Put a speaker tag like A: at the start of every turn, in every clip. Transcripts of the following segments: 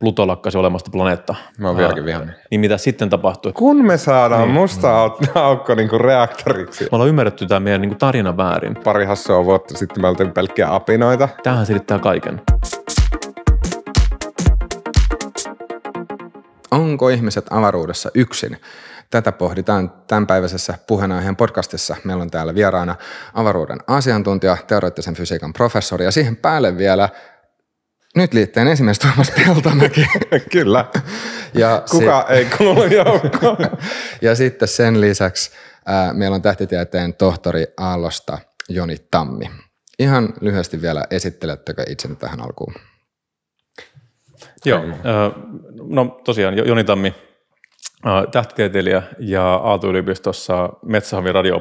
A: Pluto lakkasi olemasta planeetta. Mä oon vieläkin ah. vihainen. Niin mitä sitten tapahtui? Kun me saadaan niin. musta
B: aukko niinku reaktoriksi. Me ollaan ymmärretty tämä meidän niinku tarina väärin. Pari hassoa vuotta sitten
C: me oltiin pelkkiä apinoita. Tähän selittää kaiken. Onko ihmiset avaruudessa yksin? Tätä pohditaan tämänpäiväisessä puheenaiheen podcastissa. Meillä on täällä vieraana avaruuden asiantuntija, teoreettisen fysiikan professori ja siihen päälle vielä – nyt liitteen esimies Tuomas Peltomäki. Kyllä. Ja Kuka sit... ei kuulu joukkoon. ja sitten sen lisäksi äh, meillä on tähtitieteen tohtori Aallosta Joni Tammi. Ihan lyhyesti vielä esittelettekö itsenne tähän alkuun?
A: Joo, no tosiaan Joni Tammi, tähtitieteilijä ja Aalto-yliopistossa Metsähavin radio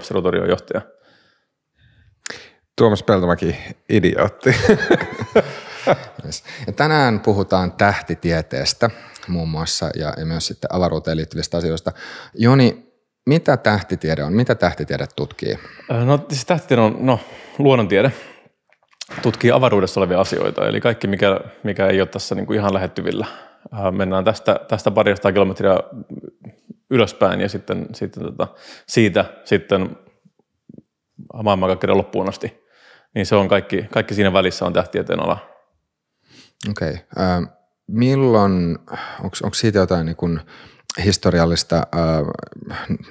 A: johtaja. Tuomas Peltomäki,
C: idiootti. Ja tänään puhutaan tähtitieteestä muun muassa ja, ja myös sitten avaruuteen liittyvistä asioista. Joni, mitä tähtitiede on? Mitä tähtitiede tutkii?
A: Äh, no siis tähtitiede on no, luonnontiede. Tutkii avaruudessa olevia asioita, eli kaikki mikä, mikä ei ole tässä niin kuin ihan lähettyvillä. Äh, mennään tästä, tästä parista kilometriä ylöspäin ja sitten, sitten tota, siitä sitten maailmankaikkeuden loppuun asti. Niin se on kaikki, kaikki siinä välissä on tähtitieteen ala
C: Okei. Okay. milloin, onko siitä jotain niin kun historiallista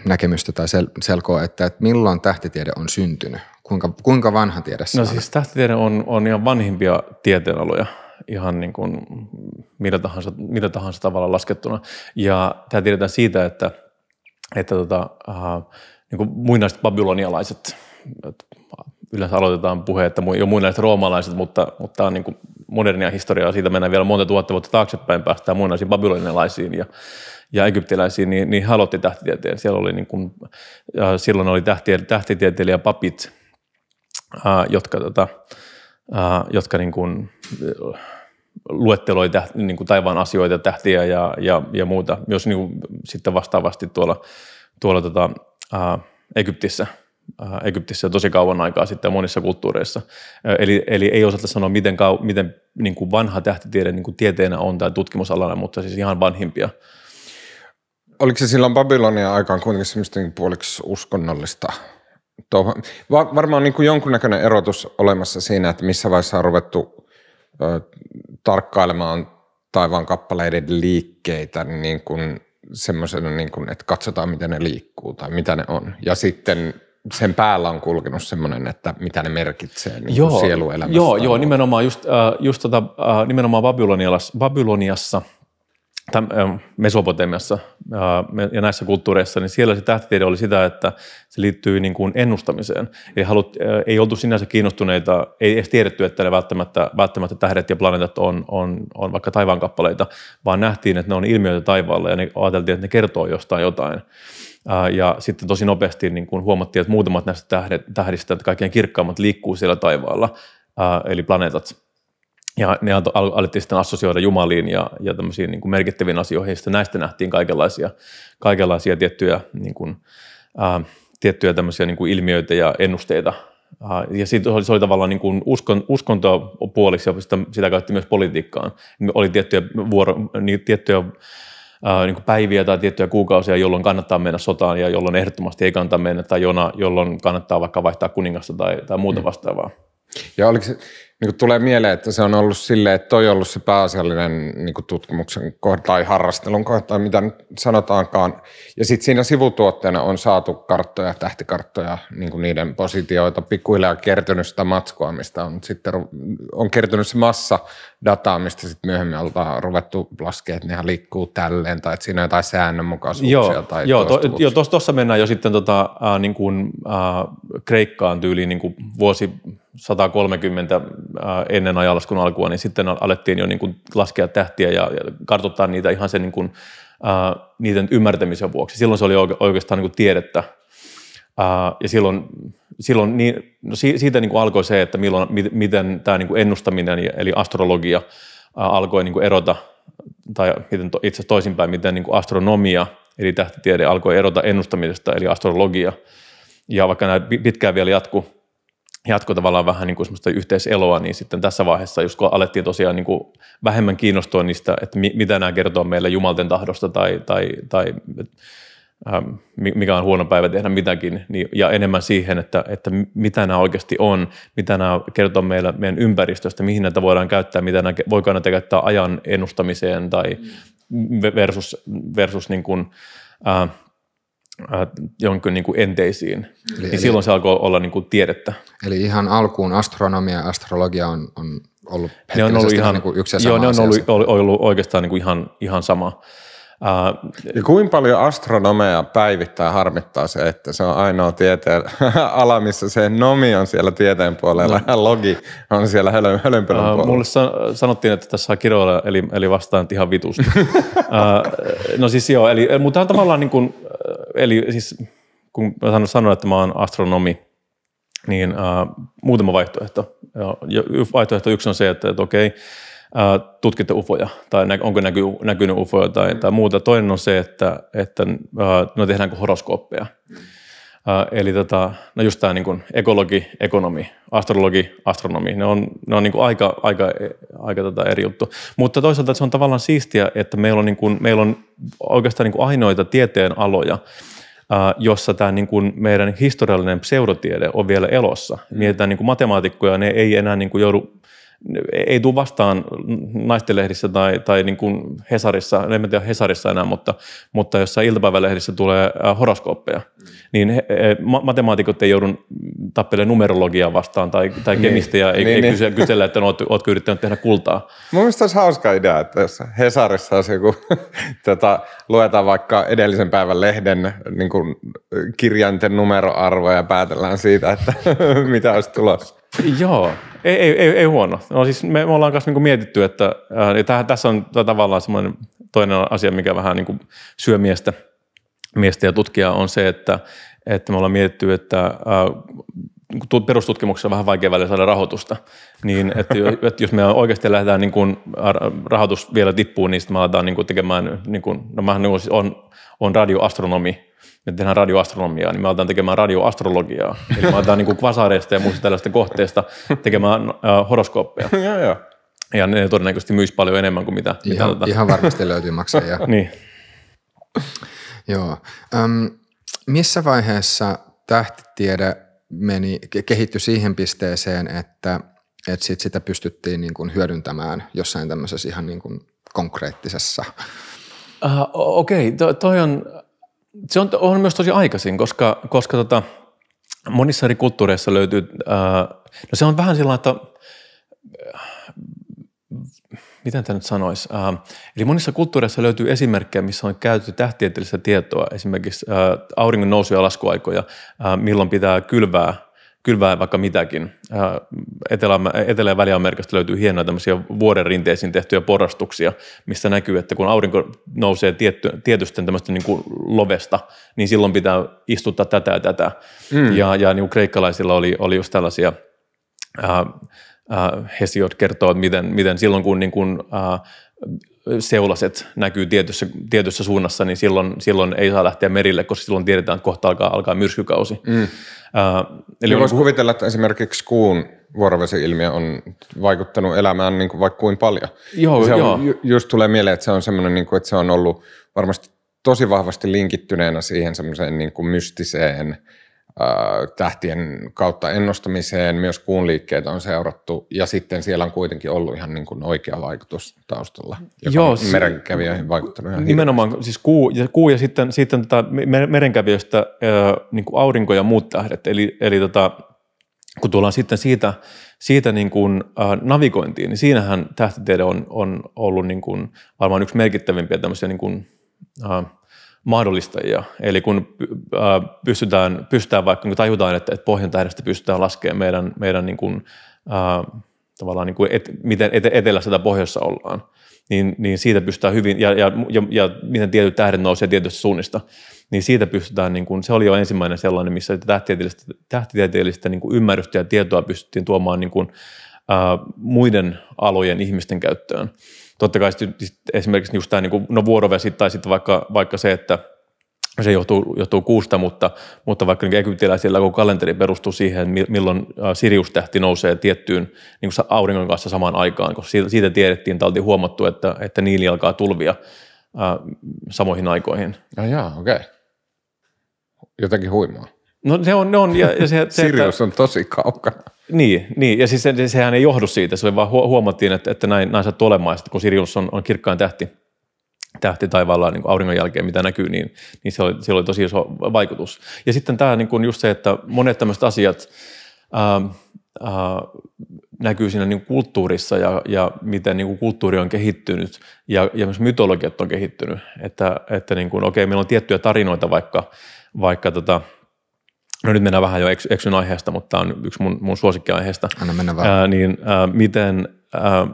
C: näkemystä tai sel, selkoa, että, että milloin tähtitiede on syntynyt? Kuinka, kuinka vanha tiede se No on? siis
A: tähtitiede on, on ihan vanhimpia tieteenaloja ihan niin kuin millä tahansa, mitä tahansa tavalla laskettuna. Ja tämä tiedetään siitä, että, että tota, äh, niin kuin muinaiset babylonialaiset, yleensä aloitetaan puhe, että jo muinaiset roomalaiset, mutta, mutta tämä on niin kuin modernia historiaa, siitä mennään vielä monta tuhatta vuotta taaksepäin, päästään muinaisiin babylonilaisiin ja, ja egyptiläisiin, niin, niin halotti tähtitieteen. Siellä oli niin kuin, silloin oli tähtitieteilijä papit, äh, jotka, tota, äh, jotka niin kuin, luetteloi täht, niin kuin taivaan asioita, tähtiä ja, ja, ja muuta. Myös niin kuin, sitten vastaavasti tuolla, tuolla tota, äh, Egyptissä – Äh, Egyptissä tosi kauan aikaa sitten monissa kulttuureissa. Äh, eli, eli ei osata sanoa, miten, kau, miten niin kuin vanha tähtitiede niin kuin tieteenä on tai tutkimusalana,
B: mutta siis ihan vanhimpia. Oliko se silloin Babylonia aikaan kuitenkin semmoista niin puoliksi uskonnollista Tuohon. Varmaan niin kuin jonkunnäköinen erotus olemassa siinä, että missä vaiheessa on ruvettu ö, tarkkailemaan taivaan kappaleiden liikkeitä niin kuin semmoisena, niin kuin, että katsotaan, miten ne liikkuu tai mitä ne on. Ja sitten sen päällä on kulkenut semmoinen, että mitä ne merkitsee niin joo, sieluelämässä. Joo, joo,
A: nimenomaan, just, äh, just tota, äh, nimenomaan Babyloniassa, Babyloniassa Täm, ähm, Mesopotamiassa ja näissä kulttuureissa, niin siellä se tähtitiede oli sitä, että se liittyy niin kuin ennustamiseen. Ei, halut, ei oltu sinänsä kiinnostuneita, ei edes tiedetty, että ne välttämättä, välttämättä tähdet ja planeetat on, on, on vaikka taivaankappaleita, vaan nähtiin, että ne on ilmiöitä taivaalla ja ne ajateltiin, että ne kertoo jostain jotain. Ja sitten tosi nopeasti niin kuin huomattiin, että muutamat näistä tähdistä, että kaikkein kirkkaimmat liikkuu siellä taivaalla, eli planeetat ja ne alettiin sitten assosioida jumaliin ja, ja tämmöisiin niin kuin merkittäviin asioihin. Sitten näistä nähtiin kaikenlaisia, kaikenlaisia tiettyjä, niin kuin, ää, tiettyjä tämmöisiä niin kuin ilmiöitä ja ennusteita. Ää, ja siitä oli, se oli tavallaan niin kuin uskon, uskontoa puoliksi ja sitä, sitä käytti myös politiikkaan. Oli tiettyjä, vuoro, niin, tiettyjä ää, niin päiviä tai tiettyjä kuukausia, jolloin kannattaa mennä sotaan ja jolloin
B: ehdottomasti ei kannata mennä tai jona, jolloin kannattaa vaikka vaihtaa kuningasta tai, tai muuta mm. vastaavaa. Ja oliko se, niin tulee mieleen, että se on ollut silleen, että toi on ollut se pääasiallinen niin tutkimuksen kohta tai harrastelun kohta mitä nyt sanotaankaan. Ja sitten siinä sivutuotteena on saatu karttoja, tähtikarttoja, niin niiden positioita pikkuhiljaa kertynyt sitä matskua, mistä on sitten on kertynyt se massa dataa, mistä sitten myöhemmin ollaan ruvettu laskemaan, että nehän liikkuu tälleen tai että siinä on jotain säännönmukaisuuksia. Joo, tai joo, to, joo
A: tuossa mennään jo sitten tota, äh, niin kuin, äh, Kreikkaan tyyliin niin kuin vuosi 130 äh, ennen ajalaskun alkua, niin sitten alettiin jo niin kuin laskea tähtiä ja, kartoittaa niitä ihan sen niin kuin, äh, niiden ymmärtämisen vuoksi. Silloin se oli oikeastaan niin kuin tiedettä. Äh, ja silloin, silloin niin, no siitä niin kuin alkoi se, että milloin, miten tämä niin kuin ennustaminen eli astrologia alkoi niin kuin erota, tai miten to, itse asiassa toisinpäin, miten niin kuin astronomia eli tähtitiede alkoi erota ennustamisesta eli astrologia. Ja vaikka nämä pitkään vielä jatkuu, jatkoi tavallaan vähän niin kuin semmoista yhteiseloa, niin sitten tässä vaiheessa, just kun alettiin tosiaan niin kuin vähemmän kiinnostua niistä, että mi- mitä nämä kertoo meille jumalten tahdosta tai, tai, tai ähm, mikä on huono päivä tehdä mitäkin, niin, ja enemmän siihen, että, että mitä nämä oikeasti on, mitä nämä kertoo meillä meidän ympäristöstä, mihin näitä voidaan käyttää, mitä nämä voi kannata käyttää ajan ennustamiseen tai mm. versus, versus niin kuin, äh, äh, jonkun niin enteisiin, eli, niin eli, silloin se alkoi olla niin kuin tiedettä.
C: Eli ihan alkuun astronomia ja astrologia on, on ollut ne on ollut niinku ihan, niin yksi ja sama Joo, ne on ollut,
A: ollut, ollut oikeastaan niin kuin
B: ihan, ihan sama. Uh, ja kuinka paljon astronomeja päivittää harmittaa se, että se on ainoa tieteen ala, missä se nomi on siellä tieteen puolella no. ja logi on siellä hölön, hölönpölön uh, äh, puolella? Mulle san- sanottiin, että tässä saa kiroilla, eli, eli vastaan ihan
A: vitusta. uh, äh, no siis joo, eli, mutta tämä on tavallaan niin kuin, eli siis kun mä sanon, että mä oon astronomi, niin äh, muutama vaihtoehto. Ja vaihtoehto yksi on se, että, että okei, äh, tutkitte ufoja tai nä- onko näky, näkynyt ufoja tai, mm. tai muuta. Toinen on se, että, että äh, no tehdäänkö horoskooppeja. Mm eli tota, no just tämä niin ekologi, ekonomi, astrologi, astronomi, ne on, ne on niin kuin aika, aika, aika tota eri juttu. Mutta toisaalta se on tavallaan siistiä, että meillä on, niin kuin, meillä on oikeastaan niin kuin ainoita tieteen aloja, jossa tämä niin kuin meidän historiallinen pseudotiede on vielä elossa. Mm. Mietitään niin kuin matemaatikkoja, ne ei enää niin kuin joudu ei tule vastaan naistenlehdissä tai, tai niin kuin Hesarissa, no en tiedä Hesarissa enää, mutta, mutta jossain iltapäivälehdissä tulee äh, horoskooppeja, mm. niin he, matemaatikot ei joudu tappelemaan numerologiaa vastaan tai, tai kemistejä, niin, ei, niin, ei niin.
B: kysellä, että no, oot, ootko yrittänyt tehdä kultaa. Mun mielestä olisi hauska idea, että jos Hesarissa olisi joku, tätä, tota, luetaan vaikka edellisen päivän lehden niin kuin kirjainten numeroarvoja ja päätellään siitä, että mitä olisi tulossa. Joo,
A: ei, ei, ei, ei huono. No siis me, me ollaan myös niinku mietitty, että ja täh, tässä on tavallaan semmoinen toinen asia, mikä vähän niinku syö miestä, miestä ja tutkijaa, on se, että, että me ollaan mietitty, että äh, perustutkimuksessa on vähän vaikea välillä saada rahoitusta, niin että, jos me oikeasti lähdetään niin kuin, rahoitus vielä tippuun, niin sitten me aletaan niin kuin, tekemään, niin kuin, no mähän niin on, on radioastronomi, me tehdään radioastronomiaa, niin me aletaan tekemään radioastrologiaa. Eli me aletaan niin kvasareista ja muista tällaista kohteista tekemään äh, horoskooppeja. joo, joo. Ja ne todennäköisesti myisi paljon enemmän kuin mitä. Ihan, mitä tota... ihan varmasti
C: löytyy maksajia. niin. Joo. Öm, missä vaiheessa tähtitiede meni, kehittyi siihen pisteeseen, että, että sit sitä pystyttiin niin kuin hyödyntämään jossain tämmöisessä ihan niin kuin konkreettisessa? Uh, Okei, okay. To, toi on se on, on myös tosi aikaisin,
A: koska, koska tota, monissa eri kulttuureissa löytyy, ää, äh, no se on vähän sillä että äh, miten tämä nyt sanoisi, ää, äh, eli monissa kulttuureissa löytyy esimerkkejä, missä on käytetty tähtieteellistä tietoa, esimerkiksi ää, auringon nousu- ja laskuaikoja, ää, milloin pitää kylvää kylvää vaikka mitäkin. Äh, Etelä, Etelä- ja Väli-Amerikasta löytyy hienoja tämmöisiä vuoden rinteisiin tehtyjä porastuksia, missä näkyy, että kun aurinko nousee tietty, tietystä tämmöistä niin kuin lovesta, niin silloin pitää istuttaa tätä ja tätä. Mm. Ja, ja niin kuin kreikkalaisilla oli, oli just tällaisia ää, äh, äh, Hesiod kertoo, että miten, miten silloin kun niin kuin, ää, seulaset näkyy tietyssä, tietyssä suunnassa, niin silloin, silloin ei saa lähteä merille, koska silloin tiedetään, että kohta alkaa,
B: alkaa myrskykausi. Mm. Äh, eli niin voisi kuvitella, että esimerkiksi kuun vuorovesi-ilmiö on vaikuttanut elämään niin kuin vaikka kuin paljon. Joo, se joo. On, just tulee mieleen, että se on semmoinen, niin kuin, että se on ollut varmasti tosi vahvasti linkittyneenä siihen semmoiseen niin kuin mystiseen – tähtien kautta ennustamiseen, myös kuun liikkeet on seurattu, ja sitten siellä on kuitenkin ollut ihan niin kuin oikea vaikutus taustalla, joka Joo, merenkävijöihin vaikuttanut. Ihan nimenomaan,
A: hirveästi. siis kuu ja, kuu ja sitten, sitten tota merenkävijöistä niin kuin aurinko ja muut tähdet, eli, eli tota, kun tullaan sitten siitä, siitä niin kuin, navigointiin, niin siinähän tähtitiede on, on ollut niin kuin, varmaan yksi merkittävimpiä tämmöisiä niin kuin, mahdollistajia. Eli kun pystytään, pystytään vaikka kun tajutaan, että, että pohjan tähdestä pystytään laskemaan meidän, meidän niin kuin, ää, tavallaan niin kuin et, miten etelässä tai pohjassa ollaan, niin, niin siitä pystytään hyvin, ja, ja, ja, ja miten tietyt tähdet nousee tietystä suunnista, niin siitä pystytään, niin kuin, se oli jo ensimmäinen sellainen, missä tähtitieteellistä, tähtitieteellistä niin kuin ymmärrystä ja tietoa pystyttiin tuomaan niin kuin, ää, muiden alojen ihmisten käyttöön totta kai esimerkiksi just tämä niin no vuorovesi tai sitten vaikka, vaikka se, että se johtuu, johtuu kuusta, mutta, mutta vaikka niin egyptiläisillä, kun kalenteri perustuu siihen, milloin Sirius-tähti nousee tiettyyn niin kuin auringon kanssa samaan aikaan, koska siitä, siitä tiedettiin tai oltiin huomattu, että, että niili alkaa tulvia ää, samoihin aikoihin. Ah joo, okei. Okay. Jotenkin huimaa. No ne on, ne on ja, ja se, se, Sirius on tosi kaukana. Niin, niin, ja siis se, sehän ei johdu siitä, se oli vaan huomattiin, että, että näin, näin sattuu olemaan, kun Sirius on, on kirkkain tähti, tähti taivaallaan niin auringon jälkeen, mitä näkyy, niin, niin se oli, sillä oli tosi iso vaikutus. Ja sitten tämä niin kuin just se, että monet tämmöiset asiat ää, ähm, ää, äh, näkyy siinä niin kulttuurissa ja, ja miten niin kuin kulttuuri on kehittynyt ja, ja myös mytologiat on kehittynyt. Että, että niin kuin, okei, meillä on tiettyjä tarinoita vaikka, vaikka tota, – No nyt mennään vähän jo eks, eksyn aiheesta, mutta tämä on yksi mun, mun suosikkiaiheesta. Anna mennä vaan. Äh, niin äh, miten äh,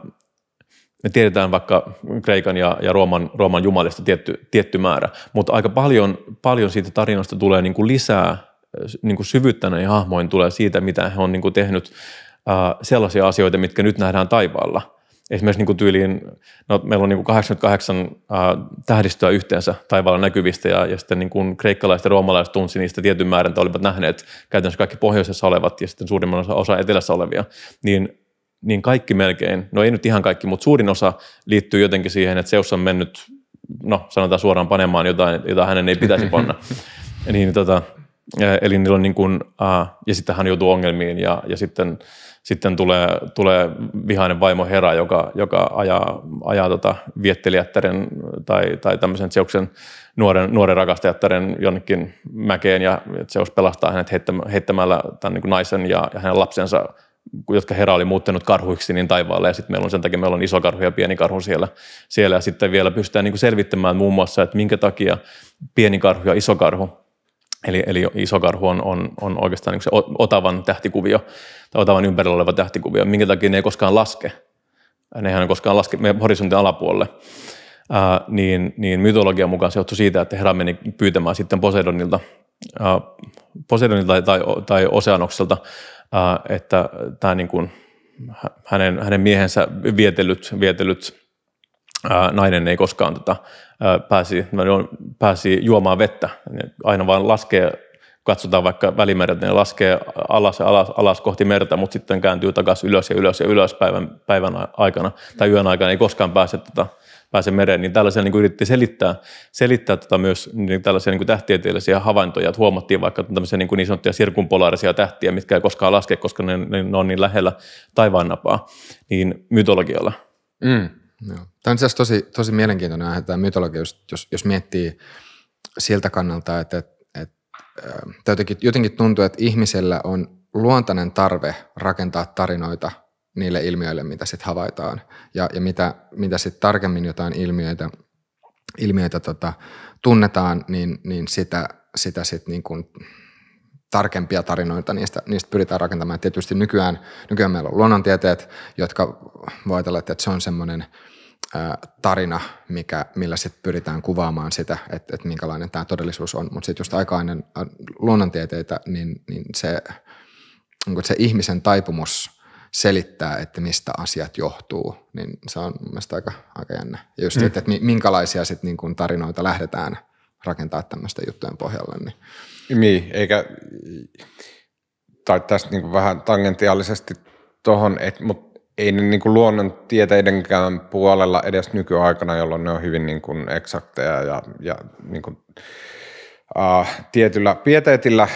A: me tiedetään vaikka Kreikan ja, ja Rooman, Rooman jumalista tietty, tietty määrä, mutta aika paljon, paljon siitä tarinasta tulee niin kuin lisää niin kuin syvyyttä näihin hahmoihin tulee siitä, mitä he on niin kuin tehnyt äh, sellaisia asioita, mitkä nyt nähdään taivaalla – esimerkiksi niin tyyliin, no, meillä on niin kuin 88 äh, tähdistöä yhteensä taivaalla näkyvistä ja, ja sitten niin kuin kreikkalaiset ja roomalaiset tunsi niistä tietyn määrän, että olivat nähneet käytännössä kaikki pohjoisessa olevat ja sitten suurimman osa, osa etelässä olevia, niin niin kaikki melkein, no ei nyt ihan kaikki, mutta suurin osa liittyy jotenkin siihen, että Zeus on mennyt, no sanotaan suoraan panemaan jotain, jota hänen ei pitäisi panna. niin, tota, eli niillä on niin kuin, äh, ja sitten hän joutuu ongelmiin ja, ja sitten sitten tulee, tulee vihainen vaimo Hera, joka, joka ajaa, ajaa tota viettelijättären tai, tai tämmöisen Zeuksen nuoren, nuoren rakastajattaren jonnekin mäkeen ja Zeus pelastaa hänet heittämällä tämän niin naisen ja, ja hänen lapsensa jotka Hera oli muuttanut karhuiksi niin taivaalle ja sitten meillä on sen takia meillä on iso karhu ja pieni karhu siellä, siellä ja sitten vielä pystytään niin selvittämään muun muassa, että minkä takia pieni karhu ja iso karhu Eli, eli karhu on, on, on oikeastaan niin se Otavan tähtikuvio tavallaan ympärillä oleva tähtikuvio, minkä takia ne ei koskaan laske. Nehän eivät koskaan laske horisontin alapuolelle. Ää, niin, niin mytologian mukaan se johtui siitä, että herra meni pyytämään sitten Poseidonilta, ää, Poseidonilta tai, tai, tai Oseanokselta, ää, että tämä niin kuin, hänen, hänen miehensä vietellyt, vietellyt ää, nainen ei koskaan tota, ää, pääsi, no, pääsi juomaan vettä. Aina vaan laskee katsotaan vaikka välimeret, ne laskee alas ja alas, alas kohti merta, mutta sitten kääntyy takaisin ylös ja ylös ja ylös päivän, päivän aikana tai yön aikana, ei koskaan pääse, tota, pääse mereen. Niin tällaisia niin yritti selittää, selittää tota myös niin tällaisia niin tähtieteellisiä havaintoja, että huomattiin vaikka tämmöisiä niin, niin sanottuja sirkumpolaarisia tähtiä, mitkä ei koskaan laske, koska ne, ne, ne on niin lähellä taivaannapaa, niin mytologialla.
C: Mm, joo. Tämä on itse tosi, tosi mielenkiintoinen aihe, tämä mytologia, jos, jos, jos miettii siltä kannalta, että, että jotenkin, jotenkin tuntuu, että ihmisellä on luontainen tarve rakentaa tarinoita niille ilmiöille, mitä sitten havaitaan ja, ja mitä, mitä sitten tarkemmin jotain ilmiöitä, ilmiöitä tota, tunnetaan, niin, niin sitä, sitä sitten niin kuin tarkempia tarinoita, niistä, niistä pyritään rakentamaan. Tietysti nykyään, nykyään meillä on luonnontieteet, jotka voi että se on semmoinen – tarina, mikä, millä sit pyritään kuvaamaan sitä, että, että minkälainen tämä todellisuus on. Mutta sitten just aika ennen luonnontieteitä, niin, niin se, niin se ihmisen taipumus selittää, että mistä asiat johtuu, niin se on mielestäni aika, aika jännä. Ja just, mm. että, että minkälaisia sit niin kun tarinoita lähdetään rakentaa tämmöisten juttujen pohjalle. Niin, niin
B: eikä, tai tästä niin vähän tangentiaalisesti tuohon, mutta ei ne niin kuin luonnontieteidenkään puolella edes nykyaikana, jolloin ne on hyvin niin kuin eksakteja ja, ja niin kuin, äh, tietyllä pieteetillä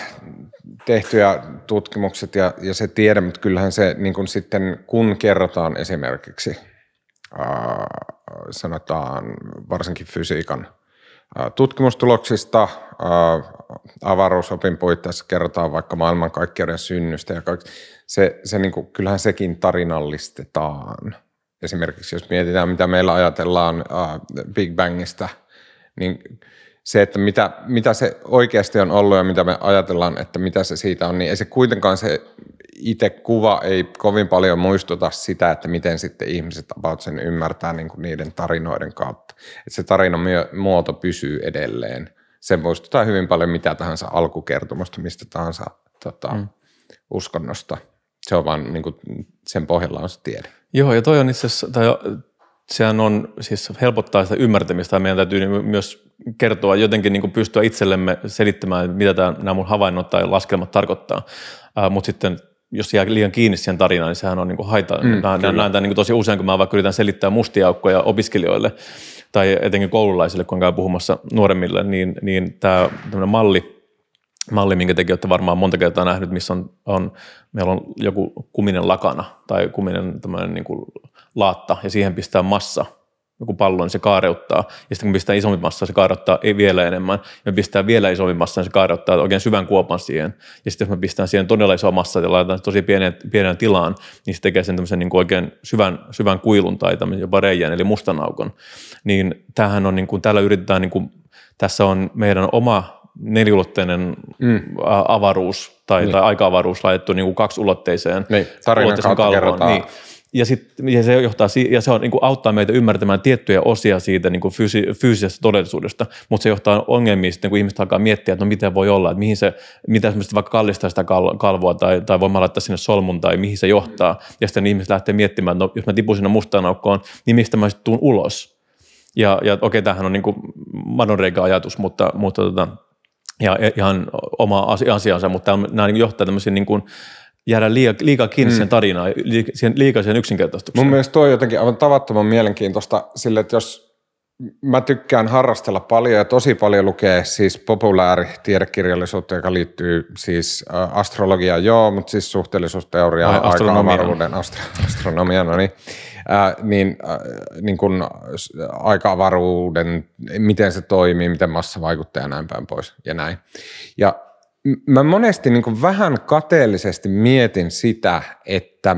B: tehtyjä tutkimukset ja, ja se tiede, mutta kyllähän se niin kuin sitten, kun kerrotaan esimerkiksi äh, sanotaan varsinkin fysiikan tutkimustuloksista, avaruusopin puitteissa kerrotaan vaikka maailmankaikkeuden synnystä ja se, se niin kuin, kyllähän sekin tarinallistetaan. Esimerkiksi jos mietitään, mitä meillä ajatellaan uh, Big Bangista, niin se, että mitä, mitä se oikeasti on ollut ja mitä me ajatellaan, että mitä se siitä on, niin ei se kuitenkaan se itse kuva ei kovin paljon muistuta sitä, että miten sitten ihmiset about sen ymmärtää niin kuin niiden tarinoiden kautta. Että se tarinan muoto pysyy edelleen. Sen muistuttaa hyvin paljon mitä tahansa alkukertomusta, mistä tahansa tota, mm. uskonnosta – se on vaan niin kuin, sen pohjalla on se tiede.
A: Joo, ja toi on itse asiassa, tai sehän on, siis helpottaa sitä ymmärtämistä, ja meidän täytyy niinku myös kertoa jotenkin niin kuin pystyä itsellemme selittämään, mitä tämä, nämä mun havainnot tai laskelmat tarkoittaa. Äh, Mutta sitten jos jää liian kiinni siihen tarinaan, niin sehän on niin kuin haita. Mm, mä näen tämän niin kuin tosi usein, kun mä vaikka yritän selittää mustia aukkoja opiskelijoille tai etenkin koululaisille, kun käy puhumassa nuoremmille, niin, niin tämä malli, malli, minkä tekin olette varmaan monta kertaa nähnyt, missä on, on meillä on joku kuminen lakana tai kuminen tämmöinen niin kuin laatta ja siihen pistää massa joku pallo, niin se kaareuttaa. Ja sitten kun pistää isommin massaa, se kaareuttaa vielä enemmän. Ja pistää vielä isommin massaa, niin se kaareuttaa oikein syvän kuopan siihen. Ja sitten jos me pistään siihen todella isoa massaa ja laitetaan se tosi pieneen, pieneen tilaan, niin se tekee sen tämmöisen niin kuin oikein syvän, syvän kuilun tai tämmöisen jopa reijän, eli mustan aukon. Niin tämähän on niin kuin, täällä yritetään, niin kuin, tässä on meidän oma neliulotteinen mm. avaruus tai, niin. tai aika-avaruus laitettu niin kuin kaksiulotteiseen. Niin, tarinan kautta Niin ja, sit, ja se, johtaa, ja se on, niin kuin auttaa meitä ymmärtämään tiettyjä osia siitä niin kuin fyysi, fyysisestä todellisuudesta, mutta se johtaa ongelmiin sitten, kun ihmiset alkaa miettiä, että no miten voi olla, että mihin se, mitä esimerkiksi vaikka kallistaa sitä kalvoa tai, tai voin laittaa sinne solmun tai mihin se johtaa. Ja sitten ihmiset lähtee miettimään, että no, jos mä tipun sinne mustaan aukkoon, niin mistä mä sitten tuun ulos. Ja, ja okei, tämähän on niin kuin ajatus, mutta, mutta tota, ja e- ihan oma asiansa, mutta nämä niin johtaa tämmöisiin niin kuin, jäädä liikaa, kiinni mm. siihen tarinaan,
B: liikaa siihen yksinkertaistukseen. Mun mielestä tuo on jotenkin aivan tavattoman mielenkiintoista sille, että jos mä tykkään harrastella paljon ja tosi paljon lukee siis populääritiedekirjallisuutta, joka liittyy siis äh, astrologiaan, joo, mutta siis suhteellisuusteoriaan, aika-avaruuden, astro- astronomiaan, no niin, äh, niin, äh, niin kuin aika-avaruuden, miten se toimii, miten massa vaikuttaa ja näin päin pois ja näin. Ja mä monesti niin kuin vähän kateellisesti mietin sitä, että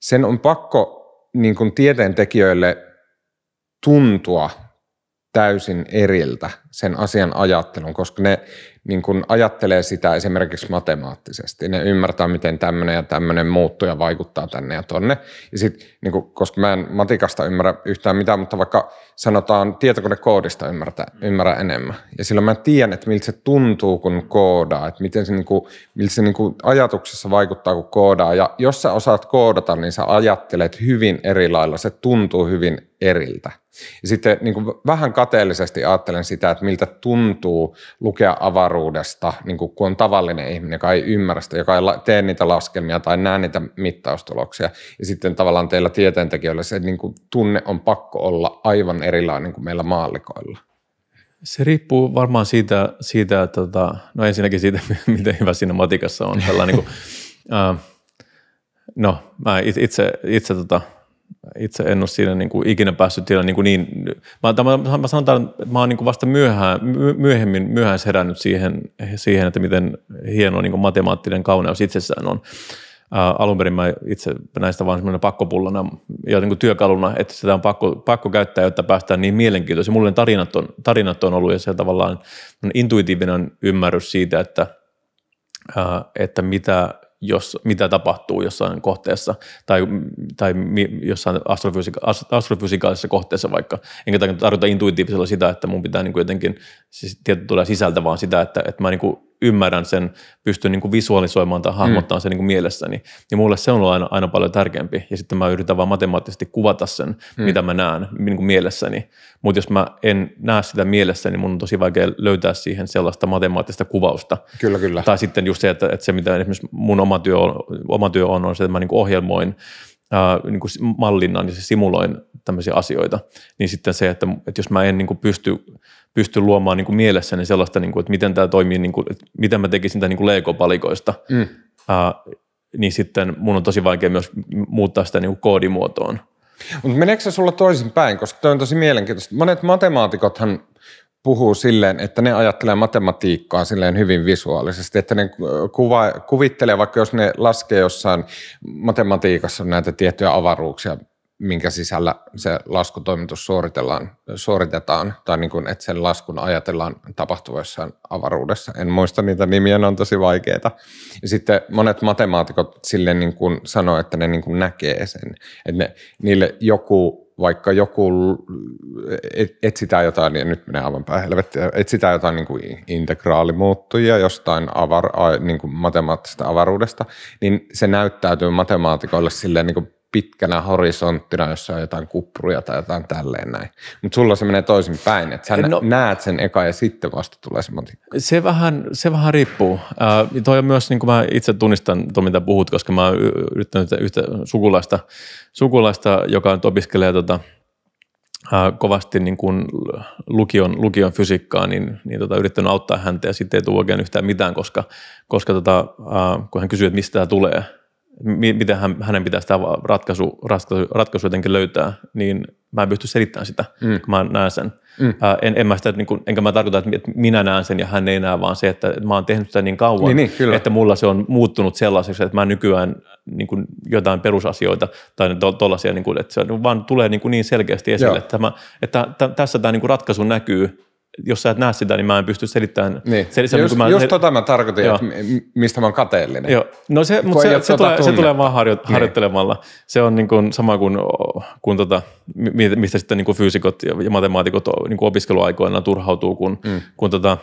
B: sen on pakko niin kuin tieteentekijöille – tuntua täysin eriltä sen asian ajattelun, koska ne niin kun ajattelee sitä esimerkiksi matemaattisesti. Ne ymmärtää, miten tämmöinen ja tämmöinen muuttuja vaikuttaa tänne ja tonne. Ja sit, niin kun, koska mä en matikasta ymmärrä yhtään mitään, mutta vaikka sanotaan tietokonekoodista ymmärtää, ymmärrä enemmän. Ja silloin mä tiedän, että miltä se tuntuu, kun koodaa, että miten se, niin kun, miltä se niin kun ajatuksessa vaikuttaa, kun koodaa. Ja jos sä osaat koodata, niin sä ajattelet hyvin eri lailla. Se tuntuu hyvin eriltä. Ja sitten niin vähän kateellisesti ajattelen sitä, että että miltä tuntuu lukea avaruudesta, niin kuin kun on tavallinen ihminen, joka ei ymmärrä sitä, joka ei tee niitä laskelmia tai näe niitä mittaustuloksia. Ja sitten tavallaan teillä tieteentekijöillä se niin kuin tunne on pakko olla aivan erilainen kuin meillä maallikoilla.
A: Se riippuu varmaan siitä, siitä että, tota, no ensinnäkin siitä, miten hyvä siinä matikassa on. Tällainen, niin kuin, äh, no, mä itse, itse, itse tota, itse en ole siinä niin kuin ikinä päässyt tilaan niin, kuin niin mä, mä, mä sanon, että mä oon niin kuin vasta myöhään, myöhemmin myöhään herännyt siihen, siihen, että miten hieno niin kuin matemaattinen kauneus itsessään on. Äh, alun perin mä itse näistä vaan semmoinen pakkopullana ja niin kuin työkaluna, että sitä on pakko, pakko käyttää, jotta päästään niin mielenkiintoisia. Mulle tarinat on, tarinat on ollut ja se tavallaan intuitiivinen ymmärrys siitä, että, äh, että mitä jos, mitä tapahtuu jossain kohteessa tai, tai jossain astrofysika- astrofysikaalisessa kohteessa vaikka. Enkä tarkoita intuitiivisella sitä, että mun pitää niin kuin jotenkin, siis tieto tulee sisältä, vaan sitä, että, että mä niin kuin ymmärrän sen, pystyn niin kuin visualisoimaan tai hahmottamaan mm. sen niin kuin mielessäni, niin mulle se on ollut aina, aina paljon tärkeämpi. Ja sitten mä yritän vaan matemaattisesti kuvata sen, mm. mitä mä näen niin kuin mielessäni. Mutta jos mä en näe sitä mielessäni, niin mun on tosi vaikea löytää siihen sellaista matemaattista kuvausta. Kyllä, kyllä. Tai sitten just se, että, että se mitä esimerkiksi mun oma työ on, oma työ on, on se, että mä niin kuin ohjelmoin – ää, niin kuin mallinnan ja simuloin tämmöisiä asioita, niin sitten se, että, että jos mä en niin kuin pysty, pysty luomaan niin kuin mielessäni sellaista, niin kuin, että miten tämä toimii, niin kuin, että miten mä tekisin tätä niin Lego-palikoista, mm. niin sitten mun on tosi vaikea myös muuttaa
B: sitä niin kuin koodimuotoon. Mutta meneekö se sulla toisinpäin, koska toi on tosi mielenkiintoista. Monet matemaatikothan puhuu silleen, että ne ajattelee matematiikkaa silleen hyvin visuaalisesti, että ne kuva, kuvittelee, vaikka jos ne laskee jossain matematiikassa näitä tiettyjä avaruuksia, minkä sisällä se laskutoimitus suoritellaan, suoritetaan, tai niin kuin, että sen laskun ajatellaan tapahtuvan avaruudessa. En muista niitä nimiä, ne on tosi vaikeita. Ja sitten monet matemaatikot sille niin kuin sanoo, että ne niin kuin näkee sen, että ne, niille joku vaikka joku e- etsitään jotain, ja niin nyt menee aivan päin helvettiä, etsitään jotain niin kuin integraalimuuttujia jostain avar, niin kuin matemaattisesta avaruudesta, niin se näyttäytyy matemaatikoille silleen niin kuin pitkänä horisonttina, jossa on jotain kupruja tai jotain tälleen näin. Mutta sulla se menee toisin päin, että sä no, näet sen eka ja sitten vasta tulee se matikka.
A: Se vähän, se vähän riippuu. Äh, toi on myös, niin kuin mä itse tunnistan tuon, mitä puhut, koska mä oon yrittänyt yhtä sukulaista, sukulaista joka nyt opiskelee tota, äh, kovasti niin kuin lukion, lukion fysiikkaa, niin, niin tota, yrittänyt auttaa häntä ja sitten ei tule oikein yhtään mitään, koska, koska tota, äh, kun hän kysyy, että mistä tämä tulee – miten hän, hänen pitäisi tämä ratkaisu, ratkaisu, ratkaisu jotenkin löytää, niin mä en pysty selittämään sitä, mm. kun mä näen sen. Mm. Ää, en, en mä sitä, niin kuin, enkä mä tarkoita, että minä näen sen ja hän ei näe, vaan se, että, että mä oon tehnyt sitä niin kauan, niin, niin, että mulla se on muuttunut sellaiseksi, että mä nykyään niin kuin jotain perusasioita tai tuollaisia, to, niin kuin, että se vaan tulee niin, kuin niin selkeästi esille, Joo. että, mä, että t- tässä tämä niin kuin ratkaisu näkyy jos sä et näe sitä, niin mä en pysty selittämään. Niin. Selittämään, just, niinku mä, just sel... tota mä tarkoitin, että mistä mä oon
B: kateellinen. Joo. No se, mut se, se, tuota tulee, se tulee
A: vaan harjo, niin. harjoittelemalla. Niin. Se on niin kuin sama kuin, kuin tota, mistä sitten niin kuin fyysikot ja matemaatikot niin kuin opiskeluaikoina turhautuu, kun, mm. kun tota,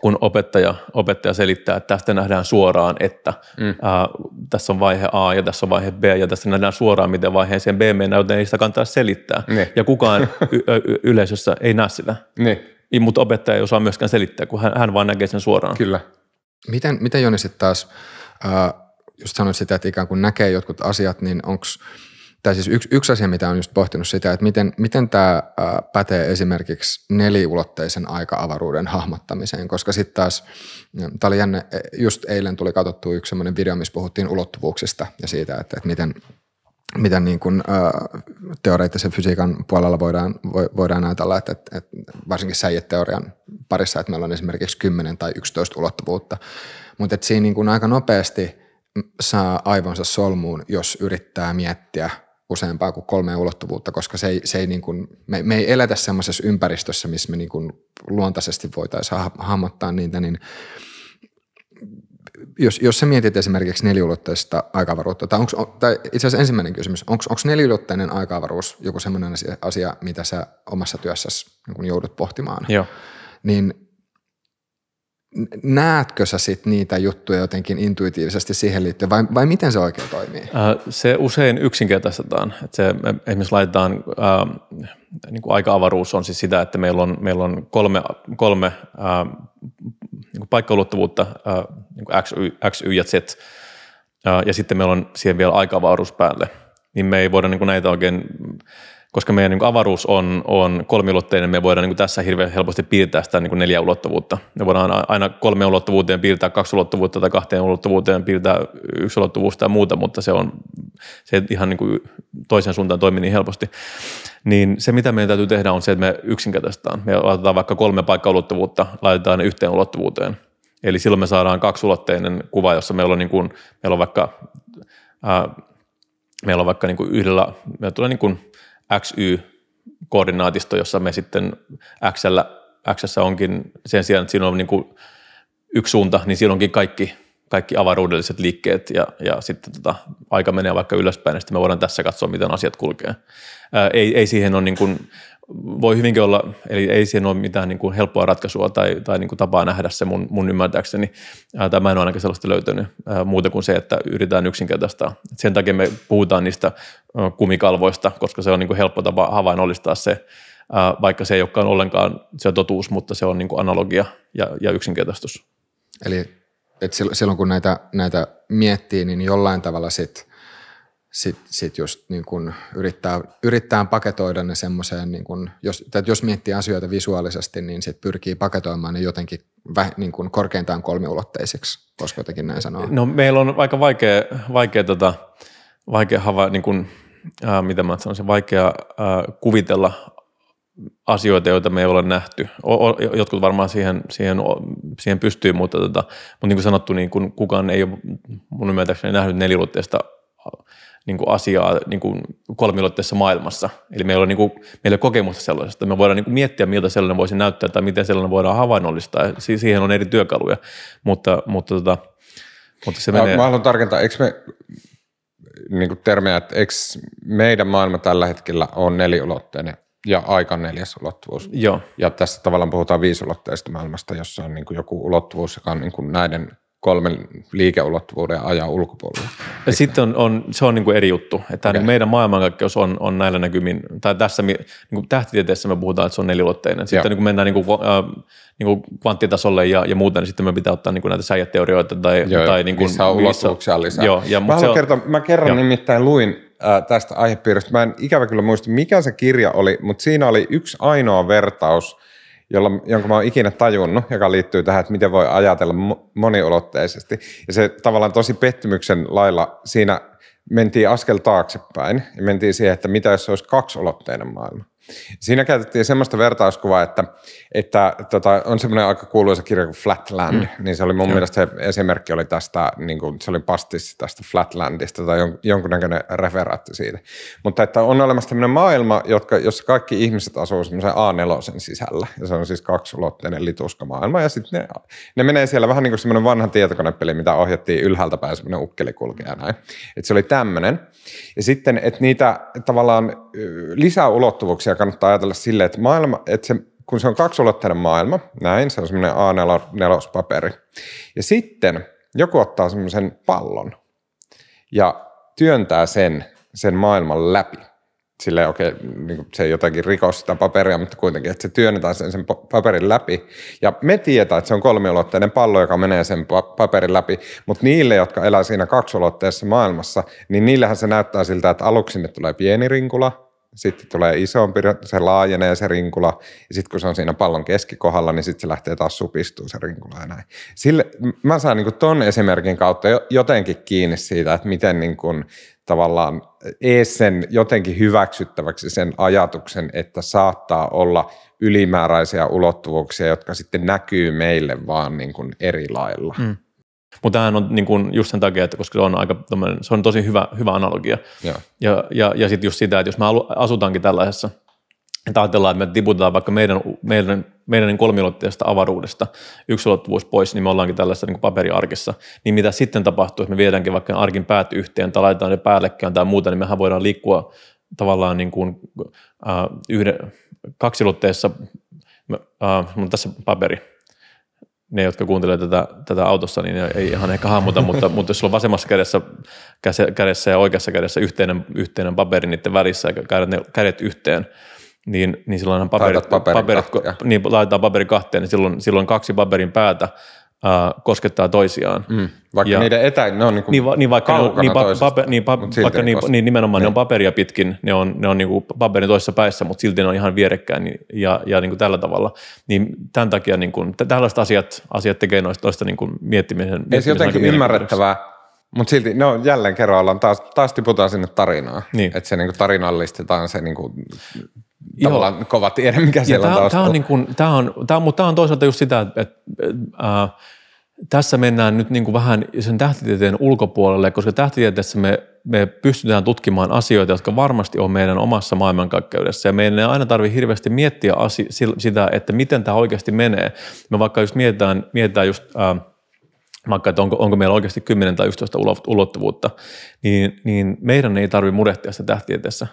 A: kun opettaja, opettaja selittää, että tästä nähdään suoraan, että mm. ää, tässä on vaihe A ja tässä on vaihe B ja tässä nähdään suoraan, miten vaiheeseen B mennään, joten ei sitä kannata selittää. Niin. Ja kukaan y- y- yleisössä ei näe sitä. Niin mutta opettaja ei osaa myöskään selittää, kun hän, hän vaan näkee sen suoraan. Kyllä.
C: Miten, miten Joni sitten taas, äh, just sanoit sitä, että ikään kuin näkee jotkut asiat, niin onko tai siis yksi, yksi asia, mitä on just pohtinut sitä, että miten, miten tämä pätee esimerkiksi neliulotteisen aika-avaruuden hahmottamiseen, koska sitten taas, tämä oli jännä, e, just eilen tuli katsottu yksi sellainen video, missä puhuttiin ulottuvuuksista ja siitä, että, että miten mitä niin kuin, ö, teoreettisen fysiikan puolella voidaan, vo, voidaan ajatella, että, että, että varsinkin säijeteorian parissa, että meillä on esimerkiksi 10 tai 11 ulottuvuutta, mutta että siinä niin kuin aika nopeasti saa aivonsa solmuun, jos yrittää miettiä useampaa kuin kolmea ulottuvuutta, koska se ei, se ei niin kuin, me, me ei eletä sellaisessa ympäristössä, missä me niin kuin luontaisesti voitaisiin hahmottaa niitä, niin – jos, jos sä mietit esimerkiksi neliulotteista aikavaruutta, tai, onks, tai itse asiassa ensimmäinen kysymys, onko neliulotteinen aikavaruus joku semmoinen asia, asia, mitä sä omassa työssäsi niin joudut pohtimaan? Joo. Niin näetkö sä sit niitä juttuja jotenkin intuitiivisesti siihen liittyen, vai, vai miten se oikein toimii? Äh,
A: se usein yksinkertaistetaan. Että se, me esimerkiksi laitetaan, ää, ähm, niin kuin aika-avaruus on siis sitä, että meillä on, meillä on kolme, kolme ää, äh, niin paikkaluottavuutta, ää, niin kuin X, y, X, Y ja Z, ää, ja sitten meillä on siihen vielä aikavaruus päälle, niin me ei voida niin kuin näitä oikein, koska meidän niin avaruus on, on kolmiulotteinen, me voidaan niin tässä hirveän helposti piirtää sitä niin neljä ulottuvuutta. Me voidaan aina kolme ulottuvuuteen piirtää kaksi ulottuvuutta tai kahteen ulottuvuuteen piirtää yksi ulottuvuus tai muuta, mutta se on se ihan niin kuin toisen suuntaan toimii niin helposti niin se mitä meidän täytyy tehdä on se, että me yksinkertaistaan. Me laitetaan vaikka kolme paikkaulottuvuutta, laitetaan ne yhteen ulottuvuuteen. Eli silloin me saadaan kaksulotteinen kuva, jossa meillä on, niin kuin, meillä on vaikka, ää, meillä on vaikka niin kuin yhdellä, meillä tulee niin kuin XY koordinaatisto, jossa me sitten Xllä, Xssä onkin sen sijaan, että siinä on niin kuin yksi suunta, niin siinä onkin kaikki kaikki avaruudelliset liikkeet ja, ja sitten tota, aika menee vaikka ylöspäin, ja niin sitten me voidaan tässä katsoa, miten asiat kulkee. Ää, ei, ei siihen ole niin kuin, voi hyvinkin olla, eli ei siihen ole mitään niin kuin helppoa ratkaisua tai, tai niin kuin tapaa nähdä se mun, mun ymmärtääkseni, ää, tai mä en ole ainakaan sellaista löytänyt ää, muuta kuin se, että yritetään yksinkertaistaa. sen takia me puhutaan niistä ää, kumikalvoista, koska se on niin kuin helppo tapa havainnollistaa se, ää, vaikka se ei olekaan ollenkaan se totuus, mutta se on niin kuin analogia ja, ja yksinkertaistus.
C: Eli et silloin kun näitä, näitä miettii, niin jollain tavalla sit, sit, sit just niin kun yrittää, yrittää paketoida ne semmoiseen, niin kun, jos, että jos miettii asioita visuaalisesti, niin sit pyrkii paketoimaan ne jotenkin väh, niin kun korkeintaan kolmiulotteisiksi, koska jotenkin näin sanoa. No
A: meillä on aika vaikea, vaikea, tota, vaikea hava, niin kun, äh, mitä mä sanoisin, vaikea äh, kuvitella asioita, joita me ei ole nähty. O, o, jotkut varmaan siihen, siihen, siihen pystyy, mutta, tota, mutta niin kuin sanottu, niin kuin kukaan ei ole mun ymmärtääkseni nähnyt neliulotteista niin kuin asiaa niin kuin kolmiluotteessa maailmassa. Eli meillä on, niin kuin, meillä on kokemusta sellaisesta. Me voidaan niin kuin miettiä, miltä sellainen voisi näyttää tai miten sellainen voidaan havainnollistaa. Si- siihen on eri työkaluja, mutta, mutta,
B: tota, mutta se mä, menee... Mä haluan tarkentaa, eikö me niin kuin termejä, että eikö meidän maailma tällä hetkellä on neliulotteinen? ja aika neljäs ulottuvuus. Joo. Ja tässä tavallaan puhutaan viisulotteista maailmasta, jossa on niin kuin joku ulottuvuus, joka on niin kuin näiden kolmen liikeulottuvuuden ajan ulkopuolella. Ja sitten on, on, se on niin kuin eri juttu. Että okay.
A: niin meidän maailmankaikkeus on, on näillä näkymin, tai tässä niin kuin tähtitieteessä me puhutaan, että se on neliulotteinen. Sitten niin kun mennään niin kuin, äh, niin kuin kvanttitasolle ja, ja muuten, niin sitten me pitää ottaa niin kuin näitä säijäteorioita. Tai, joo, tai niin kuin, missä on ulottuvuuksia lisää. Joo, ja, mä, se on, kertoa,
B: mä kerran Joo. nimittäin luin ää, äh, tästä aihepiiristä. Mä en ikävä kyllä muista, mikä se kirja oli, mutta siinä oli yksi ainoa vertaus, jolla, jonka mä oon ikinä tajunnut, joka liittyy tähän, että miten voi ajatella moniulotteisesti. Ja se tavallaan tosi pettymyksen lailla siinä mentiin askel taaksepäin ja mentiin siihen, että mitä jos se olisi kaksiulotteinen maailma. Siinä käytettiin semmoista vertauskuvaa, että, että tota, on semmoinen aika kuuluisa kirja kuin Flatland, mm. niin se oli mun Joo. mielestä se esimerkki oli tästä, niin kuin, se oli pastissi tästä Flatlandista tai jon, jonkunnäköinen referaatti siitä. Mutta että on olemassa tämmöinen maailma, jotka, jossa kaikki ihmiset asuu semmoisen A4 sisällä, ja se on siis kaksulotteinen maailma, ja sitten ne, ne menee siellä vähän niin kuin semmoinen vanha tietokonepeli, mitä ohjattiin ylhäältä päin semmoinen ukkeli kulkee näin. Että se oli tämmöinen. Ja sitten, että niitä tavallaan lisää kannattaa ajatella sille että, maailma, että se, kun se on kaksulotteinen maailma, näin, se on semmoinen A4-paperi. Ja sitten joku ottaa semmoisen pallon ja työntää sen, sen maailman läpi sille okei, okay, niin se ei jotenkin rikos sitä paperia, mutta kuitenkin, että se työnnetään sen, sen paperin läpi. Ja me tietää, että se on kolmiulotteinen pallo, joka menee sen paperin läpi, mutta niille, jotka elää siinä kaksulotteessa maailmassa, niin niillähän se näyttää siltä, että aluksi sinne tulee pieni rinkula, sitten tulee isompi, se laajenee se rinkula, ja sitten kun se on siinä pallon keskikohdalla, niin sitten se lähtee taas supistuu se rinkula ja näin. Sille, mä saan niin ton esimerkin kautta jotenkin kiinni siitä, että miten niin kuin, tavallaan ees sen jotenkin hyväksyttäväksi sen ajatuksen, että saattaa olla ylimääräisiä ulottuvuuksia, jotka sitten näkyy meille vaan niin kuin eri lailla. Mm. Mutta tämähän on niin kuin just sen takia, että koska se on, aika se on tosi hyvä, hyvä analogia. Ja, ja,
A: ja, ja sitten just sitä, että jos me asutaankin tällaisessa, että ajatellaan, että me tiputetaan vaikka meidän, meidän, meidän niin kolmiulotteisesta avaruudesta yksi ulottuvuus pois, niin me ollaankin tällaisessa niin paperiarkissa. Niin mitä sitten tapahtuu, jos me viedäänkin vaikka arkin päät yhteen tai laitetaan ne päällekkäin tai muuta, niin mehän voidaan liikkua tavallaan niin kuin, äh, yhden, kaksilotteessa, äh, tässä paperi, ne, jotka kuuntelee tätä, tätä autossa, niin ei ihan ehkä hahmota, mutta, mutta jos sulla on vasemmassa kädessä, käse, kädessä ja oikeassa kädessä yhteinen, yhteinen paperi niiden välissä ja kädet, ne, kädet yhteen, niin, niin silloinhan paperit, paperin paperit, kahtia. niin, laitetaan paperi kahteen, niin silloin, silloin kaksi paperin päätä koskettaa toisiaan. Mm. Vaikka ja, niiden etä, ne on niinku niin, niin, niin vaikka ne on, niin, pa, paper, niin, pa, vaikka niin, niin, nimenomaan niin. ne on niin. paperia pitkin, ne on, ne on niin kuin paperin toisessa päässä, mutta silti ne on ihan vierekkäin niin, ja, ja niin kuin tällä tavalla. Niin tämän takia niin kuin, tällaiset asiat, asiat tekee noista, toista niin kuin miettimisen. miettimisen Ei se jotenkin ymmärrettävää,
B: mutta silti, no jälleen kerran ollaan taas, taas tiputaan sinne tarinaan. Niin. Että se niinku tarinallistetaan se niinku tavallaan Joo. kova tiede, mikä siellä tää, on taustalla. Tämä on, niin
A: kuin, tää on, niinku- tämä on, mutta tämä on toisaalta just sitä, että, että ää, tässä mennään nyt niin kuin vähän sen tähtitieteen ulkopuolelle, koska tähtitieteessä me, me pystytään tutkimaan asioita, jotka varmasti on meidän omassa maailmankaikkeudessa. Ja meidän ei aina tarvitse hirveästi miettiä asi, sitä, että miten tämä oikeasti menee. Me vaikka just mietitään, mietitään just... Ää, vaikka että onko, onko meillä oikeasti 10 tai 11 ulottuvuutta, niin, niin meidän ei tarvitse murehtia sitä tähtitieteessä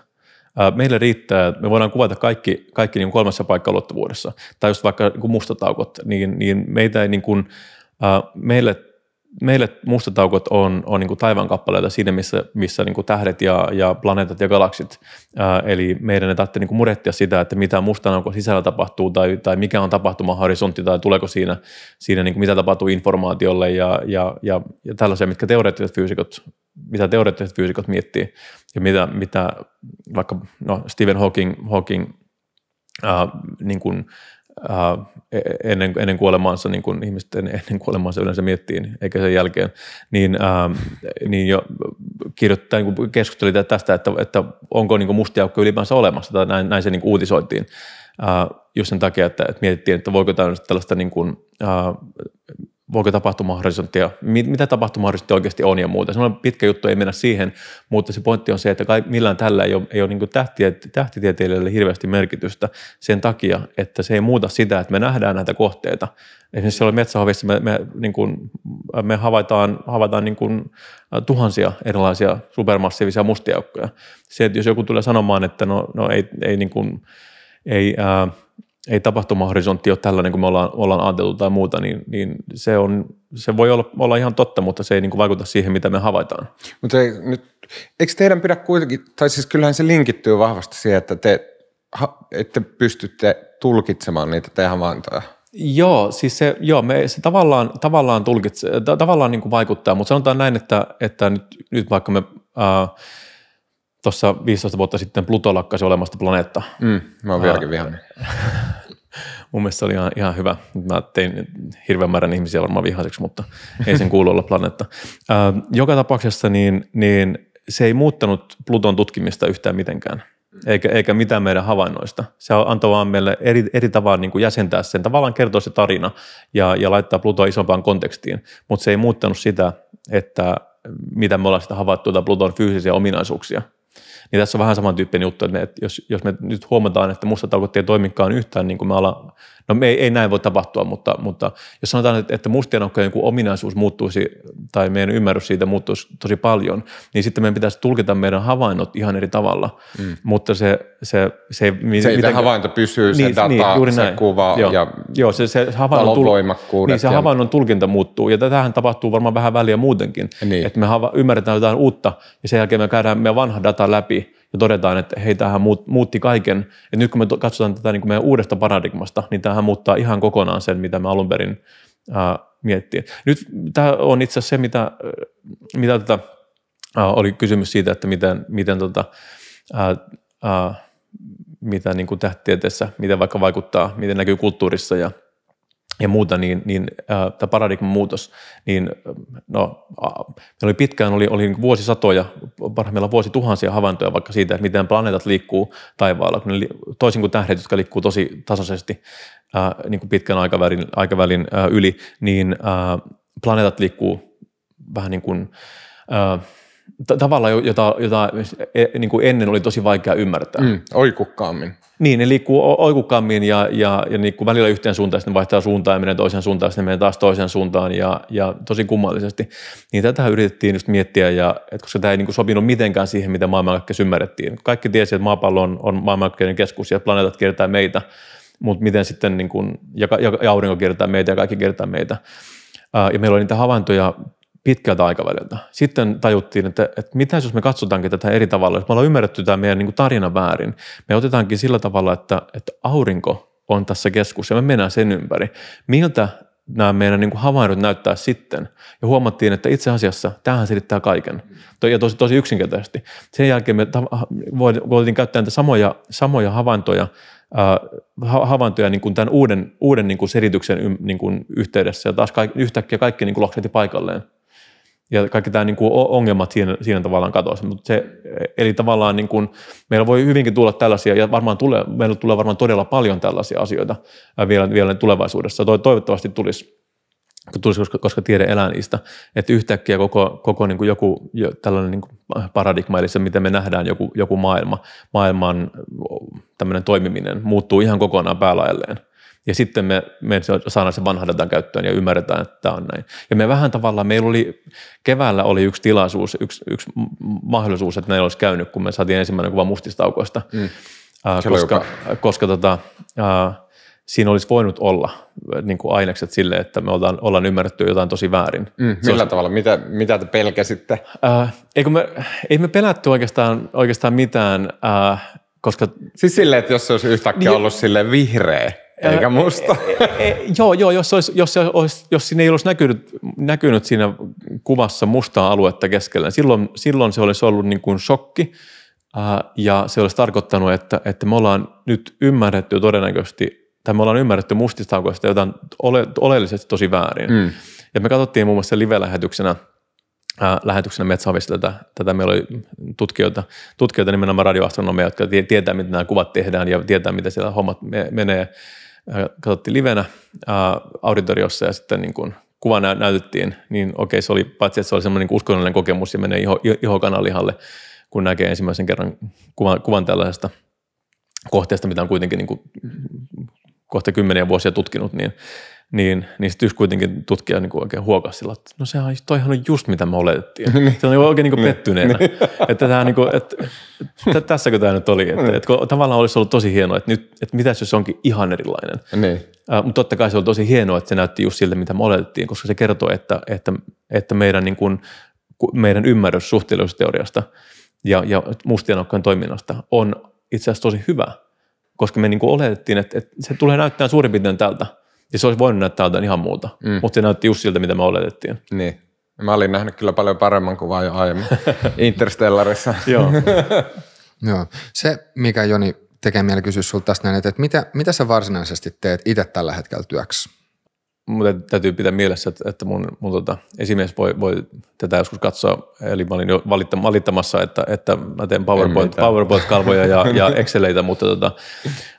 A: Äh, meillä riittää, me voidaan kuvata kaikki, kaikki niin kolmessa paikkaluottavuudessa, tai just vaikka niin mustataukot, niin, niin meitä ei niin kuin, äh, meille meille mustat aukot on, on niin taivaankappaleita siinä, missä, missä niin tähdet ja, ja planeetat ja galaksit. Ää, eli meidän ei tarvitse niin murehtia sitä, että mitä mustan aukon sisällä tapahtuu tai, tai mikä on tapahtumahorisontti tai tuleeko siinä, siinä niin mitä tapahtuu informaatiolle ja, ja, ja, ja tällaisia, mitkä teoreettiset fyysikot, mitä teoreettiset fyysikot miettii ja mitä, mitä vaikka no, Stephen Hawking, Hawking ää, niin kuin, Äh, e-, ennen, ennen kuolemaansa, niin kuin ihmiset ennen kuolemaansa yleensä miettii, eikä sen jälkeen, niin, ähm, niin jo kirjoittaa, niin keskusteli tästä, että, että onko niin kuin musta aukko ylipäänsä olemassa, tai näin, näin se niin kuin uutisoitiin. Äh, just sen takia, että, että mietittiin, että voiko tällaista niin kuin, äh, voiko tapahtumahorisonttia, mitä tapahtumahorisontti oikeasti on ja muuta. Se on pitkä juttu, ei mennä siihen, mutta se pointti on se, että kai, millään tällä ei ole, ei ole niin tähtitieteilijälle hirveästi merkitystä sen takia, että se ei muuta sitä, että me nähdään näitä kohteita. Esimerkiksi siellä metsähovissa me, me, niin kuin, me havaitaan, havaitaan niin kuin, äh, tuhansia erilaisia supermassiivisia mustiaukkoja. Se, että jos joku tulee sanomaan, että no, no ei, ei, niin kuin, ei äh, ei tapahtumahorisontti ole tällainen kuin me ollaan, ollaan ajateltu tai muuta, niin, niin se, on, se voi olla, olla ihan totta, mutta se ei niin kuin vaikuta siihen,
B: mitä me havaitaan. Mutta ei, nyt, eikö teidän pidä kuitenkin, tai siis kyllähän se linkittyy vahvasti siihen, että te ette pystytte tulkitsemaan niitä teidän havaintoja?
A: Joo, siis se, joo, me, se tavallaan, tavallaan, tulkitse, ta, tavallaan niin kuin vaikuttaa, mutta sanotaan näin, että, että nyt, nyt vaikka me äh, tuossa 15 vuotta sitten Pluto lakkasi olemasta planeetta. Mm, mä oon vieläkin vihainen. mun mielestä se oli ihan, ihan hyvä. Mä tein hirveän määrän ihmisiä varmaan vihaiseksi, mutta ei sen kuulu olla planeetta. joka tapauksessa niin, niin se ei muuttanut Pluton tutkimista yhtään mitenkään eikä, eikä mitään meidän havainnoista. Se antoi vaan meille eri, eri tavalla niin kuin jäsentää sen, tavallaan kertoa se tarina ja, ja laittaa Pluto isompaan kontekstiin, mutta se ei muuttanut sitä, että mitä me ollaan sitä havaittu, Pluton fyysisiä ominaisuuksia. Niin tässä on vähän samantyyppinen juttu, että, me, että jos, jos me nyt huomataan, että mustat aukot ei toimikaan yhtään niin kuin me ala, No me ei, ei näin voi tapahtua, mutta, mutta jos sanotaan, että, että mustien aukkojen joku ominaisuus muuttuisi tai meidän ymmärrys siitä muuttuisi tosi paljon, niin sitten meidän pitäisi tulkita meidän havainnot ihan eri tavalla. Mm. Mutta se, se, se, ei, se Mitä havainto pysyy, niin, se data, niin, juuri se näin. kuva Joo. ja Joo, se, se havainnon tul- niin, se havainnon tulkinta muuttuu ja tähän tapahtuu varmaan vähän väliä muutenkin. Niin. Että me hava- ymmärretään jotain uutta ja sen jälkeen me käydään meidän vanha data läpi ja todetaan, että hei, tämähän muut, muutti kaiken. Et nyt kun me to, katsotaan tätä niin kuin meidän uudesta paradigmasta, niin tämähän muuttaa ihan kokonaan sen, mitä me alun perin ää, miettii. Nyt tämä on itse asiassa se, mitä, mitä tätä, tota, ää, oli kysymys siitä, että miten, miten tota, ää, ää, mitä niin kuin tähtitieteessä, miten vaikka vaikuttaa, miten näkyy kulttuurissa ja – ja muuta, niin, niin äh, tämä paradigman muutos, niin äh, no, äh, oli pitkään oli, oli niin vuosisatoja, parhaimmillaan vuosituhansia havaintoja vaikka siitä, että miten planeetat liikkuu taivaalla, kun ne, li, toisin kuin tähdet, jotka liikkuu tosi tasaisesti äh, niin kuin pitkän aikavälin, aikavälin äh, yli, niin äh, planeetat liikkuu vähän niin kuin äh, tavalla, jota, jota e-, e-, niin kuin ennen oli tosi vaikea ymmärtää. Mm, oikukkaammin. Niin, ne liikkuu oikukkaammin ja, ja, ja niin kuin välillä yhteen suuntaan, sitten vaihtaa suuntaan ja menee toiseen suuntaan, sitten menee taas toiseen suuntaan ja, ja tosi kummallisesti. Niin tätä yritettiin just miettiä, ja, että koska tämä ei niin kuin sopinut mitenkään siihen, mitä maailmankaikkeus ymmärrettiin. Kaikki tiesi, että maapallo on, on maailmankaikkeuden keskus ja planeetat kiertää meitä, mutta miten sitten niin kuin, ja, ja, ja aurinko kiertää meitä ja kaikki kiertää meitä. Ja meillä oli niitä havaintoja pitkältä aikaväliltä. Sitten tajuttiin, että, että mitä jos me katsotaankin tätä eri tavalla, jos me ollaan ymmärretty tämä meidän niin tarina väärin, me otetaankin sillä tavalla, että, että aurinko on tässä keskus ja me mennään sen ympäri. Miltä nämä meidän niin kuin havainnot näyttää sitten. Ja huomattiin, että itse asiassa tähän selittää kaiken. Ja tosi, tosi yksinkertaisesti. Sen jälkeen me voitiin käyttää näitä samoja, samoja havaintoja, äh, havaintoja niin kuin tämän uuden, uuden niin kuin selityksen niin kuin yhteydessä. Ja taas kaikki, yhtäkkiä kaikki niin kuin paikalleen ja kaikki tämä niin kuin ongelmat siinä, siinä tavallaan katosi. Mutta se, eli tavallaan niin kuin, meillä voi hyvinkin tulla tällaisia, ja varmaan tulee, meillä tulee varmaan todella paljon tällaisia asioita vielä, vielä tulevaisuudessa. Toivottavasti tulisi tulisi, koska, koska tiede elää niistä. Että yhtäkkiä koko, koko niin kuin joku jo, tällainen niin kuin paradigma, eli se miten me nähdään joku, joku maailma, maailman tämmöinen toimiminen muuttuu ihan kokonaan päälaelleen. Ja sitten me, me saadaan se vanha datan käyttöön ja ymmärretään, että tämä on näin. Ja me vähän tavallaan, meillä oli, keväällä oli yksi tilaisuus, yksi, yksi mahdollisuus, että näin olisi käynyt, kun me saatiin ensimmäinen kuva mustista aukoista. Mm. Äh, koska koska tota, äh, siinä olisi voinut olla äh, niin kuin ainekset sille, että me ollaan, ollaan ymmärretty jotain tosi väärin. Mm, millä olisi... tavalla? Mitä, mitä
B: te pelkäsitte?
A: Äh, eikö me, ei me pelätty oikeastaan, oikeastaan
B: mitään, äh, koska... Siis silleen, että jos se olisi yhtäkkiä niin, ollut sille vihreä. Eikä
A: musta. E, e, e, joo, joo jos, olisi, jos, olisi, jos siinä ei olisi näkynyt, näkynyt siinä kuvassa mustaa aluetta keskellä, silloin, silloin se olisi ollut niin kuin shokki ja se olisi tarkoittanut, että, että me ollaan nyt ymmärretty todennäköisesti, tai me ollaan ymmärretty mustista aukoista jotain ole, oleellisesti tosi väärin. Mm. Ja me katsottiin muun muassa live-lähetyksenä lähetyksenä Metsäavissa tätä, tätä. Meillä oli tutkijoita, tutkijoita nimenomaan radioastronomia, jotka tietää, miten nämä kuvat tehdään ja tietää, miten siellä hommat menee katsottiin livenä ää, auditoriossa ja sitten niin kuin kuva nä- näytettiin, niin okei se oli paitsi, että se oli semmoinen niin uskonnollinen kokemus ja menee iho, ihokanalihalle, kun näkee ensimmäisen kerran kuvan, kuvan tällaisesta kohteesta, mitä on kuitenkin niin kuin kohta kymmeniä vuosia tutkinut, niin niin, niin sitten yksi kuitenkin tutkija niin kuin oikein huokasi sillä, että no sehän, toihan on just mitä me oletettiin. Niin. Se on niinku oikein niinku niin kuin pettyneenä. Niin. että tämä, niin kuin, että, tässäkö tämä nyt oli? Että, niin. että tavallaan olisi ollut tosi hienoa, että, nyt, että mitä jos se onkin ihan erilainen. Niin. Äh, mutta totta kai se oli tosi hienoa, että se näytti just siltä, mitä me oletettiin, koska se kertoo, että, että, että meidän, niin kuin, meidän ymmärrys suhteellisuusteoriasta ja, ja mustien toiminnasta on itse asiassa tosi hyvä, koska me niin kuin oletettiin, että, että se tulee näyttämään suurin piirtein tältä – ja niin se olisi voinut näyttää jotain ihan muuta, mm. mutta se näytti just siltä, mitä me oletettiin. Niin.
B: Mä olin nähnyt kyllä paljon paremman kuvaa jo aiemmin Interstellarissa. Joo.
C: Joo. Se, mikä Joni tekee mieli kysyä sinulta tästä näin, että mitä, mitä sä varsinaisesti teet itse tällä hetkellä työksi?
A: Mutta täytyy pitää mielessä, että, että mun, mun tota, esimies voi, voi tätä joskus katsoa, eli mä olin jo valittam, valittamassa, että, että mä teen PowerPoint, PowerPoint-kalvoja ja, ja Exceleitä, mutta, tota,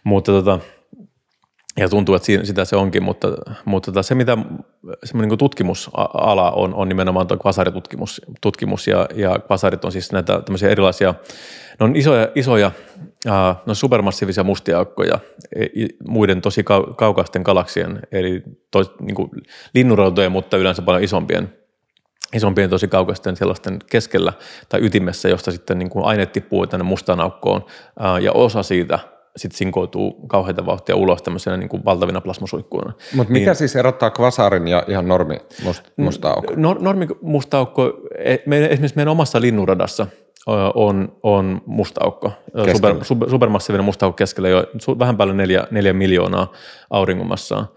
A: mutta tota, ja tuntuu, että sitä se onkin, mutta, mutta tota se mitä semmoinen niin tutkimusala on, on nimenomaan tuo kvasaritutkimus. Tutkimus ja, ja kvasarit on siis näitä tämmöisiä erilaisia, ne on isoja, isoja on supermassiivisia mustia aukkoja e, muiden tosi kaukaisten galaksien, eli to, niin kuin linnunrautojen, mutta yleensä paljon isompien isompien tosi kaukaisten sellaisten keskellä tai ytimessä, josta sitten niin kuin aineet tippuu tänne mustaan aukkoon ja osa siitä – sit sinkoutuu kauheita vauhtia ulos tämmöisenä niin kuin valtavina plasmasuikkuina. Mutta mikä niin, siis erottaa kvasarin ja ihan normi must, musta aukko? No, normi musta aukko, e, me, esimerkiksi meidän omassa linnunradassa on, on musta aukko, super, super, supermassiivinen musta aukko keskellä jo vähän päälle neljä, neljä miljoonaa auringonmassaa.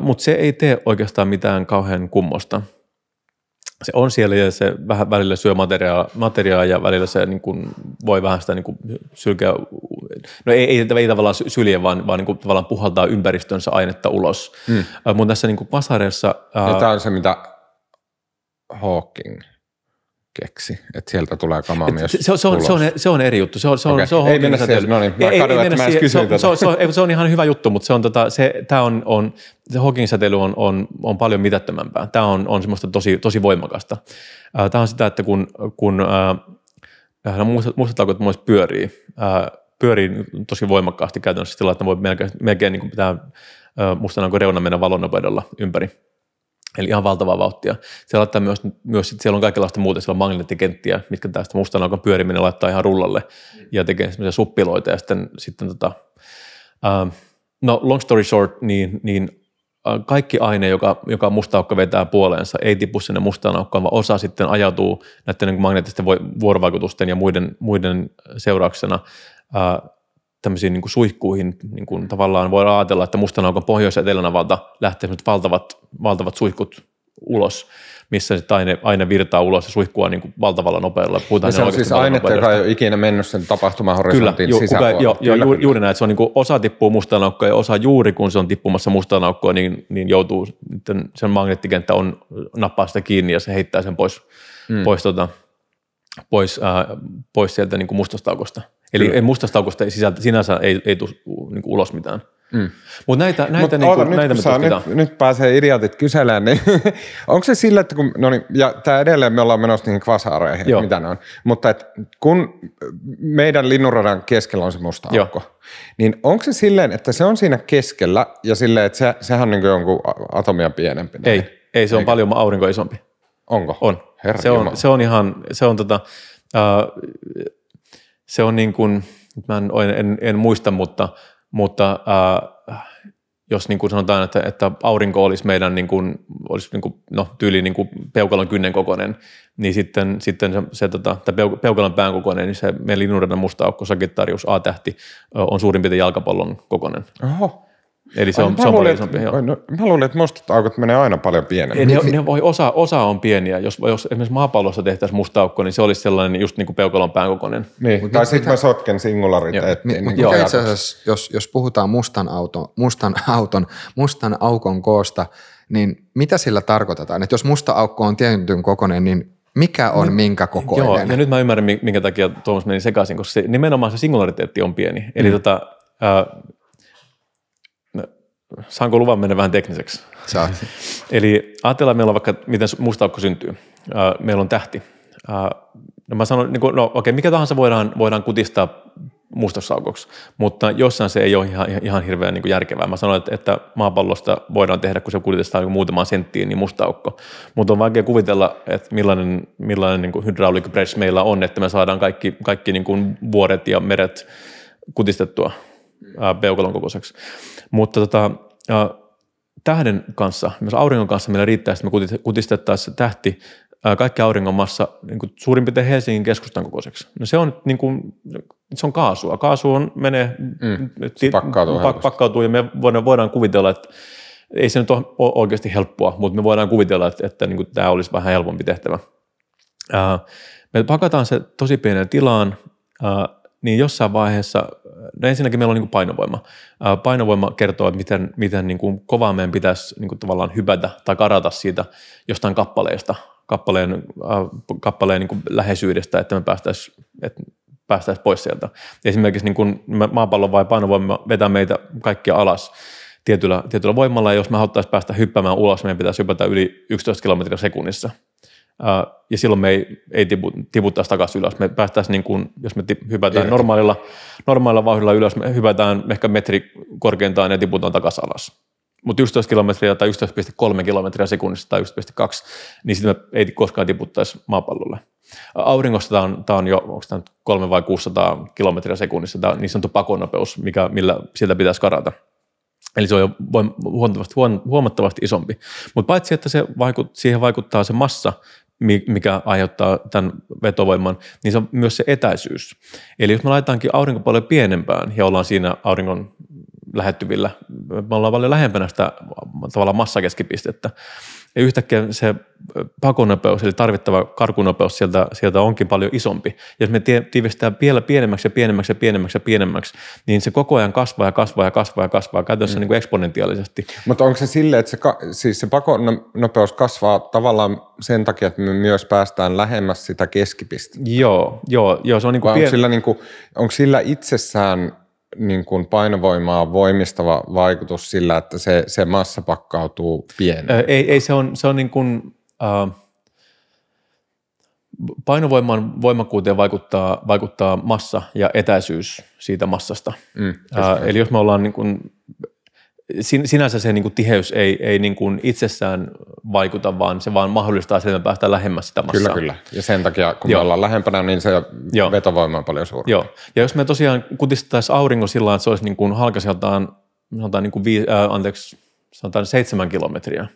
A: Mutta se ei tee oikeastaan mitään kauhean kummosta se on siellä ja se vähän välillä syö materiaa, materiaa ja välillä se niin kuin voi vähän sitä niin kuin sylkeä, no ei, ei, ei tavallaan sylje, vaan, vaan niin kuin tavallaan puhaltaa ympäristönsä ainetta ulos. Mm. Äh, Mutta tässä niin kuin vasareessa... Äh, ja ää... tämä on se, mitä Hawking – keksi. Että sieltä tulee myös se, se, on, se, on, se on eri juttu. Se on, se on, okay. se on ei no niin, ei, Se, on, ihan hyvä juttu, mutta se on, tota, se, tää on, on se Hawking säteily on, on, on paljon mitättömämpää. Tämä on, on semmoista tosi, tosi voimakasta. Tämä on sitä, että kun, kun äh, no muistetaanko, että muista pyörii, äh, pyörii tosi voimakkaasti käytännössä sillä, että voi melkein, melkein niin pitää äh, mustananko reuna mennä valonopeudella ympäri Eli ihan valtavaa vauhtia. Se laittaa myös, myös sit siellä on kaikenlaista muuta, siellä on magneettikenttiä, mitkä tästä mustan aukon pyöriminen laittaa ihan rullalle ja tekee semmoisia suppiloita ja sitten, sitten tota, ähm, no long story short, niin, niin äh, kaikki aine, joka, joka mustaukka vetää puoleensa, ei tipu sinne mustaan aukkoon, vaan osa sitten ajautuu näiden niin magneettisten vuorovaikutusten ja muiden, muiden seurauksena äh, tämmöisiin niin kuin suihkuihin niin kuin tavallaan voi ajatella, että aukon pohjois- ja etelänavalta lähtee valtavat, valtavat suihkut ulos, missä sitten aine, aine virtaa ulos ja suihkua niin kuin valtavalla nopeudella. Puhutaan ja se on siis aine, joka ei ole ikinä mennyt sen
B: tapahtumahorisontin ju, sisäpuolella. Jo, jo, ju,
A: juuri näin, että se on niin kuin osa tippuu mustaan aukkoon ja osa juuri kun se on tippumassa mustaan aukkoon, niin, niin joutuu, sen magneettikenttä on, nappaa sitä kiinni ja se heittää sen pois, hmm. pois, tota, pois, äh, pois sieltä niin kuin mustasta aukosta. Eli Kyllä. mustasta ei sisältä, sinänsä ei, ei tule uh, niin ulos mitään. Mm. Mutta näitä, näitä, Mut niin nyt, näitä me saa, nyt,
B: nyt pääsee idiotit kyselemään, niin onko se sillä, että kun, no niin, ja tämä edelleen me ollaan menossa niihin kvasaareihin, Joo. mitä ne on, mutta et kun meidän linnunradan keskellä on se musta Joo. aukko, niin onko se silleen, että se on siinä keskellä ja silleen, että se, sehän on niin jonkun atomia pienempi? Ei, näin. ei se on Eikä. paljon aurinko isompi.
A: Onko? On. Herra se on, se on ihan, se on tota, äh, se on niin kuin, mä en, en, en muista, mutta, mutta äh, jos niin kuin sanotaan, että, että aurinko olisi meidän niin kuin, olisi niin kuin, no, tyyli niin kuin peukalon kynnen kokoinen, niin sitten, sitten se, se tota, peukalon pään kokoinen, niin se meidän linnunradan musta aukko Sagittarius A-tähti on suurin piirtein jalkapallon kokoinen. Oho. Eli se on, Ai, niin se on luulen, paljon isompi.
B: No, mä luulen, että mustat aukot menee aina paljon pienemmin. Ne, ne
A: voi, osa, osa on pieniä. Jos, jos esimerkiksi maapallossa tehtäisiin musta aukko, niin se olisi sellainen just niin kuin peukalon pään kokoinen.
C: Niin, mut tai sitten mä sotken singulariteettiin. Niin, niin, itse asiassa, jos, jos puhutaan mustan, auto mustan auton, mustan aukon koosta, niin mitä sillä tarkoitetaan? Että jos musta aukko on tietyn kokoinen, niin mikä on nyt, no, minkä kokoinen? Joo, ja
A: nyt mä ymmärrän, minkä takia Tuomas meni sekaisin, koska se, nimenomaan se singulariteetti on pieni. Eli mm. tota, äh, saanko luvan mennä vähän tekniseksi? Saat. Eli ajatellaan, meillä on vaikka, miten musta aukko syntyy. Äh, meillä on tähti. Äh, no mä sanon, niin kuin, no okei, mikä tahansa voidaan, voidaan kutistaa mustassaukoksi, mutta jossain se ei ole ihan, ihan hirveän niin järkevää. Mä sanoin, että, että maapallosta voidaan tehdä, kun se kuljetetaan niin muutamaan senttiin, niin mustaukko. Mutta on vaikea kuvitella, että millainen, millainen niin hydraulic press meillä on, että me saadaan kaikki, kaikki niin kuin vuoret ja meret kutistettua äh, peukalon kokoiseksi. Mutta tota, tähden kanssa, myös auringon kanssa meillä riittää, että me kutistettaisiin tähti kaikki auringon massa niin kuin suurin piirtein Helsingin keskustan kokoiseksi. No se, on, niin kuin, se on kaasua. Kaasu on, menee, mm, ti, pakkautuu, pak, pakkautuu ja me voidaan, voidaan kuvitella, että ei se nyt ole oikeasti helppoa, mutta me voidaan kuvitella, että, että niin kuin tämä olisi vähän helpompi tehtävä. Ää, me pakataan se tosi pienen tilaan, ää, niin jossain vaiheessa no ensinnäkin meillä on niin painovoima. Painovoima kertoo, että miten, miten niin kuin kovaa meidän pitäisi niin kuin tavallaan hypätä tai karata siitä jostain kappaleesta, kappaleen, kappaleen niin kuin läheisyydestä, että me päästäisiin että päästäisi pois sieltä. Esimerkiksi niin kuin maapallon vai painovoima vetää meitä kaikkia alas tietyllä, tietyllä voimalla, ja jos me haluttaisiin päästä hyppämään ulos, meidän pitäisi hypätä yli 11 kilometriä sekunnissa – ja silloin me ei, ei tipu, tiputtaisi takaisin ylös. Me päästäisiin, niin kuin, jos me tip, hypätään normaalilla, normaalilla vauhdilla ylös, me hypätään ehkä metri korkeintaan ja tiputaan takaisin alas. Mutta 11 kilometriä tai 11,3 kilometriä sekunnissa tai 11,2, niin sitten me ei koskaan tiputtaisi maapallolle. Auringossa tämä on, on jo, onko tämä nyt 3 vai 600 kilometriä sekunnissa, tämä on niin sanottu pakonopeus, mikä, millä sieltä pitäisi karata. Eli se on jo huomattavasti, huomattavasti isompi. Mutta paitsi, että se vaikut, siihen vaikuttaa se massa, mikä aiheuttaa tämän vetovoiman, niin se on myös se etäisyys. Eli jos me laitetaankin aurinko paljon pienempään ja ollaan siinä auringon lähettyvillä, me ollaan paljon lähempänä sitä tavallaan massakeskipistettä, ja yhtäkkiä se äh, pakonopeus, eli tarvittava karkunopeus sieltä, sieltä onkin paljon isompi. Ja jos me tiivistää vielä pienemmäksi
B: ja pienemmäksi ja pienemmäksi ja pienemmäksi, niin se koko ajan kasvaa ja kasvaa ja kasvaa ja kasvaa käytännössä mm. niin kuin eksponentiaalisesti. Mutta onko se silleen, että se, ka- siis se pakonopeus kasvaa tavallaan sen takia, että me myös päästään lähemmäs sitä keskipistettä? Joo, joo, joo se on niin kuin pien... onko, sillä niin kuin, onko sillä itsessään niin kuin painovoimaa voimistava vaikutus sillä, että se, se massa pakkautuu pieneen?
A: Ei, ei se on, se on niin kuin, äh, painovoiman voimakkuuteen vaikuttaa, vaikuttaa massa ja etäisyys siitä massasta. Mm, äh, eli jos me ollaan niin kuin sin, sinänsä se niin kuin tiheys ei, ei niin kuin itsessään vaikuta, vaan se vaan mahdollistaa sen, että me päästään
B: lähemmäs sitä massaa. Kyllä, kyllä. Ja sen takia, kun Joo. me ollaan lähempänä, niin se Joo. vetovoima on paljon suurempi. Joo.
A: Ja jos me tosiaan kutistettaisiin aurinko sillä että se olisi niin kuin halkaseltaan, sanotaan, niin kuin vii, äh, anteeksi, sanotaan seitsemän kilometriä,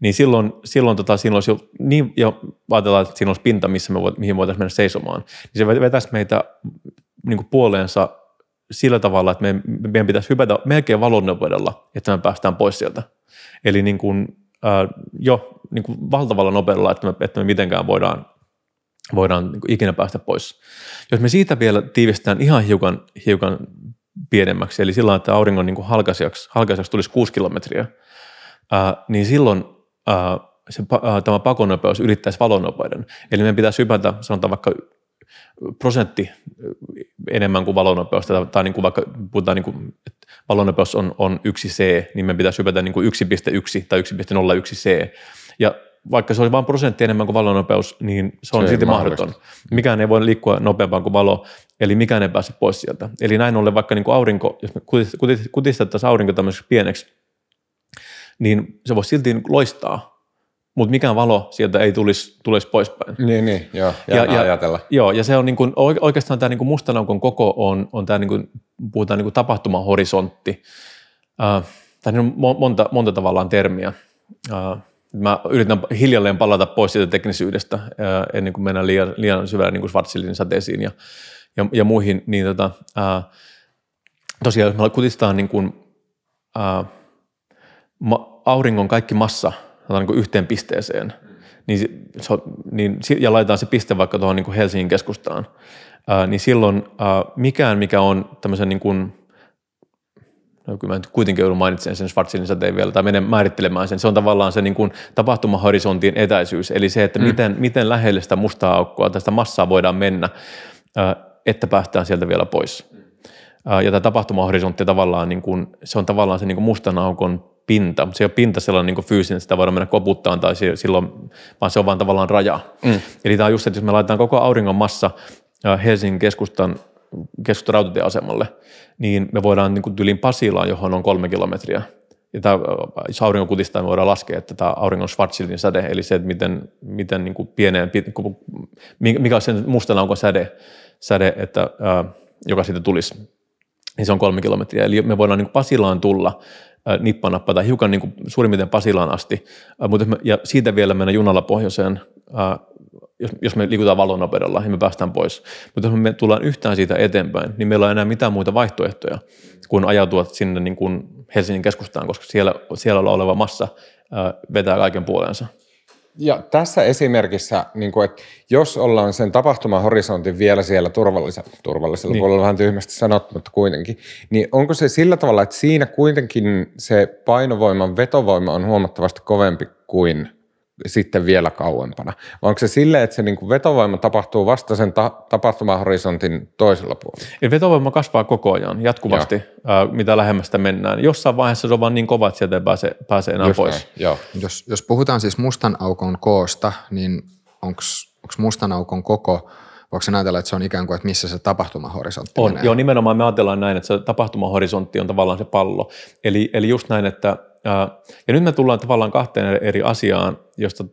A: niin silloin, silloin tota, siinä olisi jo, niin, ja ajatellaan, että siinä olisi pinta, missä me voit, mihin voitaisiin mennä seisomaan, niin se vetäisi meitä niin kuin puoleensa – sillä tavalla, että meidän, meidän pitäisi hypätä melkein valonnopeudella, että me päästään pois sieltä. Eli niin kuin, äh, jo niin kuin valtavalla nopeudella, että me, että me mitenkään voidaan, voidaan niin ikinä päästä pois. Jos me siitä vielä tiivistetään ihan hiukan, hiukan pienemmäksi, eli sillä että auringon niin kuin halkaisijaksi, halkaisijaksi tulisi 6 kilometriä, äh, niin silloin äh, se, äh, tämä pakonopeus ylittäisi valonopeuden. Eli meidän pitäisi hypätä, sanotaan vaikka prosentti eh, enemmän kuin valonopeus, tai, tai niin kuin vaikka puhutaan, niin kuin, että valonopeus on, on 1C, niin me pitäisi hypätä niin 1.1 tai 1.01C. Ja vaikka se olisi vain prosentti enemmän kuin valonopeus, niin se on se silti mahdoton. Mm. Mikään ei voi liikkua nopeampaan kuin valo, eli mikään ei pääse pois sieltä. Eli näin ollen vaikka niin kuin aurinko, jos me kutistettaisiin aurinko tämmöiseksi pieneksi, niin se voi silti loistaa mutta mikään valo sieltä ei tulisi, tulisi poispäin. Niin, niin joo, ja, ja, ajatella. Joo, ja se on niin oikeastaan tämä niin mustanaukon mustan aukon koko on, on tämä, niin puhutaan niin tapahtumahorisontti. Äh, tämä on monta, monta tavallaan termiä. Äh, mä yritän hiljalleen palata pois siitä teknisyydestä äh, ennen kuin mennään liian, liian syvällä niin kuin Schwarzschildin sateisiin ja, ja, ja muihin. Niin tota, äh, tosiaan, jos me kutistetaan niin kuin, äh, ma, auringon kaikki massa – niin yhteen pisteeseen niin, se, niin, ja laitetaan se piste vaikka tuohon niin Helsingin keskustaan, ää, niin silloin ää, mikään, mikä on tämmöisen niin kuin, no kyllä mä nyt kuitenkin joudun mainitsemaan sen Schwarzschildin säteen vielä tai menen määrittelemään sen. Se on tavallaan se niin kuin tapahtumahorisontin etäisyys, eli se, että mm. miten, miten lähelle sitä mustaa aukkoa tästä massaa voidaan mennä, ää, että päästään sieltä vielä pois. Mm. Ja tämä tapahtumahorisontti tavallaan, niin kuin, se on tavallaan se niin kuin mustan aukon pinta. Se ei ole pinta sellainen niin kuin fyysinen, että sitä voidaan mennä koputtaan tai se, silloin, vaan se on vaan tavallaan raja. Mm. Eli tämä on just se, että jos me laitetaan koko auringon massa Helsingin keskustan keskustan rautatieasemalle, niin me voidaan niin kuin tyliin Pasilaan, johon on kolme kilometriä. Ja tämä, jos auringon kutistaa, me voidaan laskea, että tämä auringon Schwarzschildin säde, eli se, että miten, miten niin kuin pieneen, niin mikä on sen mustan aukon säde, säde että, joka siitä tulisi niin se on kolme kilometriä. Eli me voidaan niin Pasilaan tulla äh, nippanappa tai hiukan niin suurimmiten Pasilaan asti, äh, mutta me, ja siitä vielä mennä junalla pohjoiseen, äh, jos, jos me liikutaan valonopeudella ja niin me päästään pois. Mutta jos me tullaan yhtään siitä eteenpäin, niin meillä ei ole enää mitään muita vaihtoehtoja kuin ajautua sinne niin kuin Helsingin keskustaan, koska
B: siellä, siellä oleva massa vetää kaiken puoleensa. Ja tässä esimerkissä, niin kuin, että jos ollaan sen tapahtumahorisontin vielä siellä turvallisella, turvallisella niin. puolella, vähän tyhmästi sanottu, mutta kuitenkin, niin onko se sillä tavalla, että siinä kuitenkin se painovoiman vetovoima on huomattavasti kovempi kuin sitten vielä kauempana? onko se silleen, että se niin kuin vetovoima tapahtuu vasta sen ta- tapahtumahorisontin toisella puolella? Eli vetovoima kasvaa koko ajan, jatkuvasti, ää, äh, mitä lähemmästä mennään. Jossain vaiheessa se on vaan niin kova,
A: että sieltä ei pääse, pääse enää Just pois.
C: Joo. Jos, jos puhutaan siis mustan aukon koosta, niin onko mustan aukon koko – voiko se ajatella, että se on ikään kuin, että missä se tapahtumahorisontti on, menee?
A: Joo, nimenomaan me ajatellaan näin, että se tapahtumahorisontti on tavallaan se pallo. Eli, eli just näin, että ja nyt me tullaan tavallaan kahteen eri asiaan, josta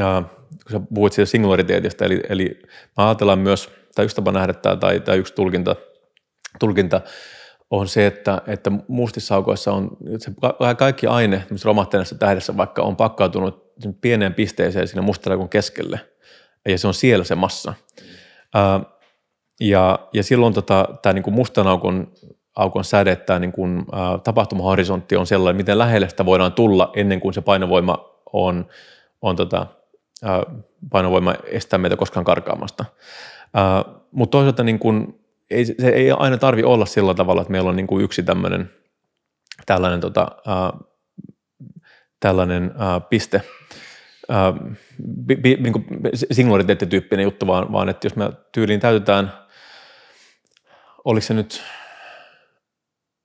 A: ää, kun sä puhuit siitä singulariteetista, eli, eli mä ajatellaan myös, tai yksi tapa nähdä tämä, tai, tai yksi tulkinta, tulkinta on se, että, että mustissaukoissa on se kaikki aine, missä romahtaneessa tähdessä vaikka on pakkautunut pieneen pisteeseen siinä mustarakon keskelle, ja se on siellä se massa. Ää, ja, ja silloin tota, tämä niinku mustan aukon, aukon säde, tämä niin tapahtumahorisontti on sellainen, miten lähelle sitä voidaan tulla ennen kuin se painovoima on, on tota, ää, painovoima estää meitä koskaan karkaamasta. Mutta toisaalta niin ei, se ei aina tarvi olla sillä tavalla, että meillä on niinku yksi tämmöinen tällainen, tota, ää, tällainen ää, piste äh, bi, bi, niin singulariteettityyppinen juttu, vaan, vaan että jos me tyyliin täytetään, oliko se nyt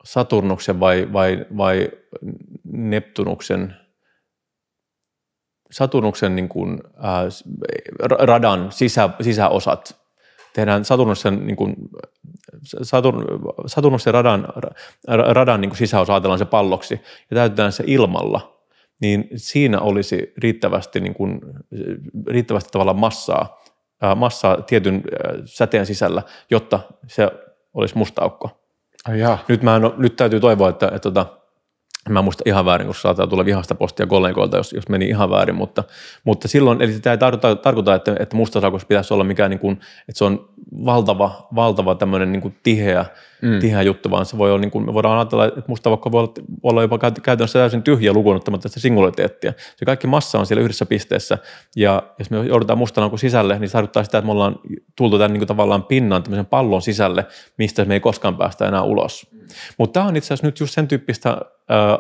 A: Saturnuksen vai, vai, vai Neptunuksen, Saturnuksen niin kuin, äh, radan sisä, sisäosat, tehdään Saturnuksen, niin kuin, Saturn, Saturnuksen radan, radan niin kuin sisäosa, ajatellaan se palloksi, ja täytetään se ilmalla – niin siinä olisi riittävästi, niin kuin, riittävästi tavallaan massaa, ää, massaa tietyn ää, säteen sisällä, jotta se olisi musta aukko. Oh, nyt, mä en, nyt täytyy toivoa, että, että, että tota, Mä muista ihan väärin, kun saattaa tulla vihasta postia kollegoilta, jos, jos meni ihan väärin, mutta, mutta silloin, eli tämä ei tarkoita, että, että mustasaukossa pitäisi olla mikään, niin kuin, että se on valtava, valtava tämmöinen niin kuin tiheä, mm. tiheä juttu, vaan se voi olla, niin kuin, me voidaan ajatella, että mustavalkko voi olla jopa käytännössä täysin tyhjä lukuun ottamatta sitä singulariteettia. Se kaikki massa on siellä yhdessä pisteessä, ja jos me joudutaan mustanalkon sisälle, niin se tarkoittaa sitä, että me ollaan tultu tämän niin kuin, tavallaan pinnan, tämmöisen pallon sisälle, mistä me ei koskaan päästä enää ulos. Mutta tämä on itse asiassa nyt just sen tyyppistä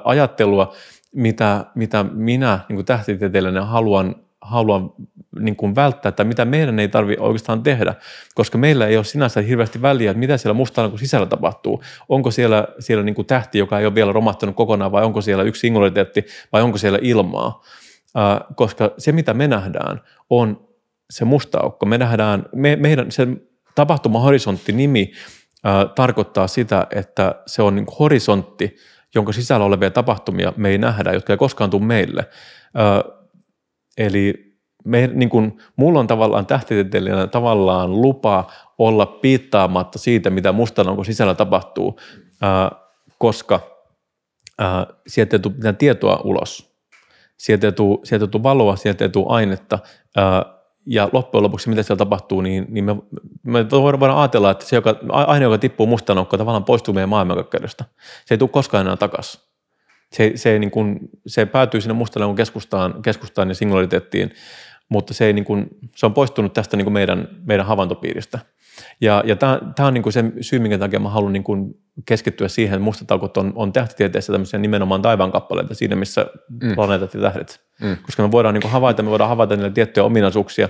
A: ajattelua, mitä, mitä minä niin kuin tähtitieteilijänä haluan, haluan niin kuin välttää tai mitä meidän ei tarvitse oikeastaan tehdä, koska meillä ei ole sinänsä hirveästi väliä, että mitä siellä mustan sisällä tapahtuu. Onko siellä, siellä niin kuin tähti, joka ei ole vielä romahtanut kokonaan vai onko siellä yksi singulariteetti vai onko siellä ilmaa. Äh, koska se, mitä me nähdään, on se musta aukko. Me nähdään, me, meidän se tapahtumahorisontti-nimi äh, tarkoittaa sitä, että se on niin kuin horisontti – jonka sisällä olevia tapahtumia me ei nähdä, jotka ei koskaan tule meille. Ö, eli me, niin kun, mulla on tavallaan tähtitieteellinen tavallaan lupa olla piittaamatta siitä, mitä mustan onko sisällä tapahtuu, ö, koska ö, sieltä ei tule mitään tietoa ulos. Sieltä ei tule, sieltä ei tule valoa, sieltä ei tule ainetta. Ö, ja loppujen lopuksi mitä siellä tapahtuu, niin, niin me, me voidaan ajatella, että se joka, aine, joka tippuu mustaan tavallaan poistuu meidän maailmankaikkeudesta. Se ei tule koskaan enää takaisin. Se, se, niin kuin, se päätyy sinne mustalle keskustaan, keskustaan ja singulariteettiin, mutta se, ei, niin kuin, se on poistunut tästä niin kuin meidän, meidän havaintopiiristä – ja, ja tämä on niin kuin se syy, minkä takia mä haluan niin kuin keskittyä siihen, että mustataukot on, on tähtitieteessä tämmöisiä nimenomaan taivaankappaleita siinä, missä mm. planeetat ja tähdet. Mm. Koska me voidaan niin kuin havaita, me voidaan havaita niille tiettyjä ominaisuuksia,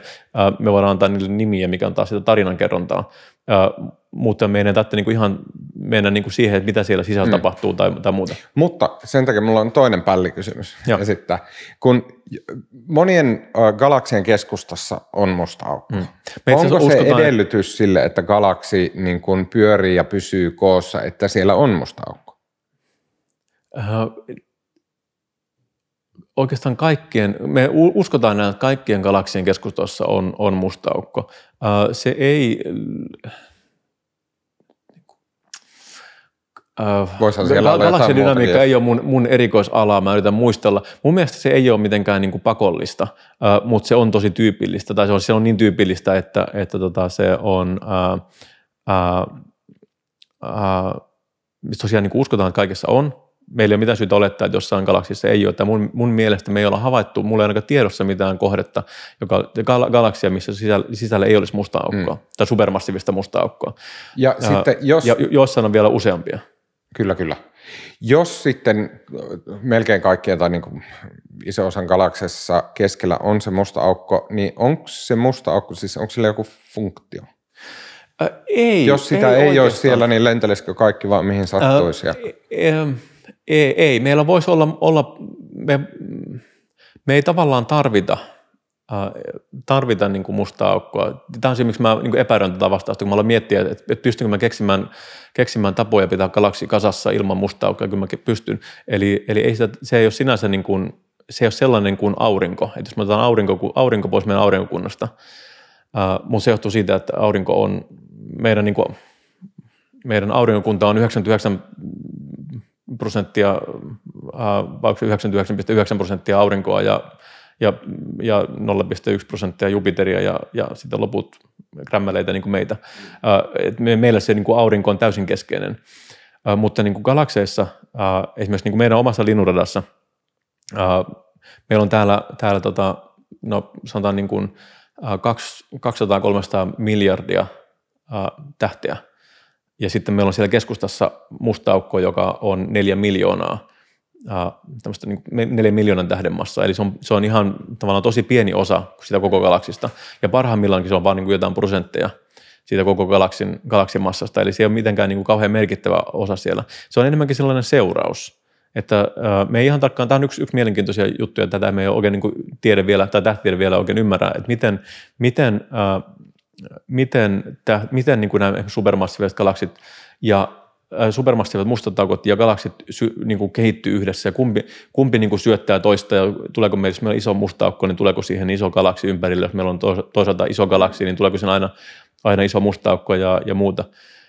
A: me voidaan antaa niille nimiä, mikä on taas sitä tarinankerrontaa. Mutta meidän tarvitse niin kuin ihan mennä niin kuin siihen, että mitä siellä sisällä mm. tapahtuu tai, tai muuta. Mutta sen
B: takia mulla on toinen pällikysymys. Joo. Esittää. Kun monien galaksien keskustassa on musta aukko. Mm. Onko se uskotaan... edellytys sille, että galaksi niin kun pyörii ja pysyy koossa, että siellä on musta aukko? Äh, oikeastaan kaikkien, me uskotaan että kaikkien
A: galaksien keskustassa on, on musta aukko. Äh, se ei uh, siellä olla Galaksidynamiikka ei ole mun, mun erikoisalaa, mä yritän muistella. Mun mielestä se ei ole mitenkään niin kuin pakollista, uh, öh, mutta se on tosi tyypillistä. Tai se on, se on niin tyypillistä, että, että tota, se on... Uh, uh, uh, mistä tosiaan niin kuin uskotaan, että kaikessa on. Meillä ei ole mitään syytä olettaa, että jossain galaksissa ei ole. että mun, mun mielestä me ei olla havaittu, mulla ei ainakaan tiedossa mitään kohdetta, joka, gal, galaksia, missä sisällä, sisällä ei olisi mustaa aukkoa mm. tai supermassiivista mustaa aukkoa. Ja, ja, sitten jos... ja
B: jossain on vielä useampia. Kyllä, kyllä. Jos sitten melkein kaikkien tai niin kuin iso osan galaksessa keskellä on se musta aukko, niin onko se musta aukko, siis onko sillä joku funktio? Ä, ei, Jos sitä ei, ei olisi siellä, niin lentelisikö kaikki vaan mihin sattuisi? Ä, ei, e, e, ei,
A: meillä voisi olla, olla me, me ei tavallaan tarvita – Äh, tarvita niin kuin mustaa aukkoa. Tämä on se, miksi mä niin epäröin tätä vastausta, kun mä aloin miettiä, että, että pystynkö mä keksimään, keksimään tapoja pitää galaksi kasassa ilman mustaa aukkoa, kyllä mä pystyn. Eli, eli ei sitä, se ei ole sinänsä niin kuin, se ei ole sellainen kuin aurinko. Että jos mä otan aurinko, aurinko pois meidän aurinkokunnasta, äh, mutta se johtuu siitä, että aurinko on meidän, niin kuin, meidän aurinkokunta on 99 prosenttia, äh, uh, 99,9 prosenttia aurinkoa ja ja, ja 0,1 prosenttia Jupiteria ja, ja sitten loput grämmäleitä niin kuin meitä. Et me, meillä se niin kuin aurinko on täysin keskeinen. Mutta niin kuin galakseissa, esimerkiksi niin kuin meidän omassa linuradassa, meillä on täällä, täällä tota, no, sanotaan niin kuin 200-300 miljardia tähteä. Ja sitten meillä on siellä keskustassa musta aukko, joka on neljä miljoonaa tämmöistä niin neljän miljoonan tähden massaa. Eli se on, se on ihan tavallaan tosi pieni osa sitä koko galaksista. Ja parhaimmillaankin se on vain niin kuin jotain prosentteja siitä koko galaksin, galaksin massasta. Eli se ei ole mitenkään niin kuin kauhean merkittävä osa siellä. Se on enemmänkin sellainen seuraus. Että me ei ihan tarkkaan, tämä on yksi, yksi mielenkiintoisia juttuja, tätä me ei oikein niin kuin vielä, tai tähtiede vielä oikein ymmärrä, että miten, miten, äh, miten, täh, miten niin kuin nämä supermassiiviset galaksit ja Äh, supermassiiviset mustat aukot ja galaksit sy, niin kuin kehittyy yhdessä ja kumpi, kumpi niin kuin syöttää toista ja tuleeko meillä, jos meillä on iso musta aukko, niin tuleeko siihen iso galaksi ympärille, jos meillä on toisaalta iso galaksi, niin tuleeko sen aina, aina iso musta aukko ja, ja muuta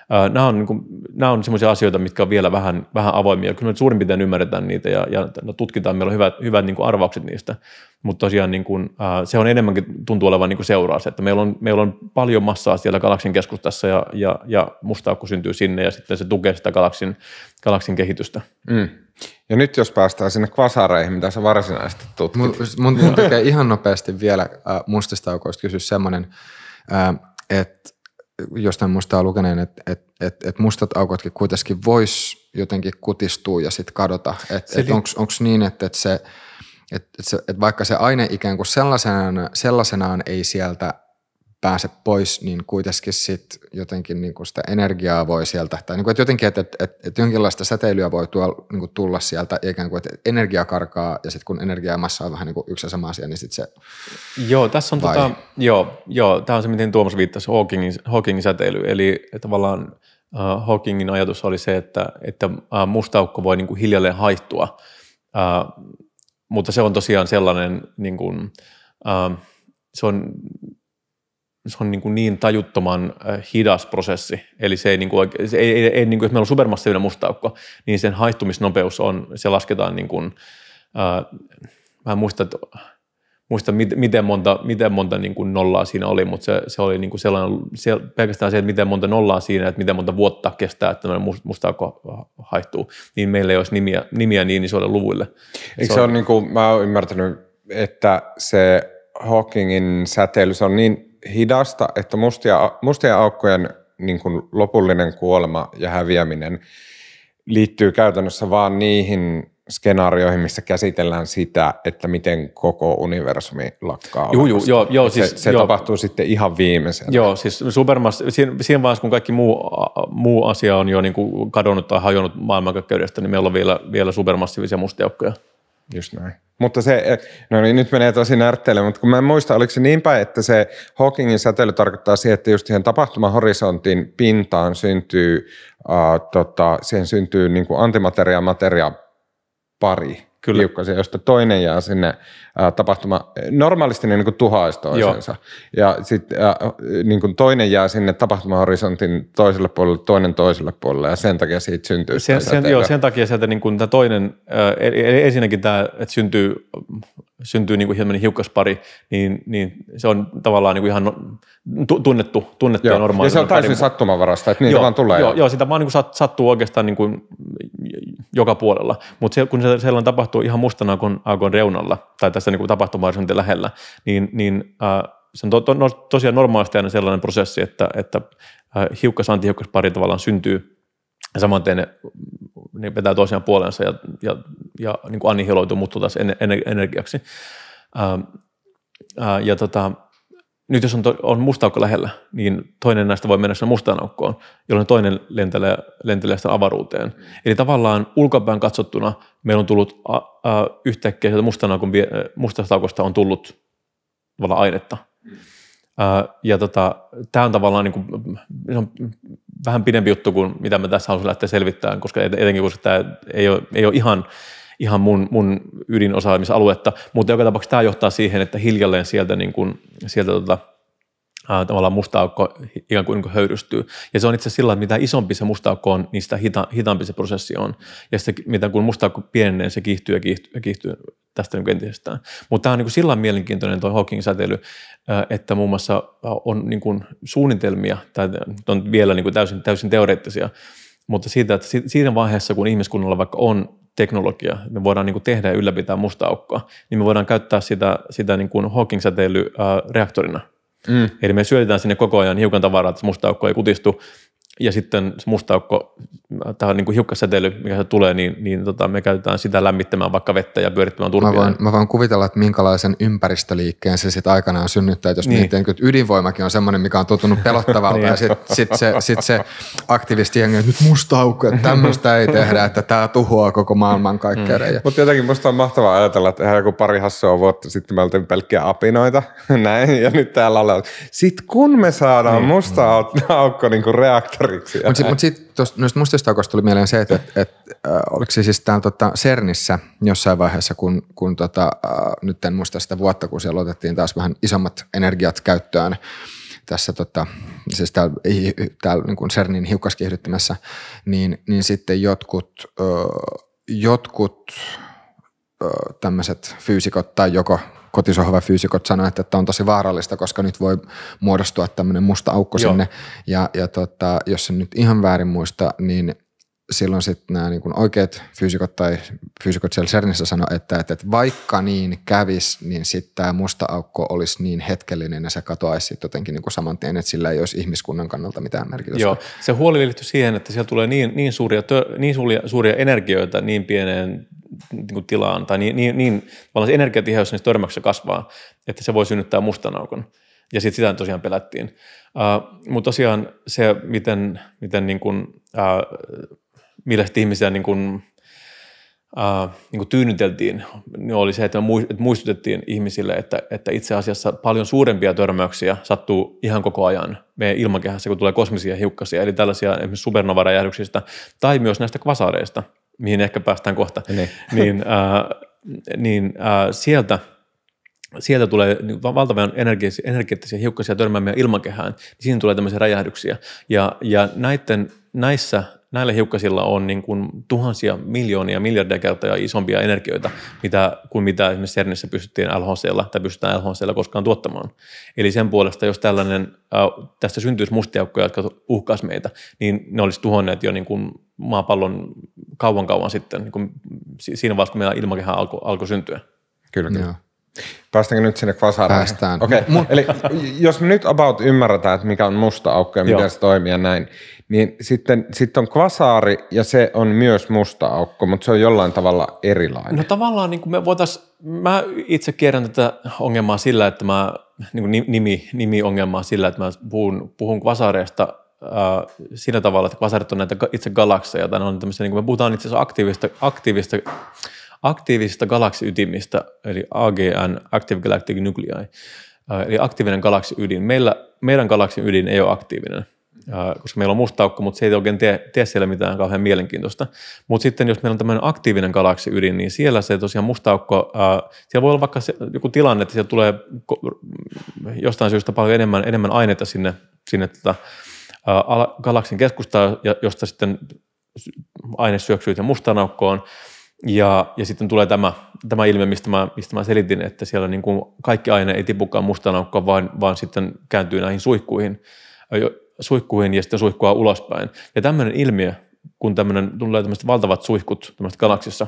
A: nämä on, niin nämä on sellaisia asioita, mitkä on vielä vähän, vähän avoimia. Kyllä me suurin piirtein ymmärretään niitä ja, ja no, tutkitaan, meillä on hyvät, hyvät niin kuin arvaukset niistä, mutta tosiaan niin kuin, se on enemmänkin tuntuu olevan niin seuraa se, että meillä on, meillä on paljon massaa siellä galaksin keskustassa ja, ja, ja
B: musta aukko syntyy sinne ja sitten se tukee sitä galaksin, galaksin kehitystä. Mm. Ja nyt jos
C: päästään sinne kvasareihin, mitä sä varsinaisesti tutkit. Mun, mun, mun tekee ihan nopeasti vielä äh, mustista aukoista kysyä semmoinen, äh, että jostain muistaa lukeneen, että et, et, et mustat aukotkin kuitenkin vois jotenkin kutistua ja sitten kadota. Että et, et onko niin, että et se, et, et se, et vaikka se aine ikään kuin sellaisenaan, sellaisenaan ei sieltä pääse pois, niin kuitenkin sit jotenkin niin kuin sitä energiaa voi sieltä, tai niin kuin, että jotenkin, että, että, että, että jonkinlaista säteilyä voi tuolla, niin kuin tulla sieltä, eikä niin kuin, että energia karkaa, ja sitten kun energia ja massa on vähän niin kuin yksi ja sama asia, niin sitten se...
A: Joo, tässä on vai... tota, joo, joo, tämä on se, miten Tuomas viittasi Hawkingin, Hawkingin säteily, eli tavallaan uh, Hawkingin ajatus oli se, että, että uh, musta aukko voi niin kuin hiljalleen haihtua, uh, mutta se on tosiaan sellainen, niin kuin, uh, se on niin se on niin, kuin niin tajuttoman äh, hidas prosessi, eli se ei, niin kuin, se ei, ei, ei niin kuin, jos meillä on supermassiivinen mustaukko, niin sen haihtumisnopeus on, se lasketaan niin kuin, äh, mä en muista, että, muista miten monta, miten monta niin kuin nollaa siinä oli, mutta se, se oli niin kuin sellainen, se, pelkästään se, että miten monta nollaa siinä, että miten monta vuotta kestää, että tämmöinen mustaukko äh, haihtuu, niin meillä ei olisi nimiä, nimiä niin isoille
B: luvuille. Eikö se, se on, niin kuin, mä oon ymmärtänyt, että se Hawkingin säteily, se on niin hidasta, että mustia, mustia aukkojen niin kuin lopullinen kuolema ja häviäminen liittyy käytännössä vaan niihin skenaarioihin, missä käsitellään sitä, että miten koko universumi lakkaa Juu, juu, joo, joo, siis, se, se joo. tapahtuu sitten ihan viimeisenä.
A: Joo, siis Supermass, siinä, siinä vaiheessa, kun kaikki muu, muu asia on jo niin kuin kadonnut tai hajonnut maailmankaikkeudesta, niin meillä on vielä, vielä supermassiivisia mustiaukkoja.
B: Just näin. Mutta se, eh, no niin, nyt menee tosi närtteelle, mutta kun mä en muista, oliko se niin päin, että se Hawkingin säteily tarkoittaa siihen, että just siihen tapahtumahorisontin pintaan syntyy, äh, tota, siihen syntyy niin kuin antimateria-materia pari. Kyllä. liukkaisia, josta toinen jää sinne äh, tapahtuma, normaalisti ne niin kuin tuhaisi toisensa. Joo. Ja sitten äh, niin kuin toinen jää sinne tapahtumahorisontin toiselle puolelle, toinen toiselle puolelle ja sen takia siitä syntyy sen, sen, Joo, sen
A: takia sieltä niin kuin tämä toinen, äh, ensinnäkin tämä, että syntyy syntyy niin kuin hieman hiukkaspari, niin, niin se on tavallaan niin kuin ihan no, tunnettu, tunnettu joo. ja normaali. Ja niin se on niinku täysin pari. sattumanvarasta, että niin joo, vaan tulee. Joo, joo sitä vaan niin kuin sattuu oikeastaan niin kuin joka puolella. Mutta se, kun se sellainen tapahtuu ihan mustana kuin aakon reunalla, tai tässä niin kuin lähellä, niin, niin äh, se on to, to, no, tosiaan normaalisti aina sellainen prosessi, että, että äh, hiukkas-antihiukkaspari tavallaan syntyy – saman ne niin vetää toisiaan puolensa ja, ja, ja niin kuin annihiloitu, muuttuu taas energiaksi. Ää, ähm, ää, äh, ja tota, nyt jos on, to, on musta aukko lähellä, niin toinen näistä voi mennä sinne mustaan aukkoon, jolloin toinen lentelee, lentelee sitä avaruuteen. Eli tavallaan ulkopäin katsottuna meillä on tullut ä, ä, yhtäkkiä sieltä mustan aukon, mustasta aukosta on tullut tavallaan ainetta. Ää, äh, ja tota, tämä on tavallaan niin kuin, se on vähän pidempi juttu kuin mitä mä tässä haluaisin lähteä selvittämään, koska etenkin koska tämä ei ole, ei ole ihan, ihan mun, mun ydinosaamisaluetta, mutta joka tapauksessa tämä johtaa siihen, että hiljalleen sieltä, niin kuin, sieltä tota, äh, tavallaan musta aukko ikään kuin, niin kuin höyrystyy. Ja se on itse asiassa sillä, että mitä isompi se musta aukko on, niin sitä hita, hitaampi se prosessi on. Ja sitten mitä kun musta aukko pienenee, se kiihtyy ja kiihtyy, ja kiihtyy tästä niin entisestään. Mutta tämä on niin sillä mielenkiintoinen tuo Hawking-säteily, että muun muassa on niin kuin suunnitelmia, tai on vielä niin kuin täysin, täysin teoreettisia, mutta siitä, että siinä vaiheessa, kun ihmiskunnalla vaikka on teknologia, me voidaan niin kuin tehdä ja ylläpitää musta aukkoa, niin me voidaan käyttää sitä, sitä niin kuin Hawking-säteilyreaktorina – Mm. Eli me syötetään sinne koko ajan hiukan tavaraa, että musta aukko ei kutistu, ja sitten se mustaukko, tämä on niin kuin hiukkasäteily, mikä se tulee, niin, niin tota, me käytetään sitä lämmittämään vaikka vettä ja pyörittämään turbiinia. Mä voin,
C: mä voin kuvitella, että minkälaisen ympäristöliikkeen se sitten aikanaan synnyttää, jos niin. miettii, että ydinvoimakin on semmoinen, mikä on tuntunut pelottavalta niin. ja sitten sit se, sit se aktivisti jengi, että nyt mustaukko, että tämmöistä ei tehdä, että tämä tuhoaa koko maailman kaikkeen. Mm.
B: Mutta jotenkin musta on mahtavaa ajatella, että ihan joku pari hassua vuotta sitten me oltiin pelkkiä apinoita, näin, ja nyt täällä ollaan. Sitten kun me saadaan niin. musta aukko niin kuin reaktori moottoriksi. Mutta sitten mut
C: sit tosta, noista mustista aukoista tuli mieleen se, että et, et, äh, oliko se siis täällä tota, CERNissä jossain vaiheessa, kun, kun tota, äh, nyt muista sitä vuotta, kun siellä otettiin taas vähän isommat energiat käyttöön, tässä tota, siis täällä, täällä niin kuin CERNin hiukkaskiihdyttimessä, niin, niin sitten jotkut, ö, jotkut tämmöiset fyysikot tai joko fyysikot sanoivat, että on tosi vaarallista, koska nyt voi muodostua tämmöinen musta aukko Joo. sinne. Ja, ja tota, jos en nyt ihan väärin muista, niin silloin sitten nämä niin oikeat fyysikot tai fyysikot siellä CERNissä sanoi, että, että, että vaikka niin kävis, niin sitten tämä musta aukko olisi niin hetkellinen ja se katoaisi sitten jotenkin niin saman tien, että sillä ei olisi ihmiskunnan kannalta mitään merkitystä. Joo,
A: se huoli liittyy siihen, että siellä tulee niin, niin, suuria, niin suuria, suuria energioita niin pieneen niin kuin tilaan, tai niin, niin, niin se energiatiheys niissä törmäyksissä kasvaa, että se voi synnyttää mustan aukon. Ja sitten sitä tosiaan pelättiin. Uh, äh, Mutta tosiaan se, miten, miten niin kuin, uh, äh, millä ihmisiä niin kuin, äh, niin kuin tyynyteltiin, niin oli se, että muistutettiin ihmisille, että, että itse asiassa paljon suurempia törmäyksiä sattuu ihan koko ajan meidän ilmakehässä, kun tulee kosmisia hiukkasia, eli tällaisia esimerkiksi supernovarajähdyksistä tai myös näistä kvasareista, mihin ehkä päästään kohta, niin, niin, äh, niin äh, sieltä – sieltä tulee niin valtavan energeettisiä hiukkasia törmäämiä ilmakehään, niin siinä tulee tämmöisiä räjähdyksiä. Ja, ja näiden, näissä näillä hiukkasilla on niin kuin tuhansia miljoonia, miljardia kertaa isompia energioita mitä, kuin mitä esimerkiksi CERNissä pystyttiin LHC tai pystytään LHC koskaan tuottamaan. Eli sen puolesta, jos tällainen, äh, tästä syntyisi mustiaukkoja, jotka uhkaisi meitä, niin ne olisi tuhonneet jo niin kuin maapallon kauan kauan sitten, niin kuin siinä vaiheessa, kun meillä
B: ilmakehä alkoi alko syntyä. Kyllä, kyllä. No. Päästäänkö nyt sinne kvasariin? Päästään. Okei, okay. eli jos me nyt about ymmärretään, että mikä on musta aukko ja miten Joo. se toimii ja näin, niin sitten sit on kvasaari ja se on myös musta aukko, mutta se on jollain tavalla erilainen.
A: No tavallaan niin kuin me voitais, mä itse kierrän tätä ongelmaa sillä, että mä, niin kuin nimi, nimi-ongelmaa sillä, että mä puhun, puhun kvasaareista äh, sillä tavalla, että kvasarit on näitä itse galakseja, tai on tämmöisiä, niin kuin me puhutaan itse asiassa aktiivista, aktiivista aktiivisista galaksiytimistä, eli AGN, Active Galactic Nuclei, äh, eli aktiivinen galaksiydin. Meillä, meidän galaksin ydin ei ole aktiivinen, äh, koska meillä on musta aukko, mutta se ei oikein tee, tee siellä mitään kauhean mielenkiintoista. Mutta sitten jos meillä on tämmöinen aktiivinen galaksiydin, niin siellä se tosiaan musta aukko, äh, siellä voi olla vaikka se, joku tilanne, että siellä tulee jostain syystä paljon enemmän, enemmän aineita sinne, sinne tota, galaksin keskustaan, josta sitten aine syöksyy mustaan aukkoon. Ja, ja sitten tulee tämä, tämä ilme, mistä mä, mistä mä selitin, että siellä niin kuin kaikki aine ei tipukaan mustaan aukkoon, vaan, vaan sitten kääntyy näihin suihkuihin, suihkuihin ja sitten suihkua ulospäin. Ja tämmöinen ilmiö, kun tämmöinen, tulee tämmöiset valtavat suihkut tämmöisessä galaksissa,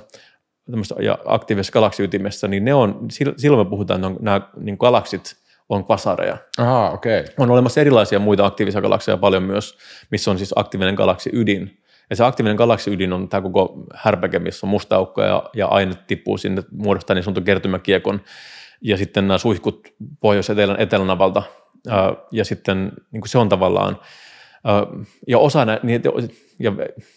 A: tämmöistä ja aktiivisessa galaksiytimessä, niin ne on, silloin me puhutaan, että nämä niin galaksit on kvasareja. Aha, Okay. On olemassa erilaisia muita aktiivisia galakseja paljon myös, missä on siis aktiivinen galaksi ydin. Ja se aktiivinen galaksiydin on tämä koko härpäke, missä on musta aukko ja, ja aine tippuu sinne, muodostaa niin sanotun kertymäkiekon. Ja sitten nämä suihkut pohjois-etelän etelänavalta. Ja sitten niin kuin se on tavallaan, ja osa nä- niin, ja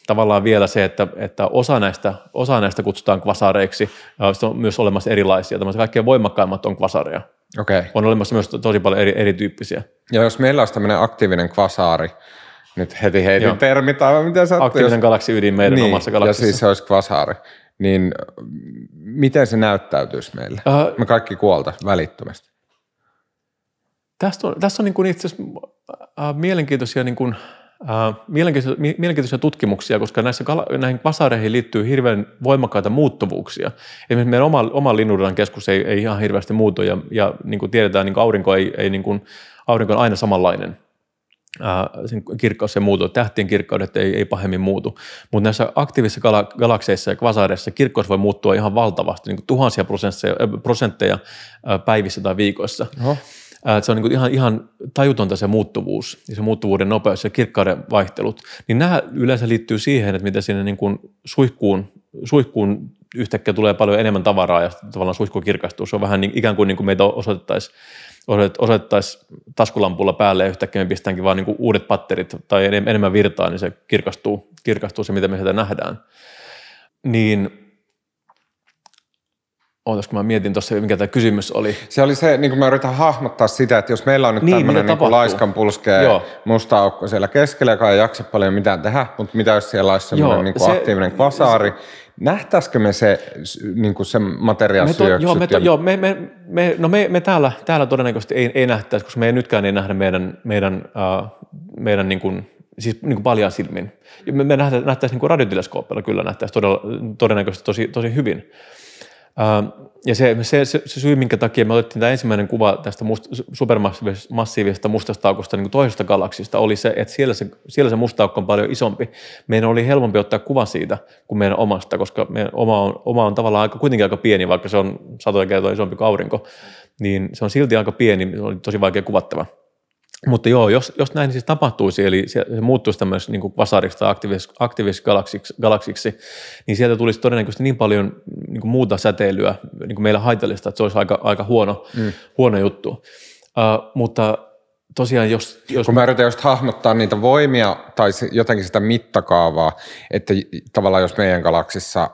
A: tavallaan vielä se, että, että osa, näistä, osa näistä kutsutaan kvasareiksi. se on myös olemassa erilaisia. tämä kaikkein voimakkaimmat on kvasareja. Okay. On olemassa myös tosi
B: paljon eri, erityyppisiä. Ja jos meillä olisi tämmöinen aktiivinen kvasaari, nyt heti heidin Joo. termi tai mitä sattuu. Aktiivisen jos... galaksin ydin meidän niin, omassa galaksissa. Ja siis se olisi kvasaari. Niin miten se näyttäytyisi meille? Uh, Me kaikki kuolta välittömästi.
A: Tässä on, tässä on niin kuin itse asiassa äh, äh mielenkiintoisia, niin kuin, äh, mielenkiintoisia, mielenkiintoisia tutkimuksia, koska näissä, näihin vasareihin liittyy hirveän voimakkaita muuttuvuuksia. Esimerkiksi meidän oma, oma linnunradan keskus ei, ei ihan hirveästi muutu ja, ja niin kuin tiedetään, niin kuin aurinko, ei, ei niin kuin, aurinko on aina samanlainen – Äh, sen kirkkaus ei muutu, tähtien kirkkaudet ei, ei pahemmin muutu. Mutta näissä aktiivisissa gala- galakseissa ja kvasareissa kirkkaus voi muuttua ihan valtavasti, niin kuin tuhansia prosentteja, äh, prosentteja äh, päivissä tai viikoissa. Oho. Se on niin ihan, ihan tajutonta se muuttuvuus se muuttuvuuden nopeus ja kirkkauden vaihtelut. Niin nämä yleensä liittyy siihen, että miten sinne niin kuin suihkuun, suihkuun yhtäkkiä tulee paljon enemmän tavaraa ja tavallaan suihkukirkastuu. Se on vähän niin, ikään kuin, niin kuin meitä osoitettaisiin osoittaisi taskulampulla päälle ja yhtäkkiä me pistäänkin vaan niin uudet patterit tai enemmän virtaa, niin se kirkastuu, kirkastuu se, mitä me sieltä nähdään. Niin
B: Ootas, kun mä mietin tuossa, mikä tämä kysymys oli. Se oli se, niin kuin mä yritän hahmottaa sitä, että jos meillä on nyt niin, tämmöinen niin laiskan pulskee Joo. musta aukko siellä keskellä, joka ei jaksa paljon mitään tehdä, mutta mitä jos siellä olisi semmoinen niin se, aktiivinen kvasaari, se, Nähtäisikö me se, niin kuin se materiaalisyöksyt? Me to, joo, me, to, ja... joo
A: me, me, me, no me, me täällä, täällä todennäköisesti ei, ei nähtäisi, koska me ei nytkään ei nähdä meidän, meidän, uh, meidän niin kuin, siis niin kuin paljaan silmin. Me, me nähtäisiin nähtäisi niin kuin kyllä nähtäisi todella, todennäköisesti tosi, tosi hyvin. Ähm, ja se, se, se, se syy, minkä takia me otettiin tämä ensimmäinen kuva tästä must, supermassiivisesta mustasta aukosta niin kuin toisesta galaksista, oli se, että siellä se, siellä se musta aukko on paljon isompi. Meidän oli helpompi ottaa kuva siitä kuin meidän omasta, koska meidän oma on, oma on tavallaan aika, kuitenkin aika pieni, vaikka se on satoja kertaa isompi kuin aurinko. Niin se on silti aika pieni, se oli tosi vaikea kuvattava. Mutta joo, jos, jos näin siis tapahtuisi, eli se, se muuttuisi tämmöisessä niin vasariksi tai aktiiviseksi, galaksiksi, galaksiksi, niin sieltä tulisi todennäköisesti niin paljon niin kuin muuta säteilyä niin kuin meillä haitallista, että se olisi aika, aika huono, mm. huono juttu. Uh,
B: mutta tosiaan jos, jos... Kun mä yritän just hahmottaa niitä voimia tai jotenkin sitä mittakaavaa, että tavallaan jos meidän galaksissa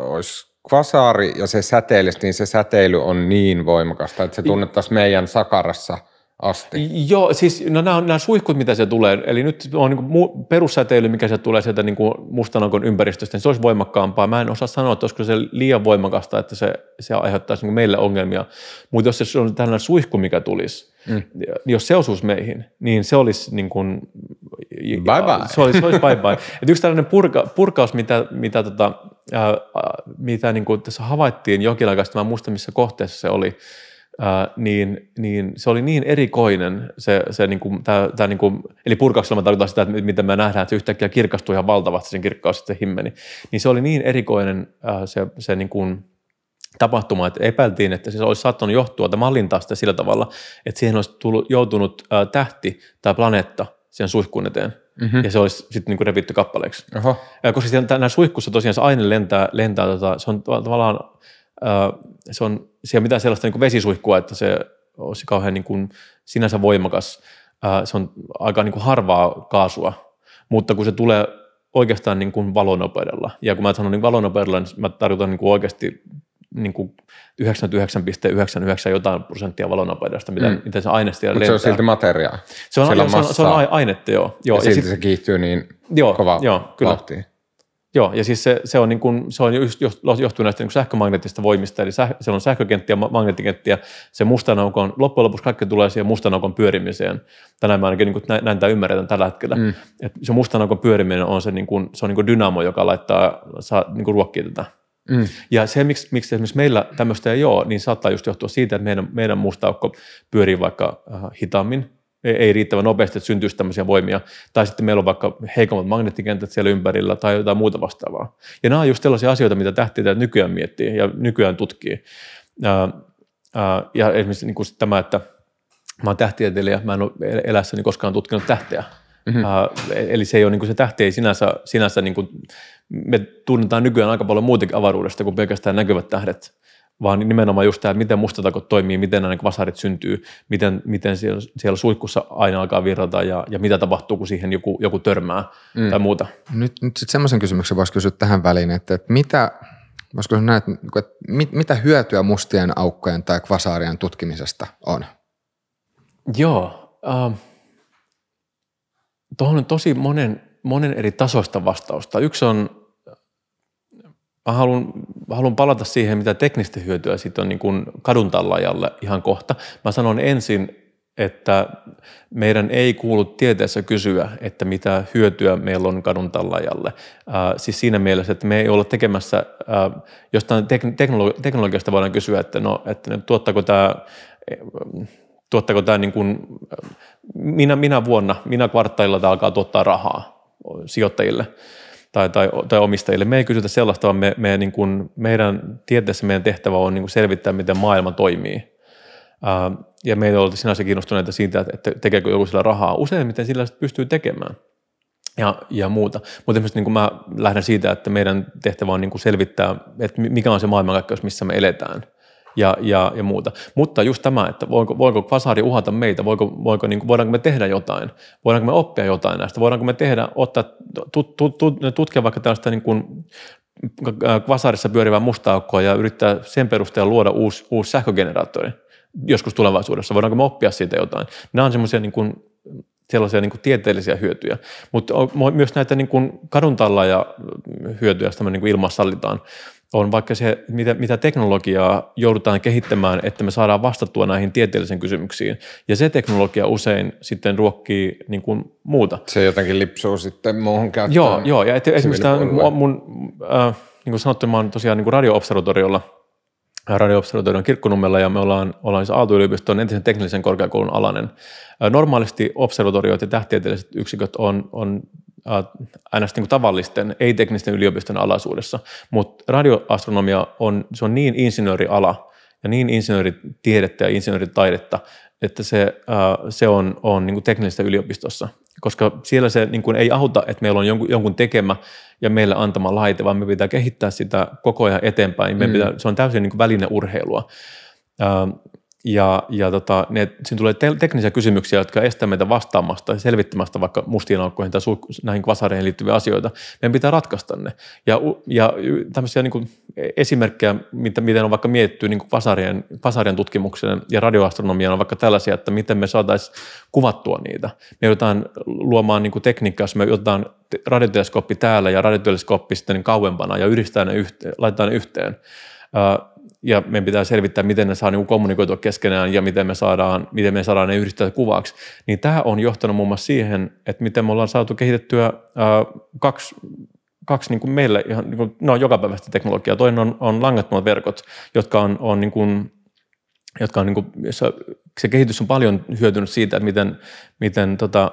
B: olisi kvasaari ja se säteilisi, niin se säteily on niin voimakasta, että se tunnettaisiin meidän sakarassa – asti. Joo, siis no nämä, on, nämä suihkut, mitä se tulee, eli nyt on niin perussäteily,
A: mikä se tulee sieltä niin kuin Mustanaukon ympäristöstä, niin se olisi voimakkaampaa. Mä en osaa sanoa, että olisiko se liian voimakasta, että se, se aiheuttaisi niin meille ongelmia, mutta jos se on tällainen suihku, mikä tulisi, mm. jos se osuisi meihin, niin se olisi niin kuin, bye bye. Se olisi, se olisi bye bye. Et yksi tällainen purka, purkaus, mitä, mitä, tota, ää, mitä niin kuin tässä havaittiin jokin aikaa, mä muista missä kohteessa se oli, Ää, niin, niin se oli niin erikoinen se, se niin kuin, tää, tää niin kuin, eli purkauksella tarkoitan sitä, että miten me nähdään, että se yhtäkkiä kirkastui ihan valtavasti sen kirkkaus, se himmeni. Niin se oli niin erikoinen ää, se, se niin kuin, tapahtuma, että epäiltiin, että se olisi saattanut johtua tai mallintaa sitä sillä tavalla, että siihen olisi tullut, joutunut ää, tähti tai planeetta sen suihkun eteen. Mm-hmm. Ja se olisi sitten niinku revitty kappaleeksi. Oho. Koska nämä suihkussa tosiaan se aine lentää, lentää tota, se on tavallaan se on, siellä on mitään sellaista niin kuin vesisuihkua, että se olisi kauhean niin kuin sinänsä voimakas. Se on aika niin kuin harvaa kaasua, mutta kun se tulee oikeastaan niin kuin valonopeudella, ja kun mä sanon niin valonopeudella, niin mä tarkoitan niin kuin oikeasti niin kuin 99,99 jotain prosenttia valonopeudesta, mitä, mm. mitä se aine siellä Mutta se on silti materiaa. Se on, se on, se on ainetta, joo. joo ja, ja silti sit, se kiihtyy niin joo, kova joo, kyllä. Joo, ja siis se, se on, niin kuin, se on just, johtuu näistä niin sähkömagneettista voimista, eli säh, siellä on sähkökenttiä, magneettikenttiä, se mustan aukon, loppujen lopuksi kaikki tulee siihen mustan aukon pyörimiseen. Tänään mä ainakin niin kuin, näin, näin tämä ymmärretään tällä hetkellä. Mm. Et se mustan aukon pyöriminen on se, niin kuin, se on niin kuin dynamo, joka laittaa, saa, niin kuin ruokkii tätä. Mm. Ja se, miksi, miksi esimerkiksi meillä tämmöistä ei ole, niin saattaa just johtua siitä, että meidän, meidän musta aukko pyörii vaikka äh, hitaammin, ei riittävän nopeasti, että syntyisi tämmöisiä voimia. Tai sitten meillä on vaikka heikommat magneettikentät siellä ympärillä tai jotain muuta vastaavaa. Ja nämä on just sellaisia asioita, mitä tähtitieteet nykyään miettii ja nykyään tutkii. Ää, ää, ja esimerkiksi niin kuin tämä, että mä oon tähtieteilijä, mä en ole elässäni koskaan tutkinut tähteä. Mm-hmm. Ää, e-, eli se ei ole niin kuin se tähti ei sinänsä, sinänsä niin kuin, me tunnetaan nykyään aika paljon muutenkin avaruudesta kuin pelkästään näkyvät tähdet vaan nimenomaan just tämä, miten mustatakot toimii, miten nämä vasarit syntyy, miten, miten siellä, siellä suihkussa aina alkaa virrata ja, ja mitä tapahtuu, kun siihen joku, joku törmää mm. tai
C: muuta. Nyt, nyt sitten semmoisen kysymyksen voisi kysyä tähän väliin, että, että mitä, voisiko sanoa, että, mitä hyötyä mustien aukkojen tai kvasaarien tutkimisesta on?
A: Joo. Äh, tuohon on tosi monen, monen eri tasoista vastausta. Yksi on mä haluan, haluan palata siihen, mitä teknistä hyötyä siitä on niin kuin kaduntallaajalle ihan kohta. Mä sanon ensin, että meidän ei kuulu tieteessä kysyä, että mitä hyötyä meillä on kaduntallaajalle. Äh, siis siinä mielessä, että me ei olla tekemässä, äh, jostain tek- teknolo- teknologiasta voidaan kysyä, että no, että tuottaako tämä tuottaako tämä niin kuin, minä, minä vuonna, minä kvartailla tämä alkaa tuottaa rahaa sijoittajille – tai, tai, tai omistajille. Me ei kysytä sellaista, vaan me, me niin kuin, meidän tieteessä meidän tehtävä on niin kuin selvittää, miten maailma toimii. Ää, ja meitä oltiin sinänsä kiinnostuneita siitä, että tekeekö joku sillä rahaa. Useimmiten sillä pystyy tekemään ja, ja muuta. Mutta esimerkiksi niin kuin mä lähden siitä, että meidän tehtävä on niin kuin selvittää, että mikä on se maailmankaikkeus, missä me eletään – ja, ja, ja muuta. Mutta just tämä, että voiko, voiko kvasari uhata meitä, voiko, voiko, niin kuin, voidaanko me tehdä jotain, voidaanko me oppia jotain näistä, voidaanko me tehdä, ottaa, tut, tut, tut, tutkia vaikka tällaista niin kuin äh, kvasarissa pyörivää mustaukkoa ja yrittää sen perusteella luoda uusi, uusi sähkögeneraattori joskus tulevaisuudessa, voidaanko me oppia siitä jotain. Nämä on semmoisia niin sellaisia niin kuin tieteellisiä hyötyjä, mutta myös näitä niin kuin kaduntalla ja hyötyjä, jos tämä niin ilmaa sallitaan, on vaikka se, mitä, mitä teknologiaa joudutaan kehittämään, että me saadaan vastattua näihin tieteellisiin kysymyksiin. Ja se teknologia usein sitten ruokkii niin kuin muuta. Se jotenkin lipsuu sitten muuhun käyttöön. Joo, joo ja et, esimerkiksi tämä, mun, mun äh, niin kuin sanottu, mä oon tosiaan niin radio-observatoriolla – Radioobservatorion Kirkkonummella ja me ollaan, ollaan siis Aalto-yliopiston entisen teknillisen korkeakoulun alainen. Normaalisti observatoriot ja tähtieteelliset yksiköt on, on aina niin tavallisten, ei-teknisten yliopiston alaisuudessa, mutta radioastronomia on, se on niin insinööriala ja niin insinööritiedettä ja insinööritaidetta, että se, se on, on niin teknillisessä yliopistossa koska siellä se niin kuin ei auta, että meillä on jonkun, jonkun tekemä ja meillä antama laite, vaan me pitää kehittää sitä koko ajan eteenpäin. Me mm. pitää, se on täysin niin kuin välineurheilua. Ö, ja, ja tota, ne, siinä tulee te- teknisiä kysymyksiä, jotka estää meitä vastaamasta ja selvittämästä vaikka mustiin aukkoihin tai su- näihin kvasareihin liittyviä asioita. Meidän pitää ratkaista ne. Ja, ja tämmöisiä niin kuin e-, esimerkkejä, mitä, miten on vaikka mietitty niin kvasarien, kvasarien tutkimuksen ja radioastronomian on vaikka tällaisia, että miten me saataisiin kuvattua niitä. Me joudutaan luomaan niin kuin tekniikkaa, jos me otetaan radioteleskooppi täällä ja radioteleskooppi sitten kauempana ja yhdistetään ne yhteen, laitetaan ne yhteen. Öö, ja meidän pitää selvittää, miten ne saa niin kommunikoitua keskenään ja miten me saadaan, miten me saadaan ne yhdistää kuvaksi, niin tämä on johtanut muun muassa siihen, että miten me ollaan saatu kehitettyä ää, kaksi kaksi niin kuin meille, ihan, niin kuin, ne on jokapäiväistä teknologiaa. Toinen on, on langattomat verkot, jotka on, on niin kuin, jotka on, niin kuin, jossa se kehitys on paljon hyötynyt siitä, että miten, miten tota,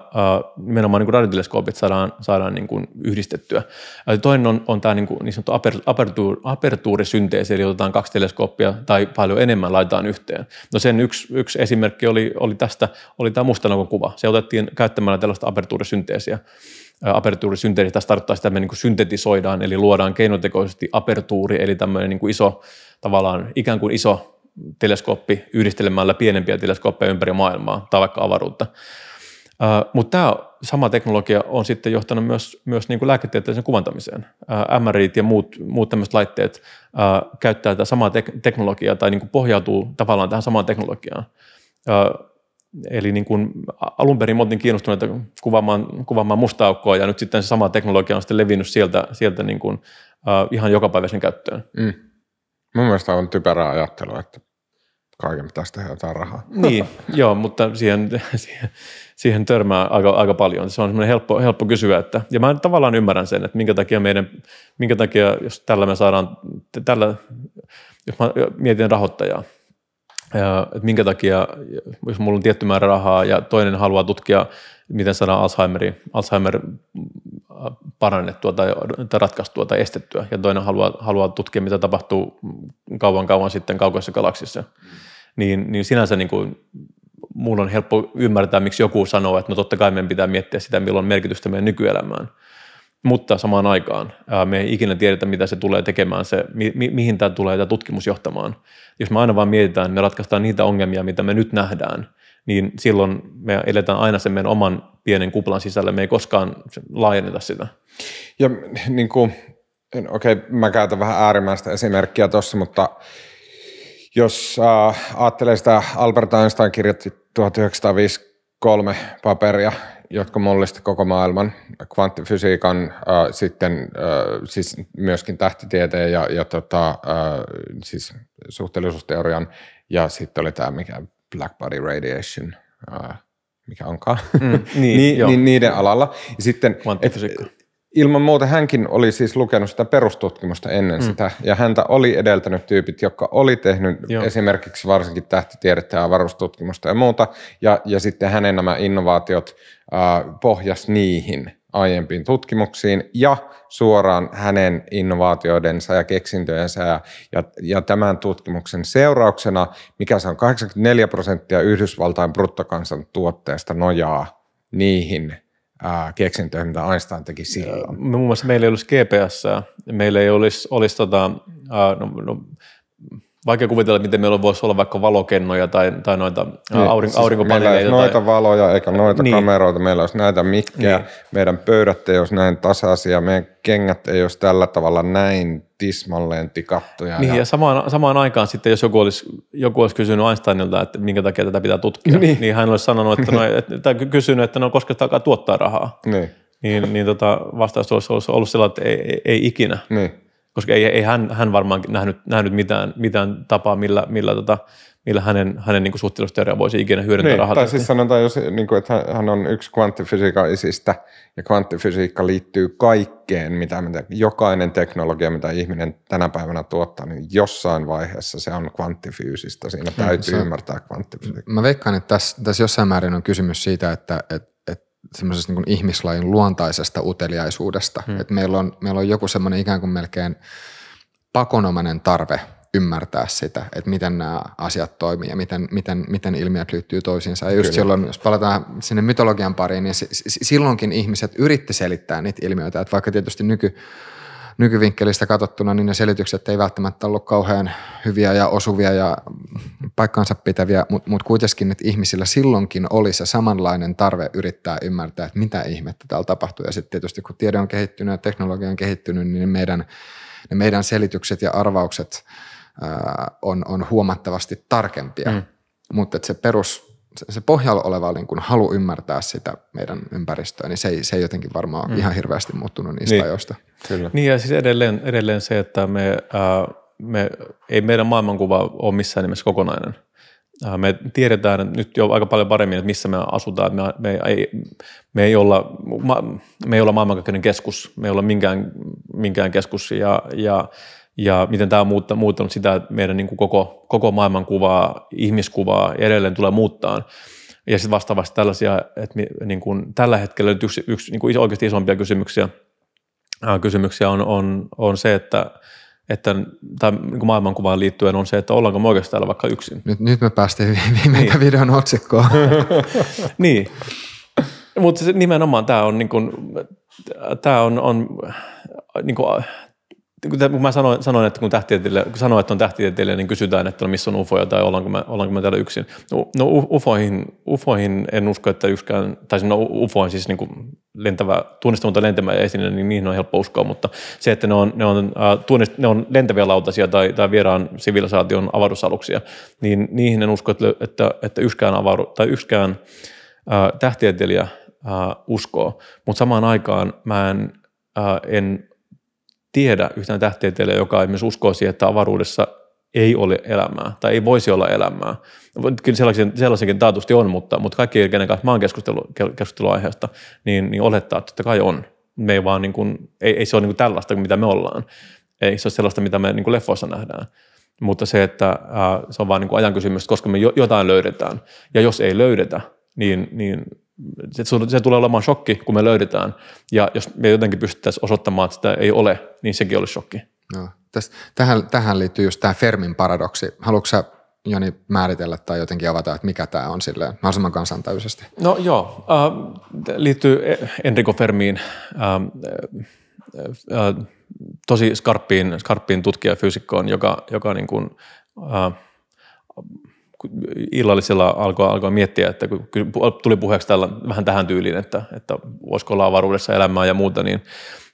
A: nimenomaan niin radioteleskoopit saadaan, saadaan niin kuin yhdistettyä. Toinen on, on tämä niin, kuin, niin sanottu apertuur, apertuurisynteesi, eli otetaan kaksi teleskooppia tai paljon enemmän laitetaan yhteen. No sen yksi, yksi esimerkki oli, oli tästä, oli tämä mustanaukon kuva. Se otettiin käyttämällä tällaista apertuurisynteesiä apertuurisynteesi, tässä tarkoittaa sitä, että me niin kuin syntetisoidaan, eli luodaan keinotekoisesti apertuuri, eli tämmöinen niin kuin iso, tavallaan ikään kuin iso teleskooppi yhdistelemällä pienempiä teleskooppeja ympäri maailmaa tai vaikka avaruutta. Mutta tämä sama teknologia on sitten johtanut myös, myös niin kuin lääketieteellisen kuvantamiseen. Uh, MRIt ja muut, muut tämmöiset laitteet uh, käyttää tätä samaa tek- teknologiaa tai niin kuin pohjautuu tavallaan tähän samaan teknologiaan. Eli niin kuin alun perin me oltiin kiinnostuneita kuvaamaan, kuvaamaan musta aukkoa ja nyt sitten se sama teknologia on sitten levinnyt sieltä, sieltä niin kuin, ihan jokapäiväisen käyttöön.
B: Mm. Mun
A: mielestä on typerää ajattelua, että kaiken pitäisi tehdä jotain rahaa. Niin, joo, mutta siihen, siihen, siihen törmää aika, aika paljon. Se on semmoinen helppo, helppo kysyä, että, ja mä tavallaan ymmärrän sen, että minkä takia meidän, minkä takia, jos tällä me saadaan, tällä, jos mä mietin rahoittajaa, että minkä takia, jos mulla on tietty määrä rahaa ja toinen haluaa tutkia, miten saadaan Alzheimer, Alzheimer parannettua tai, tai ratkaistua tai estettyä, ja toinen haluaa, haluaa tutkia, mitä tapahtuu kauan kauan sitten kaukoissa galaksissa. Mm niin, niin sinänsä niin kuin, mun on helppo ymmärtää, miksi joku sanoo, että no totta kai meidän pitää miettiä sitä, milloin merkitystä meidän nykyelämään. Mutta samaan aikaan ää, me ei ikinä tiedetä, mitä se tulee tekemään, se, mi, mi, mihin tämä tulee tämä tutkimus johtamaan. Jos me aina vaan mietitään, että me ratkaistaan niitä ongelmia, mitä me nyt nähdään, niin
B: silloin me eletään aina sen meidän oman pienen kuplan sisällä. Me ei koskaan laajenneta sitä. Ja niin kuin, okei, okay, mä käytän vähän äärimmäistä esimerkkiä tuossa, mutta – jos äh, ajattelee sitä Albert Einstein kirjoitti 1953 paperia, jotka mullisti koko maailman, kvanttifysiikan, äh, sitten äh, siis myöskin tähtitieteen ja, ja tota, äh, siis suhteellisuusteorian ja sitten oli tämä mikä black body radiation, äh, mikä onkaan, mm, niin, niin, niiden alalla. Ja sitten, kvanttifysiikka. Et, ilman muuta hänkin oli siis lukenut sitä perustutkimusta ennen mm. sitä, ja häntä oli edeltänyt tyypit, jotka oli tehnyt Joo. esimerkiksi varsinkin tähtitiedettä ja varustutkimusta ja muuta, ja, ja sitten hänen nämä innovaatiot äh, pohjas niihin aiempiin tutkimuksiin ja suoraan hänen innovaatioidensa ja keksintöjensä ja, ja, ja tämän tutkimuksen seurauksena, mikä se on 84 prosenttia Yhdysvaltain bruttokansantuotteesta nojaa niihin keksintöä, mitä Einstein teki silloin. muun muassa meillä ei olisi GPS, meillä ei olisi, olisi tota, ää, no, no,
A: vaikea kuvitella, miten meillä voisi olla vaikka valokennoja tai, tai noita niin, aurin, siis aurinkopaneeleja. Meillä jotain. noita
B: valoja eikä noita niin. kameroita, meillä olisi näitä mikkejä, niin. meidän pöydät ei olisi näin tasaisia, meidän kengät ei olisi tällä tavalla näin tismalleen tikattuja. Niin, ja, ja
A: samaan, samaan aikaan sitten, jos joku olisi, joku olisi kysynyt Einsteinilta, että minkä takia tätä pitää tutkia, niin, niin hän olisi sanonut, että no, että, kysynyt, että no, koska sitä alkaa tuottaa rahaa. Niin. Niin, niin tota, vastaus olisi ollut, ollut sellainen, että ei, ei, ei ikinä. Niin. Koska ei, ei hän, hän varmaan nähnyt, nähnyt mitään, mitään tapaa, millä, millä tota, millä hänen, hänen niin suhteellisuusteoria voisi ikinä hyödyntää niin, rahallisesti. Tai siis
B: sanotaan, jos, niin kuin, että hän on yksi kvanttifysiikan isistä, ja kvanttifysiikka liittyy kaikkeen, mitä mitä jokainen teknologia, mitä ihminen tänä päivänä tuottaa, niin jossain
C: vaiheessa se on kvanttifyysistä. Siinä niin, täytyy se, ymmärtää kvanttifysiikkaa. Mä veikkaan, että tässä, tässä jossain määrin on kysymys siitä, että, että semmoisesta niin ihmislajin luontaisesta uteliaisuudesta. Hmm. Että meillä, on, meillä on joku semmoinen ikään kuin melkein pakonomainen tarve ymmärtää sitä, että miten nämä asiat toimii ja miten, miten, miten ilmiöt liittyy toisiinsa. Ja just silloin, jos palataan sinne mytologian pariin, niin silloinkin ihmiset yritti selittää niitä ilmiöitä, että vaikka tietysti nyky, nykyvinkkelistä katsottuna, niin ne selitykset ei välttämättä ollut kauhean hyviä ja osuvia ja paikkaansa pitäviä, mutta mut kuitenkin, että ihmisillä silloinkin oli se samanlainen tarve yrittää ymmärtää, että mitä ihmettä täällä tapahtuu. Ja sitten tietysti kun tiede on kehittynyt ja teknologia on kehittynyt, niin meidän, ne meidän selitykset ja arvaukset – on, on huomattavasti tarkempia. Mm. Mutta se perus, se, se pohjalla oleva niin kun halu ymmärtää sitä meidän ympäristöä, niin se ei, se ei jotenkin varmaan mm. ihan hirveästi muuttunut niistä niin. ajoista. Kyllä. Niin ja siis
A: edelleen, edelleen se, että me, äh, me, ei meidän maailmankuva ole missään nimessä kokonainen. Äh, me tiedetään nyt jo aika paljon paremmin, että missä me asutaan. Me, me, ei, me, ei, olla, ma, me ei olla maailmankaikkeinen keskus, me ei olla minkään, minkään keskus ja, ja – ja miten tämä on muuttanut, muuttanut sitä meidän niin kuin koko, koko maailmankuvaa, ihmiskuvaa ja edelleen tulee muuttaa. Ja sitten vastaavasti tällaisia, että niin kuin tällä hetkellä nyt yksi, yksi niin kuin oikeasti isompia kysymyksiä, ää, kysymyksiä on, on, on se, että että tämä niin maailmankuvaan liittyen on se, että ollaanko me oikeasti täällä vaikka yksin.
C: Nyt, nyt me päästiin viimeinen niin. videon otsikkoon.
A: niin, mutta nimenomaan tämä on, niin kuin tämä on, on niin kuin kun mä sanoin, sanoin että kun, kun sanoo, että on tähtitieteilijä, niin kysytään, että no, missä on ufoja tai ollaanko mä, ollaanko mä täällä yksin. No, no ufoihin, ufoihin en usko, että yksikään, tai no ufoihin siis niin kuin lentävä, tunnistamatta lentämä ja esine, niin niihin on helppo uskoa, mutta se, että ne on, ne on, äh, tunnist, ne on lentäviä lautasia tai, tai vieraan sivilisaation avaruusaluksia, niin niihin en usko, että, että, että yksikään, avaru, tai yksikään äh, tähtitieteilijä äh, uskoo. Mutta samaan aikaan mä en, äh, en tiedä yhtään tähtieteilijä, joka esimerkiksi uskoo siihen, että avaruudessa ei ole elämää tai ei voisi olla elämää. Kyllä sellaisen, sellaisenkin taatusti on, mutta, mutta kaikki, kenen kanssa mä oon keskustellut, keskustellut aiheesta, niin, niin olettaa, että totta kai on. Me ei, vaan niin kuin, ei, ei se ole niin kuin tällaista mitä me ollaan. Ei se ole sellaista, mitä me niin kuin leffoissa nähdään. Mutta se, että ää, se on vaan niin kuin ajan kysymys, koska me jotain löydetään. Ja jos ei löydetä, niin, niin se, se tulee olemaan shokki, kun me löydetään. Ja jos me jotenkin pystyttäisiin
C: osoittamaan, että sitä ei ole, niin sekin olisi shokki. No, tästä, tähän, tähän liittyy just tämä Fermin paradoksi. Haluatko sä, Joni, määritellä tai jotenkin avata, että mikä tämä on silleen mahdollisimman kansantajuisesti?
A: No joo, äh, liittyy e- Enrico Fermiin, ähm, äh, äh, tosi skarppiin, skarppiin tutkija joka, joka niin kuin, äh, illallisella alkoi, alkoi miettiä, että kun tuli puheeksi tällä, vähän tähän tyyliin, että, että voisiko olla avaruudessa elämää ja muuta, niin,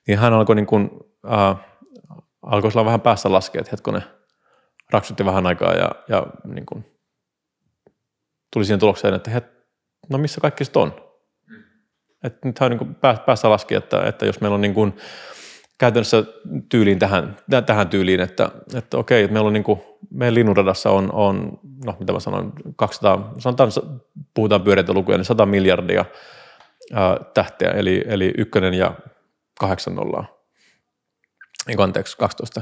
A: niin hän alkoi, niin kuin, äh, alkoi sillä vähän päässä laskea, että hetkone, raksutti vähän aikaa ja, ja niin kuin, tuli siihen tulokseen, että het, no missä kaikki sitten on? Mm. Et nythän on niin kuin päästä laski, että, että jos meillä on niin kuin, käytännössä tyyliin tähän, tähän tyyliin, että, että okei, että meillä on niin kuin, meidän linnunradassa on, on, no mitä mä sanoin, 200, sanotaan, puhutaan pyöreitä lukuja, niin 100 miljardia ää, tähteä, eli, eli ykkönen ja kahdeksan nollaa. Eikö anteeksi, 12.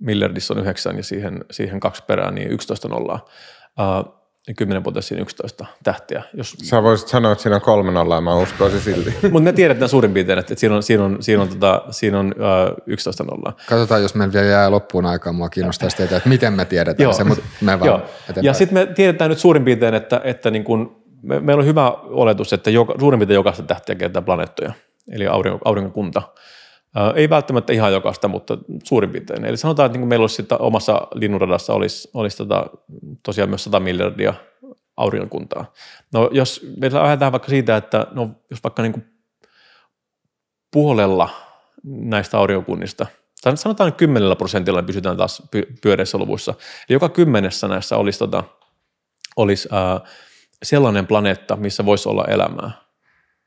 A: Miljardissa on yhdeksän ja siihen, siihen kaksi perään, niin 11 nollaa. Ää, niin kymmenen vuotta siinä 11 tähtiä. Jos... Sä
B: voisit sanoa, että siinä on kolme nollaa, mä uskoisin silti. Mutta me tiedetään suurin piirtein,
A: että siinä on, siinä on, siinä on, tota, siinä on 11 nollaa.
C: Katsotaan, jos meillä vielä jää loppuun aikaa, mua kiinnostaisi tietää, että miten me tiedetään joo, se, mutta me vaan joo. Ja
A: sitten me tiedetään nyt suurin piirtein, että, että niin kun, me, meillä on hyvä oletus, että joka, suurin piirtein jokaista tähtiä kertaa planeettoja, eli aurinko, aurinkokunta. Aurinko ei välttämättä ihan jokaista, mutta suurin piirtein. Eli sanotaan, että niin meillä olisi sitä omassa linnunradassa olisi, olisi tota, tosiaan myös 100 miljardia aurinkokuntaa. No jos meillä lähdetään vaikka siitä, että no, jos vaikka niin kuin puolella näistä aurinkokunnista, tai sanotaan kymmenellä prosentilla, niin pysytään taas pyöreissä luvuissa, eli joka kymmenessä näissä olisi, tota, olisi ää, sellainen planeetta, missä voisi olla elämää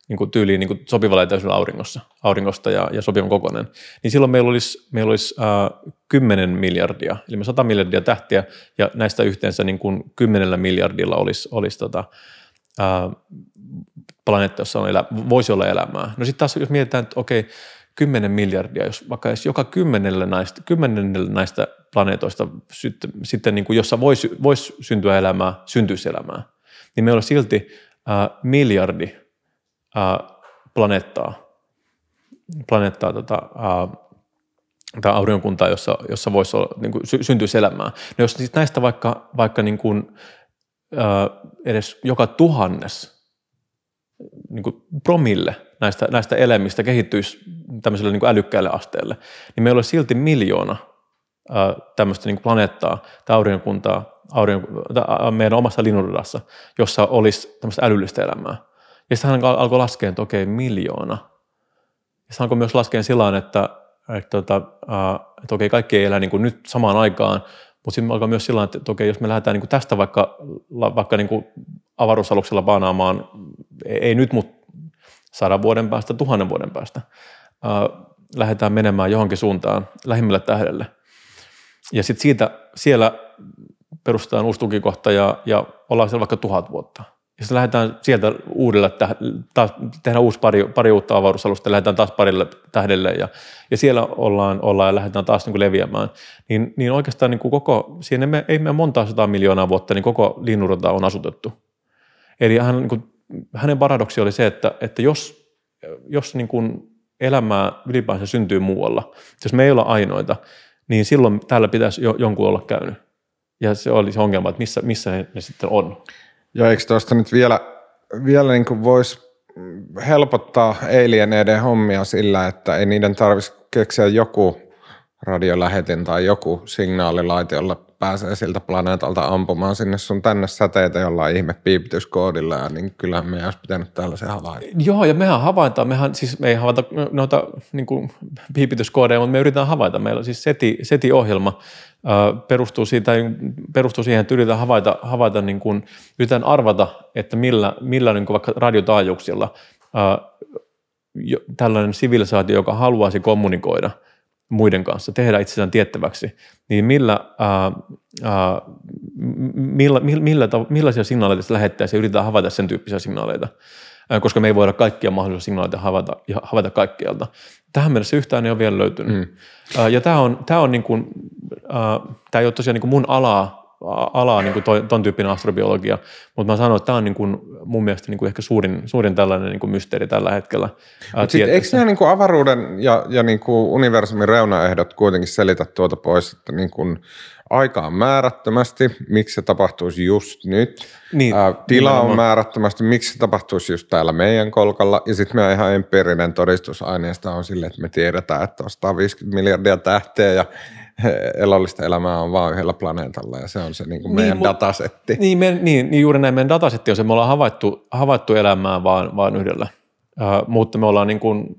A: niin kuin tyyliin niin kuin sopivalla etäisyydellä auringossa, auringosta ja, ja sopivan kokoinen, niin silloin meillä olisi, meillä olisi äh, 10 miljardia, eli me 100 miljardia tähtiä, ja näistä yhteensä niin kuin 10 miljardilla olisi, olisi tota, äh, planeetta, jossa on elä, voisi olla elämää. No sitten taas jos mietitään, että okei, 10 miljardia, jos vaikka jos joka kymmenellä näistä, kymmenellä näistä planeetoista sitten, sitten niin kuin, jossa voisi, voisi syntyä elämää, syntyisi elämää, niin meillä on silti äh, miljardi – ää, planeettaa, planeettaa tota, ää, tai aurinkuntaa, jossa, jossa voisi olla, niin kuin, sy- syntyisi elämää. No jos näistä vaikka, vaikka niin kuin, ää, edes joka tuhannes niin kuin promille näistä, näistä elämistä kehittyisi tämmöiselle niin kuin älykkäälle asteelle, niin meillä olisi silti miljoona ää, tämmöistä niin kuin planeettaa tai aurinkuntaa aurinko, meidän omassa linnunradassa, jossa olisi tämmöistä älyllistä elämää. Ja sitten hän alkoi laskea, että okei, miljoona. Ja sitten alkoi myös laskea sillä että, että, että, tota, että okei, kaikki ei elä niin kuin nyt samaan aikaan, mutta sitten alkoi myös sillä että, että okei, jos me lähdetään niin kuin tästä vaikka, vaikka niin kuin avaruusaluksella baanaamaan, ei, nyt, mutta sadan vuoden päästä, tuhannen vuoden päästä, lähdetään menemään johonkin suuntaan lähimmälle tähdelle. Ja sitten siitä siellä perustetaan uusi tukikohta ja, ja ollaan siellä vaikka tuhat vuotta – ja sitten lähdetään sieltä uudelle, taas tehdään uusi pari, pari uutta avaruusalusta, lähdetään taas parille tähdelle ja, ja siellä ollaan, ollaan ja lähdetään taas niin kuin leviämään. Niin, niin oikeastaan niin kuin koko, siihen ei ei mene monta sataa miljoonaa vuotta, niin koko linnurata on asutettu. Eli hän, niin kuin, hänen paradoksi oli se, että, että jos, jos niin kuin elämää ylipäänsä syntyy muualla, jos me ei olla ainoita, niin silloin täällä pitäisi jo, jonkun olla
B: käynyt. Ja se oli se ongelma, että missä, missä ne sitten on. Ja eikö tuosta nyt vielä, vielä niin kuin voisi helpottaa alieneiden hommia sillä, että ei niiden tarvitsisi keksiä joku radiolähetin tai joku signaalilaite, jolla pääsee siltä planeetalta ampumaan sinne sun tänne säteitä jollain ihme piipityskoodilla, ja niin kyllähän me olisi pitänyt tällaisen havainnon.
A: Joo, ja mehän havaitaan, mehän, siis me ei havaita noita niin kuin, piipityskoodeja, mutta me yritetään havaita. Meillä on siis SETI, SETI-ohjelma, perustuu, siitä, perustuu siihen, että yritetään havaita, havaita niin kuin, yritetään arvata, että millä, millä niin kuin vaikka radiotaajuuksilla tällainen sivilisaatio, joka haluaisi kommunikoida muiden kanssa, tehdä itsensä tiettäväksi, niin millä, ää, ää, millä, millä, millä, millaisia signaaleita se lähettää, se yritetään havaita sen tyyppisiä signaaleita koska me ei voida kaikkia mahdollisia signaaleita havaita, havaita kaikkialta tähän mennessä yhtään ei ole vielä löytynyt. Mm. Äh, ja tämä on, tämä on niin kuin, äh, tämä ei ole tosiaan niin kuin mun alaa, äh, alaa niin kuin ton tyyppinen astrobiologia, mutta mä sanoin, että tämä on niin kuin,
B: mun mielestä niin kuin ehkä suurin, suurin tällainen niin kuin mysteeri tällä hetkellä. Mutta eikö nämä niin kuin avaruuden ja, ja niin kuin universumin reunaehdot kuitenkin selitä tuota pois, että niin kuin, Aika on määrättömästi, miksi se tapahtuisi just nyt. Niin, Ää, tila on on määrättömästi, miksi se tapahtuisi just täällä meidän kolkalla. Ja sitten meidän ihan empiirinen todistusaineesta on sille, että me tiedetään, että on 150 miljardia tähteä ja elollista elämää on vain yhdellä planeetalla ja se on se niin kuin niin, meidän mu- datasetti.
A: Niin, me, niin, niin, juuri näin meidän datasetti on se, me ollaan havaittu, havaittu elämää vaan, vaan yhdellä. Äh, mutta me ollaan niin kuin,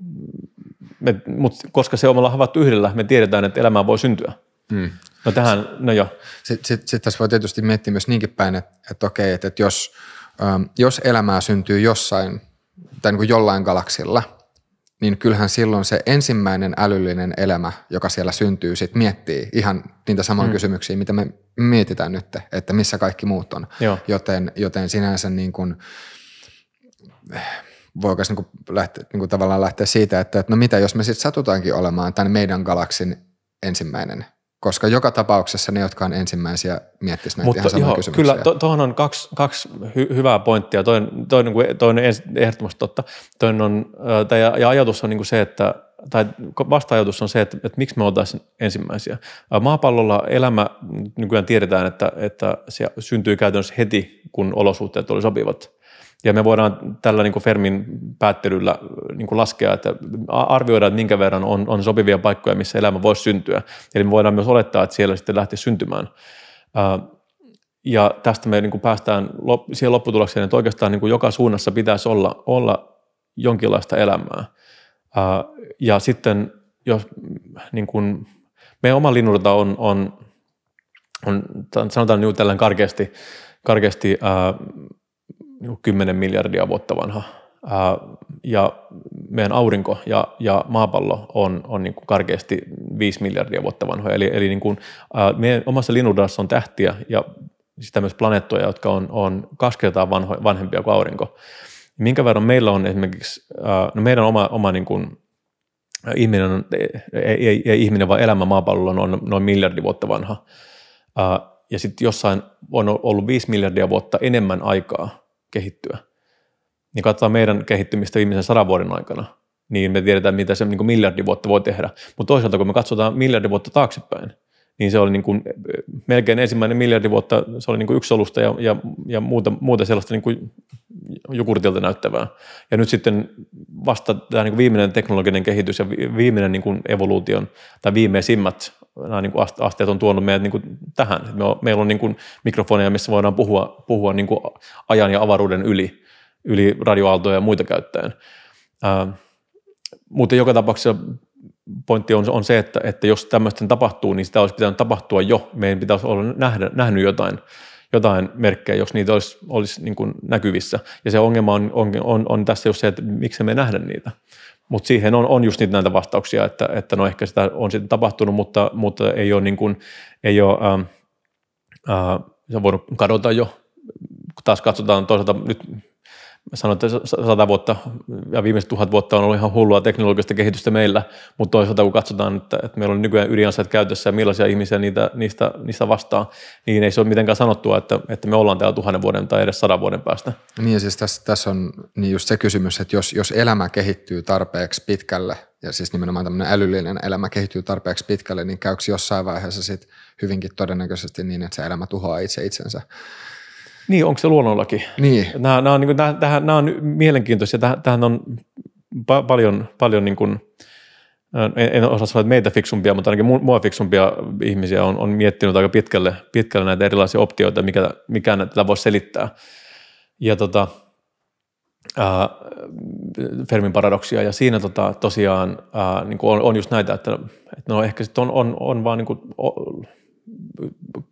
A: me, mut koska se on, me ollaan havaittu yhdellä, me tiedetään, että elämää voi syntyä.
C: Mm. No tähän, no joo. Sitten sit, sit tässä voi tietysti miettiä myös niinkin päin, että, että okei, että, että jos, ähm, jos elämää syntyy jossain tai niin kuin jollain galaksilla, niin kyllähän silloin se ensimmäinen älyllinen elämä, joka siellä syntyy, sit miettii ihan niitä samoja mm. kysymyksiä, mitä me mietitään nyt, että missä kaikki muut on. Joo. Joten, joten sinänsä niin kuin, voikaisi niin lähteä, niin kuin tavallaan lähteä siitä, että, että no mitä jos me sitten satutaankin olemaan tämän meidän galaksin ensimmäinen koska joka tapauksessa ne, jotka on ensimmäisiä, miettisivät näitä Mutta ihan joo, kysymyksiä. Kyllä,
A: tuohon to, on kaksi, kaksi hy, hyvää pointtia. Toinen toi, niinku, toi, toi on ehdottomasti totta. Toinen on, tai, ja, ajatus on niin kuin se, että tai vastaajatus on se, että, että miksi me oltaisiin ensimmäisiä. Maapallolla elämä, nykyään tiedetään, että, että se syntyy käytännössä heti, kun olosuhteet oli sopivat. Ja me voidaan tällä niin kuin Fermin päättelyllä niin kuin laskea, että arvioidaan, että minkä verran on, on sopivia paikkoja, missä elämä voisi syntyä. Eli me voidaan myös olettaa, että siellä sitten lähtee syntymään. Ja tästä me niin kuin päästään siihen lopputulokseen, että oikeastaan niin kuin joka suunnassa pitäisi olla, olla jonkinlaista elämää. Ja sitten jos niin kuin, meidän oma linnurta on, on, on sanotaan nyt tällainen karkeasti, karkeasti niin 10 miljardia vuotta vanha ja meidän aurinko ja, ja maapallo on, on niin kuin karkeasti 5 miljardia vuotta vanhoja. Eli, eli niin kuin, ää, meidän omassa linudassa on tähtiä ja sitä myös planeettoja, jotka on, on kaksi kertaa vanho, vanhempia kuin aurinko. Minkä verran meillä on esimerkiksi, ää, no meidän oma, oma niin kuin, ihminen, ei, ei, ei ihminen vaan elämä maapallolla on noin miljardi vuotta vanha. ja sitten jossain on ollut 5 miljardia vuotta enemmän aikaa – kehittyä. Ja niin katsotaan meidän kehittymistä viimeisen sadan vuoden aikana, niin me tiedetään, mitä se niin kuin miljardi vuotta voi tehdä. Mutta toisaalta, kun me katsotaan miljardi vuotta taaksepäin, niin se oli niin kuin, eh, melkein ensimmäinen miljardi vuotta, se oli niin kuin yksi solusta ja, ja, ja muuta, muuta sellaista niin kuin jukurtilta näyttävää. Ja nyt sitten vasta tämä niin kuin viimeinen teknologinen kehitys ja viimeinen niin kuin evoluution tai viimeisimmät nämä niin kuin asteet on tuonut meidät niin kuin tähän. Me on, meillä on niin kuin mikrofoneja, missä voidaan puhua, puhua niin kuin ajan ja avaruuden yli, yli radioaaltoja ja muita käyttäen. Ää, ähm, mutta joka tapauksessa pointti on, on se, että, että jos tämmöisten tapahtuu, niin sitä olisi pitänyt tapahtua jo. Meidän pitäisi olla nähdä, nähnyt jotain, jotain merkkejä, jos niitä olisi, olisi niin kuin näkyvissä. Ja se ongelma on, on, on, on tässä just se, että miksi me nähdä niitä. Mutta siihen on, on just niitä näitä vastauksia, että, että no ehkä sitä on sitten tapahtunut, mutta, mutta ei ole, niin kuin, ei ole ähm, äh, se on voinut kadota jo. Kun taas katsotaan toisaalta nyt sanoin, että sata vuotta ja viimeiset tuhat vuotta on ollut ihan hullua teknologista kehitystä meillä, mutta toisaalta kun katsotaan, että, että meillä on nykyään ydinaseet käytössä ja millaisia ihmisiä niitä, niistä, niistä vastaa, niin ei se ole mitenkään sanottua, että, että me ollaan täällä tuhannen vuoden tai edes sadan vuoden päästä.
C: Niin ja siis tässä, tässä on niin just se kysymys, että jos, jos elämä kehittyy tarpeeksi pitkälle, ja siis nimenomaan tämmöinen älyllinen elämä kehittyy tarpeeksi pitkälle, niin käykö jossain vaiheessa sitten hyvinkin todennäköisesti niin, että se elämä tuhoaa itse itsensä. Niin, onko se luonnonlaki? Niin. Nämä, nämä, on, niin
A: kuin, tähän, nämä on mielenkiintoisia. Tähän, tähän on pa- paljon, paljon niin kuin, en, en osaa sanoa, että meitä fiksumpia, mutta ainakin mua fiksumpia ihmisiä on, on miettinyt aika pitkälle, pitkälle näitä erilaisia optioita, mikä, mikä tätä voisi selittää. Ja tota, ää, Fermin paradoksia, ja siinä tota, tosiaan ää, niin on, on just näitä, että, että no ehkä sitten on, on, on vaan niin kuin,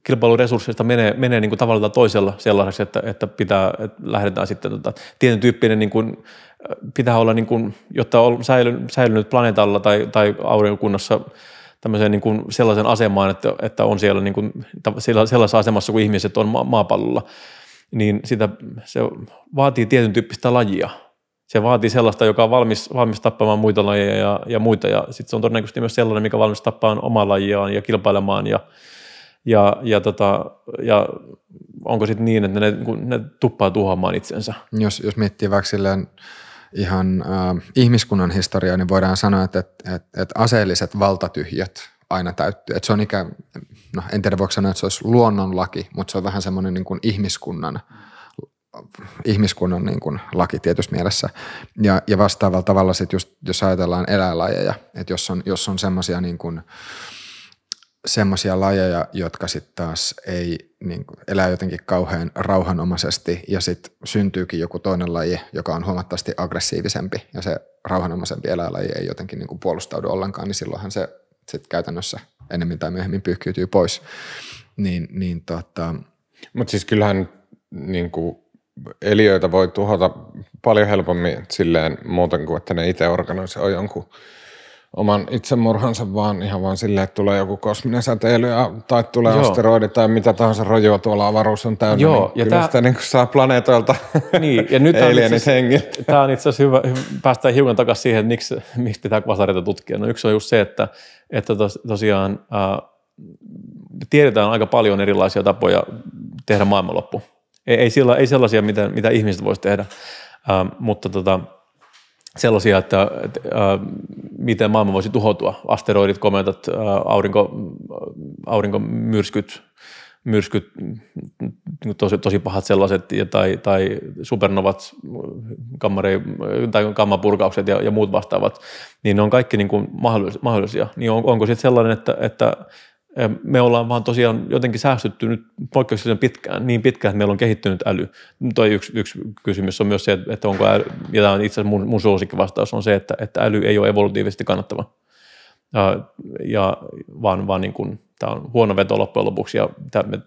A: kilpailuresursseista menee, menee niin kuin tavalla toisella sellaiseksi, että, että pitää, että lähdetään sitten tota, tietyn tyyppinen, niin kuin, äh, pitää olla, niin kuin, jotta on säilynyt, säilynyt planeetalla tai, tai aurinkokunnassa tämmöiseen niin kuin sellaisen asemaan, että, että on siellä niin kuin, sellaisessa asemassa kuin ihmiset on ma- maapallolla, niin sitä, se vaatii tietyn tyyppistä lajia. Se vaatii sellaista, joka on valmis, valmis tappamaan muita lajeja ja, ja muita, ja sitten se on todennäköisesti myös sellainen, mikä valmis tappamaan omaa lajiaan ja kilpailemaan ja – ja, ja, tota, ja onko sitten niin, että ne, ne tuppaa tuhoamaan itsensä? Jos,
C: jos miettii vaikka ihan äh, ihmiskunnan historiaa, niin voidaan sanoa, että, että, että, että aseelliset valtatyhjät aina täyttyy. Että se on ikä, no en tiedä voiko sanoa, että se olisi luonnonlaki, mutta se on vähän semmoinen niin kuin ihmiskunnan, ihmiskunnan niin kuin laki tietyssä mielessä. Ja, ja vastaavalla tavalla sitten just, jos ajatellaan eläinlajeja, että jos on, jos on semmoisia niin kuin – semmoisia lajeja, jotka sitten taas ei niin kuin, elää jotenkin kauhean rauhanomaisesti ja sitten syntyykin joku toinen laji, joka on huomattavasti aggressiivisempi ja se rauhanomaisempi eläinlaji ei jotenkin niin kuin, puolustaudu ollenkaan, niin silloinhan se sitten käytännössä enemmän tai myöhemmin pyyhkiytyy pois. Niin, niin tota... Mutta siis kyllähän niin kuin, eliöitä voi tuhota
B: paljon helpommin silleen muuten kuin, että ne itse organisoi jonkun – oman itsemurhansa, vaan ihan vaan silleen, että tulee joku kosminen säteily ja, tai tulee Joo. asteroidi tai mitä tahansa rojoa tuolla avaruus on täynnä, Joo, niin ja kyllä tämä... sitä niin saa planeetoilta niin, ja nyt alienit
A: hengi. Tämä on itse asiassa hyvä, päästään hiukan takaisin siihen, että miksi, miksi pitää kvasareita tutkia. No yksi on just se, että, että tos, tosiaan äh, tiedetään aika paljon erilaisia tapoja tehdä maailmanloppu. Ei, ei, sillä, ei sellaisia, mitä, mitä ihmiset voisi tehdä, äh, mutta tota, – sellaisia, että, että ä, äh, miten maailma voisi tuhoutua. Asteroidit, komentat, äh, aurinko, äh, aurinkomyrskyt, myrskyt, mm, tosi, tosi pahat sellaiset, ja, tai, tai supernovat, kammari, tai kammapurkaukset ja, ja muut vastaavat, niin ne on kaikki niin kuin mahdollisia. Niin on, onko sitten sellainen, että, että me ollaan vaan tosiaan jotenkin säästytty nyt poikkeuksellisen pitkään, niin pitkään, että meillä on kehittynyt äly. Toi yksi, yksi kysymys on myös se, että onko äly, ja tämä on itse asiassa mun, mun suosikkivastaus, on se, että, että äly ei ole evolutiivisesti kannattava, ja, ja vaan, vaan niin kuin, tämä on huono veto loppujen lopuksi, ja tämä,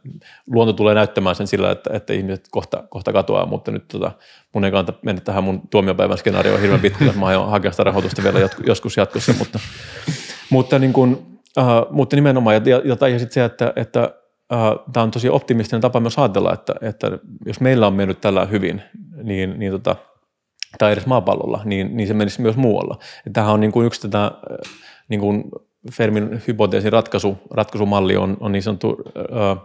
A: luonto tulee näyttämään sen sillä, että, että ihmiset kohta, kohta katoaa, mutta nyt tota, mun ei kannata mennä tähän mun tuomiopäivän skenaarioon hirveän pitkälle, mä aion hakea sitä rahoitusta vielä jatku, joskus jatkossa, mutta, mutta niin kuin, Äh, mutta nimenomaan, ja, ja, ja, ja sitten se, että, että äh, tämä on tosi optimistinen tapa myös ajatella, että, että jos meillä on mennyt tällä hyvin, niin, niin tota, tai edes maapallolla, niin, niin se menisi myös muualla. Ja tämähän on niin kuin yksi tätä äh, niin kuin Fermin hypoteesin ratkaisu, ratkaisumalli on, on niin sanottu ää,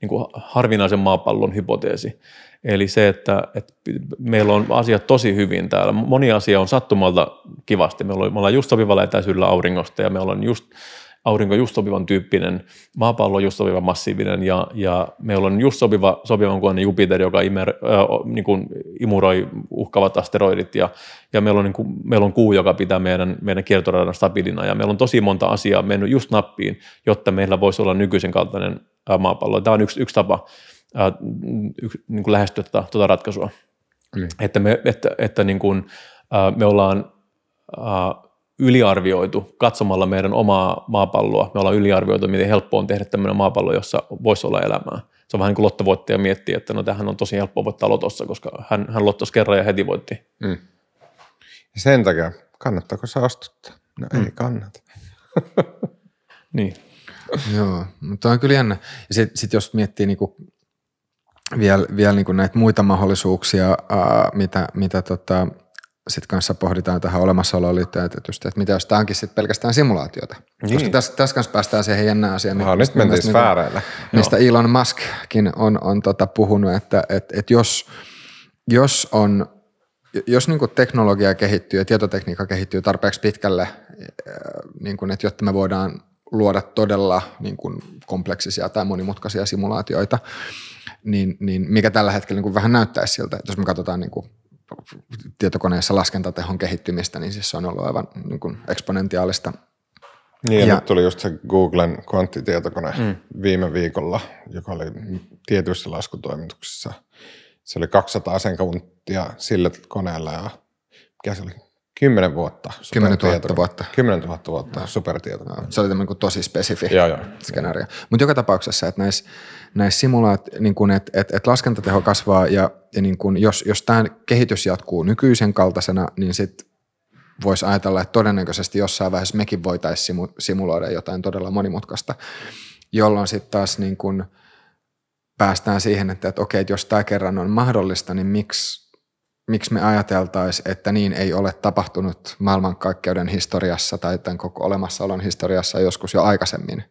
A: niin kuin harvinaisen maapallon hypoteesi. Eli se, että, että meillä on asiat tosi hyvin täällä. Moni asia on sattumalta kivasti. Me ollaan just sopivalla etäisyydellä auringosta ja me ollaan just aurinko just sopivan tyyppinen, maapallo just sopivan massiivinen ja, ja meillä on just sopiva, sopivan kuin Jupiter, joka imer, äh, niin kuin imuroi uhkavat asteroidit ja, ja meillä, on, niin kuin, meillä on kuu, joka pitää meidän, meidän kiertoradan stabiilina ja meillä on tosi monta asiaa mennyt just nappiin, jotta meillä voisi olla nykyisen kaltainen äh, maapallo. Tämä on yksi, yksi tapa äh, yksi, niin kuin lähestyä tätä, tuota, ratkaisua. Mm. Että, me, että, että niin kuin, äh, me ollaan yliarvioitu katsomalla meidän omaa maapalloa. Me ollaan yliarvioitu, miten helppo on tehdä tämmöinen maapallo, jossa voisi olla elämää. Se on vähän niin kuin lottovoittaja miettii, että no tähän on tosi helppoa voittaa lotossa, koska hän, hän lottosi kerran
B: ja heti voitti. Mm. Ja sen takia,
C: kannattaako astuttaa? No ei mm. kannata. niin. Joo, mutta on kyllä jännä. Ja sitten sit jos miettii niinku vielä, vielä niinku näitä muita mahdollisuuksia, ää, mitä, mitä tota, sitten kanssa pohditaan tähän olemassaoloon liittyen tietysti, että mitä jos tämä onkin sitten pelkästään simulaatiota. Niin. Koska tässä, tässä kanssa päästään siihen jännään asiaan. Aha, niin nyt mentiin niinku sfääreillä. Mistä Joo. Elon Muskkin on, on tota puhunut, että et, et jos, jos on jos niin teknologia kehittyy ja tietotekniikka kehittyy tarpeeksi pitkälle, äh, niin kuin, että jotta me voidaan luoda todella niin kuin kompleksisia tai monimutkaisia simulaatioita, niin, niin mikä tällä hetkellä niin kuin vähän näyttäisi siltä, että jos me katsotaan niin kuin tietokoneessa laskentatehon kehittymistä, niin siis se on ollut aivan niin kuin eksponentiaalista. Niin, ja, ja nyt
B: tuli just se Googlen kvanttitietokone mm. viime viikolla, joka oli tietyissä laskutoimituksissa. Se oli 200 senkauntia
C: sillä koneella ja mikä se oli, Kymmenen vuotta. 10 000 vuotta. 10 000 vuotta no. supertietokone. No, se oli tämmöinen kuin tosi spesifi joo, joo. skenaario. Mutta joka tapauksessa, että näissä näis simulaat, niin kun, et, et, laskentateho kasvaa ja, ja niin kun, jos, jos tämä kehitys jatkuu nykyisen kaltaisena, niin sitten voisi ajatella, että todennäköisesti jossain vaiheessa mekin voitaisiin simu- simuloida jotain todella monimutkaista, jolloin sitten taas niin kun päästään siihen, että, että okei, että jos tämä kerran on mahdollista, niin miksi miksi me ajateltaisiin, että niin ei ole tapahtunut maailmankaikkeuden historiassa tai tämän koko olemassaolon historiassa joskus jo aikaisemmin.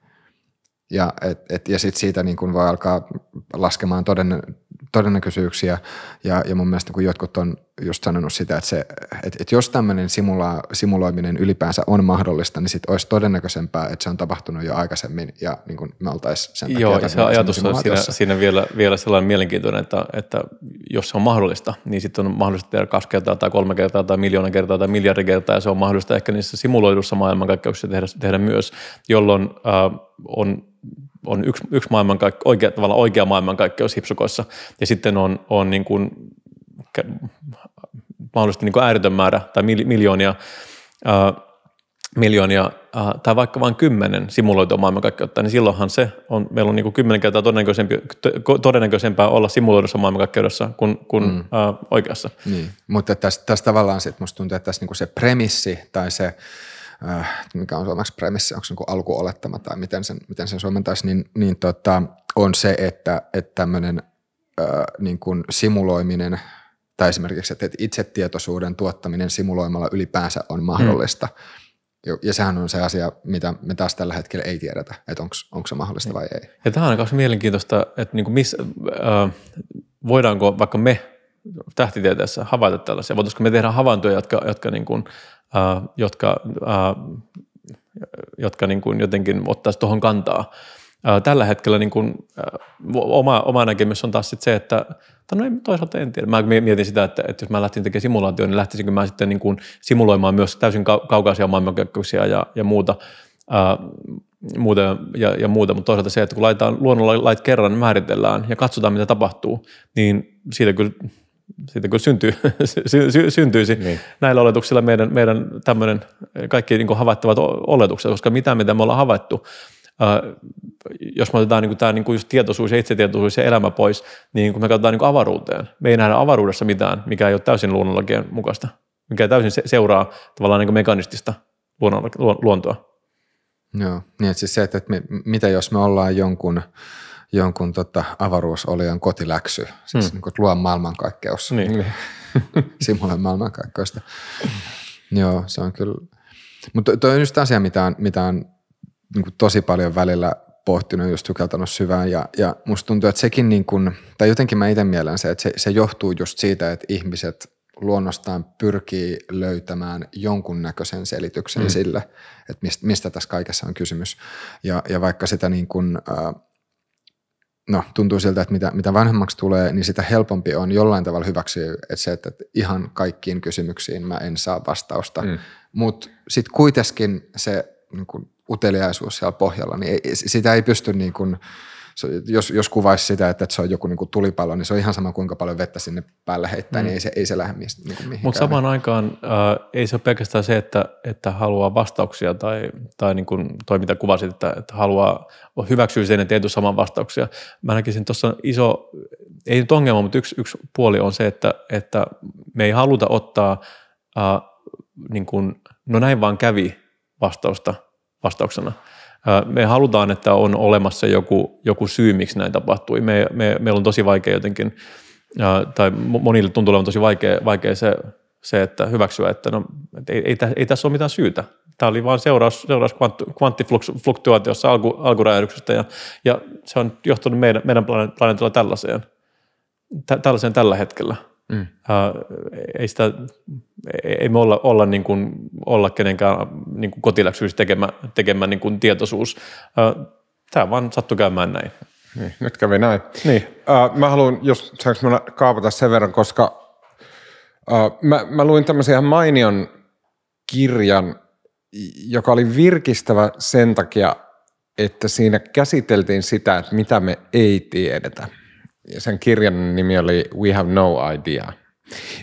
C: Ja, et, et, ja sitten siitä niin kun voi alkaa laskemaan toden, todennäköisyyksiä ja, ja mun mielestä kun jotkut on just sanonut sitä, että, se, että, että jos tämmöinen simula, simuloiminen ylipäänsä on mahdollista, niin sitten olisi todennäköisempää, että se on tapahtunut jo aikaisemmin ja niin kuin me oltaisiin sen takia Joo, se ajatus on siinä, siinä
A: vielä, vielä sellainen mielenkiintoinen, että, että jos se on mahdollista, niin sitten on mahdollista tehdä kaksi kertaa tai kolme kertaa tai miljoona kertaa tai miljardi kertaa ja se on mahdollista ehkä niissä simuloidussa maailmankaikkeuksissa tehdä, tehdä myös, jolloin äh, on on yksi, yksi maailmankaik- oikea, tavallaan oikea maailmankaikkeus hipsukoissa, ja sitten on, on niin kuin, mahdollisesti niin kuin ääretön määrä tai miljoonia, ää, miljoonia ää, tai vaikka vain kymmenen simuloitua maailmankaikkeutta, niin silloinhan se on, meillä on niin kuin kymmenen kertaa todennäköisempi, todennäköisempää olla simuloidussa maailmankaikkeudessa kuin, kuin mm. ää, oikeassa.
C: Niin. Mutta tässä, tässä tavallaan sitten musta tuntuu, että tässä niin kuin se premissi tai se – äh, mikä on suomeksi premissi, onko se niin alkuolettama tai miten sen, miten sen suomentaisi, niin, niin tota, on se, että, että tämmöinen äh, niin kuin simuloiminen tai esimerkiksi, että itsetietoisuuden tuottaminen simuloimalla ylipäänsä on mm. mahdollista. Hmm. Ja sehän on se asia, mitä me taas tällä hetkellä ei tiedetä, että onko se mahdollista mm. vai ei.
A: Ja tämä on myös mielenkiintoista, että niinku miss, äh, voidaanko vaikka me tähtitieteessä havaita tällaisia? Voitaisiko me tehdä havaintoja, jotka, jotka niin kuin äh, jotka, äh, jotka niin kuin jotenkin ottaisi tuohon kantaa. Äh, tällä hetkellä niin kuin, äh, oma, oma näkemys on taas sit se, että no ei, toisaalta en tiedä. Mä mietin sitä, että, että jos mä lähtisin tekemään simulaatioon, niin lähtisinkö mä sitten niin kuin simuloimaan myös täysin kaukaisia maailmankaikkeuksia ja, ja muuta. ää, äh, muuta ja, ja muuta, mutta toisaalta se, että kun laitetaan luonnonlait kerran, määritellään ja katsotaan, mitä tapahtuu, niin siitä kyllä siitä kun syntyy, sy, sy, syntyisi niin. näillä oletuksilla meidän, meidän tämmöinen eh, kaikki niin kuin havaittavat oletukset, koska mitä mitä me ollaan havaittu, äh, jos me otetaan niin kuin tämä niin kuin just tietoisuus ja itsetietoisuus ja elämä pois, niin kun me katsotaan niin kuin avaruuteen, me ei nähdä avaruudessa mitään, mikä ei ole täysin luonnonlakien mukaista, mikä ei täysin se, seuraa tavallaan niin kuin mekanistista
C: luontoa. Joo, niin että siis se, että, että me, mitä jos me ollaan jonkun – jonkun tota, avaruusolion kotiläksy, siis mm. niin kuin, luo maailmankaikkeus, niin. Simulen maailmankaikkeusta. Joo, se on kyllä. Mutta toi on just asia, mitä on, mitä on niin kuin tosi paljon välillä pohtinut, just sukeltanut syvään ja, ja musta tuntuu, että sekin niin kuin, tai jotenkin mä itse mielen se, että se, se johtuu just siitä, että ihmiset luonnostaan pyrkii löytämään jonkunnäköisen selityksen mm. sille, että mistä, mistä tässä kaikessa on kysymys. Ja, ja vaikka sitä niin kuin, äh, no, tuntuu siltä, että mitä, mitä vanhemmaksi tulee, niin sitä helpompi on jollain tavalla hyväksyä että se, että ihan kaikkiin kysymyksiin mä en saa vastausta. Mm. Mutta sitten kuitenkin se niin kun, uteliaisuus siellä pohjalla, niin ei, sitä ei pysty niin kun, se, jos, jos kuvaisi sitä, että, että se on joku niin kuin tulipallo, niin se on ihan sama kuinka paljon vettä sinne päälle heittää, mm. niin ei se, ei se lähde niin mihinkään. Mutta samaan
A: aikaan äh, ei se ole pelkästään se, että, että haluaa vastauksia tai, tai niin kuin toi, mitä kuvasit, että, että haluaa hyväksyä sen, ja tietyn saman vastauksia. Mä näkisin tuossa iso, ei nyt ongelma, mutta yksi, yksi puoli on se, että, että me ei haluta ottaa äh, niin kuin, no näin vaan kävi vastausta vastauksena – me halutaan, että on olemassa joku, joku syy, miksi näin tapahtui. Me, me, meillä on tosi vaikea jotenkin, tai monille tuntuu olevan tosi vaikea, vaikea se, se, että hyväksyä, että no, et ei, ei, ei tässä ole mitään syytä. Tämä oli vain seuraus, seuraus kvanttifluktuaatiossa alku, alkuräjähdyksestä ja, ja se on johtanut meidän, meidän planeetalla tällaiseen, tällaiseen tällä hetkellä – Mm. Äh, ei sitä, ei me olla, olla, niin kuin, olla kenenkään niin kuin kotiläksyissä tekemä, tekemä niin kuin tietoisuus. Äh, tämä vaan sattui käymään näin.
B: Niin, nyt kävi näin. Niin. Äh, mä haluan, jos saanko mä kaapata sen verran, koska äh, mä, mä luin tämmöisen ihan mainion kirjan, joka oli virkistävä sen takia, että siinä käsiteltiin sitä, että mitä me ei tiedetä ja sen kirjan nimi oli We Have No Idea.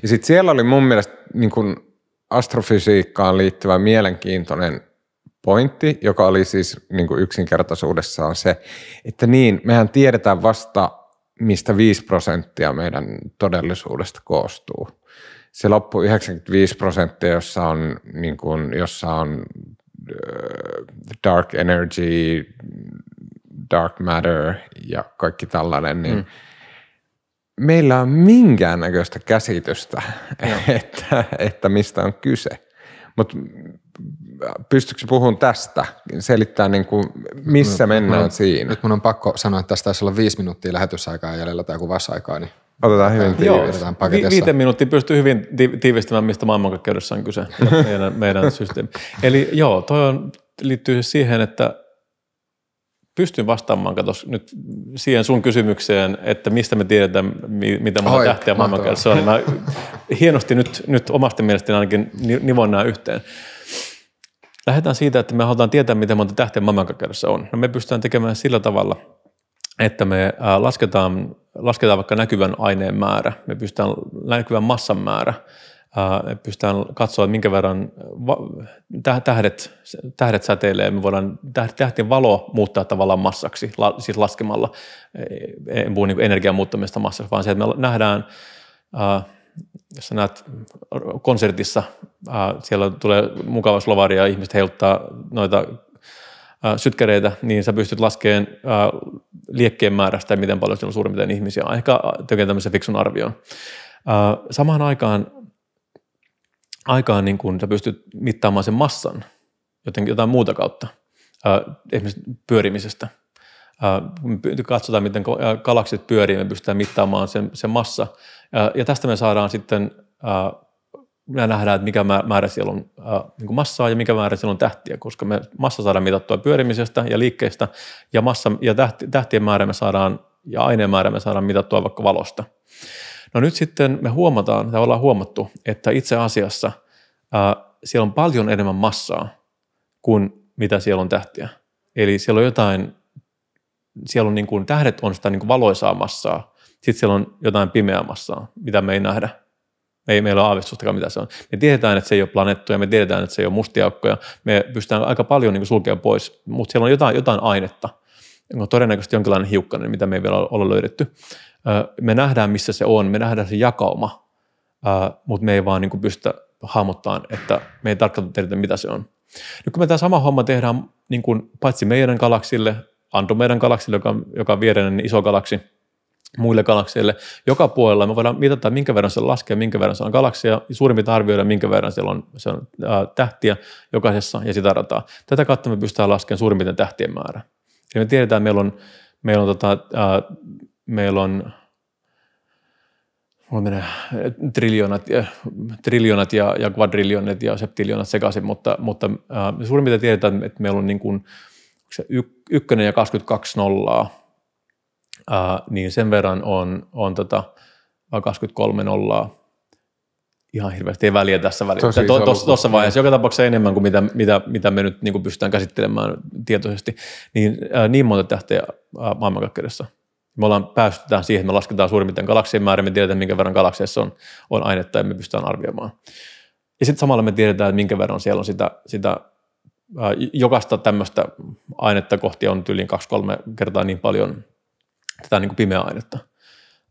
B: Ja sitten siellä oli mun mielestä niin kun astrofysiikkaan liittyvä mielenkiintoinen pointti, joka oli siis niin yksinkertaisuudessaan se, että niin, mehän tiedetään vasta, mistä 5 prosenttia meidän todellisuudesta koostuu. Se loppu 95 prosenttia, jossa on, niin kun, jossa on dark energy, dark matter ja kaikki tällainen, niin mm meillä on minkäännäköistä käsitystä, että, että mistä on kyse. Mutta pystytkö puhun
C: tästä, selittää niin kuin, missä mennään on, siinä? Nyt mun on pakko sanoa, että tässä taisi olla viisi minuuttia lähetysaikaa jäljellä tai kuvasaikaa, niin Otetaan hyvin tiiviisti. Vi- viiden
A: minuuttia pystyy hyvin tiivistämään, mistä maailmankaikkeudessa on kyse, meidän, meidän systeemi. Eli joo, toi on, liittyy siis siihen, että pystyn vastaamaan katos, nyt siihen sun kysymykseen, että mistä me tiedetään, mitä maailman tähtiä maailmankäytössä on. mä hienosti nyt, nyt omasta mielestäni ainakin nivon nämä yhteen. Lähdetään siitä, että me halutaan tietää, mitä monta tähteä maailmankaikkeudessa on. No me pystytään tekemään sillä tavalla, että me lasketaan, lasketaan vaikka näkyvän aineen määrä, me pystytään näkyvän massan määrä, Äh, pystytään katsoa, minkä verran tähdet, tähdet säteilee. Me voidaan tähtien valo muuttaa tavallaan massaksi, siis laskemalla. En puhu niin energian muuttamista massaksi, vaan se, että me nähdään, äh, jos sä näet konsertissa, äh, siellä tulee mukava slovaria ja ihmiset heiluttaa noita sytkäreitä, niin sä pystyt laskeen liekkeen määrästä, miten paljon siellä on suurimmiten ihmisiä. Ehkä tekee tämmöisen fiksun arvion. samaan aikaan aikaan niin kun sä pystyt mittaamaan sen massan jotenkin jotain muuta kautta, äh, esimerkiksi pyörimisestä. Äh, katsotaan, miten galaksit pyörii, me pystytään mittaamaan sen, sen massa. Äh, ja tästä me saadaan sitten, äh, me nähdään, että mikä määrä siellä on äh, niin massaa ja mikä määrä siellä on tähtiä, koska me massa saadaan mitattua pyörimisestä ja liikkeestä, ja, massa, ja tähti, tähtien määrä me saadaan, ja aineen määrä me saadaan mitattua vaikka valosta. No nyt sitten me huomataan, tai ollaan huomattu, että itse asiassa ää, siellä on paljon enemmän massaa kuin mitä siellä on tähtiä. Eli siellä on jotain, siellä on niin kuin, tähdet on sitä niin kuin valoisaa massaa, sitten siellä on jotain pimeää massaa, mitä me ei nähdä. Me ei, meillä ole aavistustakaan, mitä se on. Me tiedetään, että se ei ole planeettoja, me tiedetään, että se ei ole mustia aukkoja. Me pystytään aika paljon niin kuin sulkemaan pois, mutta siellä on jotain, jotain ainetta, no todennäköisesti jonkinlainen hiukkanen, mitä me ei vielä ole löydetty me nähdään, missä se on, me nähdään se jakauma, mutta me ei vaan niin pystytä hahmottamaan, että me ei tarkkaan tiedetä, mitä se on. Nyt kun me tämä sama homma tehdään niin kuin, paitsi meidän galaksille, Andromedan galaksille, joka, joka on viereinen niin iso galaksi, muille galakseille. Joka puolella me voidaan mitata, minkä verran se laskee, minkä verran se on galaksia, ja suurimmita arvioida, minkä verran siellä on, se on ää, tähtiä jokaisessa ja sitä rataa. Tätä kautta me pystytään laskemaan suurin tähtien määrä. Eli me tiedetään, meillä on, meillä on tota, ää, meillä on mulla menee triljoonat, triljoonat ja, ja kvadriljoonat ja septiljoonat sekaisin, mutta, mutta äh, suurin mitä tiedetään, että meillä on niin kuin, se ykkönen ja 22 nollaa, äh, niin sen verran on, on tota, 23 nollaa. Ihan hirveästi ei väliä tässä välissä. Tuossa to, to, niin. vaiheessa joka tapauksessa enemmän kuin mitä, mitä, mitä me nyt niin kuin pystytään käsittelemään tietoisesti, niin äh, niin monta tähteä äh, maailmankaikkeudessa – me ollaan tähän siihen, että me lasketaan suurin piirtein galaksien määrä, me tiedetään, minkä verran galakseissa on, on ainetta ja me pystytään arvioimaan. Ja sitten samalla me tiedetään, että minkä verran siellä on sitä, sitä ää, jokaista tämmöistä ainetta kohti on tyyliin 2-3 kertaa niin paljon tätä niin kuin pimeää ainetta.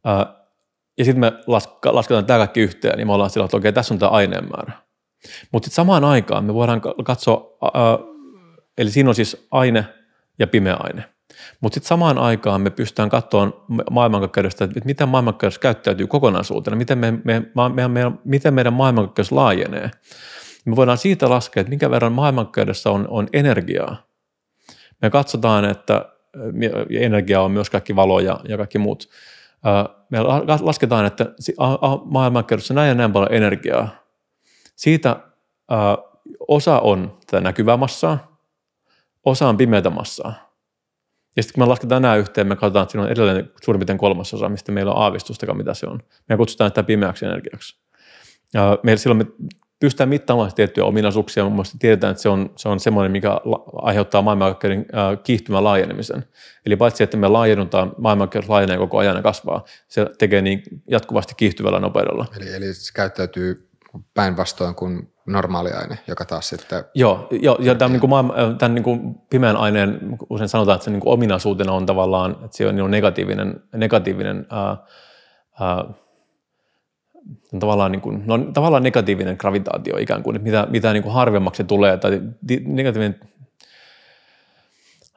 A: Ää, ja sitten me laska, lasketaan tämä kaikki yhteen, niin me ollaan sillä, että okei, tässä on tämä aineen määrä. Mutta sitten samaan aikaan me voidaan katsoa, ää, eli siinä on siis aine ja pimeä aine – mutta sitten samaan aikaan me pystytään katsomaan maailmankaikkeudesta, että miten maailmankaikkeus käyttäytyy kokonaisuutena, miten, me, me, me, me, miten meidän maailmankaikkeus laajenee. Me voidaan siitä laskea, että minkä verran maailmankaikkeudessa on, on energiaa. Me katsotaan, että energia on myös kaikki valoja ja, ja kaikki muut. Me lasketaan, että maailmankaikkeudessa näin ja näin paljon energiaa. Siitä osa on tätä näkyvää massaa, osa on pimeätä massaa ja sitten kun me lasketaan nämä yhteen, me katsotaan, että siinä on edelleen suurin piirtein kolmasosa, mistä meillä on aavistustakaan, mitä se on. Me kutsutaan sitä pimeäksi energiaksi. Ja meillä silloin me pystytään mittaamaan tiettyjä ominaisuuksia, muun muassa tiedetään, että se on, se on semmoinen, mikä aiheuttaa maailmankaikkeuden kiihtymän laajenemisen. Eli paitsi, että me laajennutaan, maailmankaikkeus laajenee koko ajan ja kasvaa, se tekee niin jatkuvasti kiihtyvällä nopeudella.
C: Eli, eli se käyttäytyy päinvastoin kuin normaali aine, joka taas sitten...
A: Joo, jo, ja tämän, niin kuin maailma, tämän niin kuin pimeän aineen usein sanotaan, että se niin kuin ominaisuutena on tavallaan, että se on niin negatiivinen, negatiivinen ää, ää, tavallaan, niin kuin, no, tavallaan negatiivinen gravitaatio ikään kuin, että mitä, mitä niin kuin harvemmaksi se tulee, tai negatiivinen...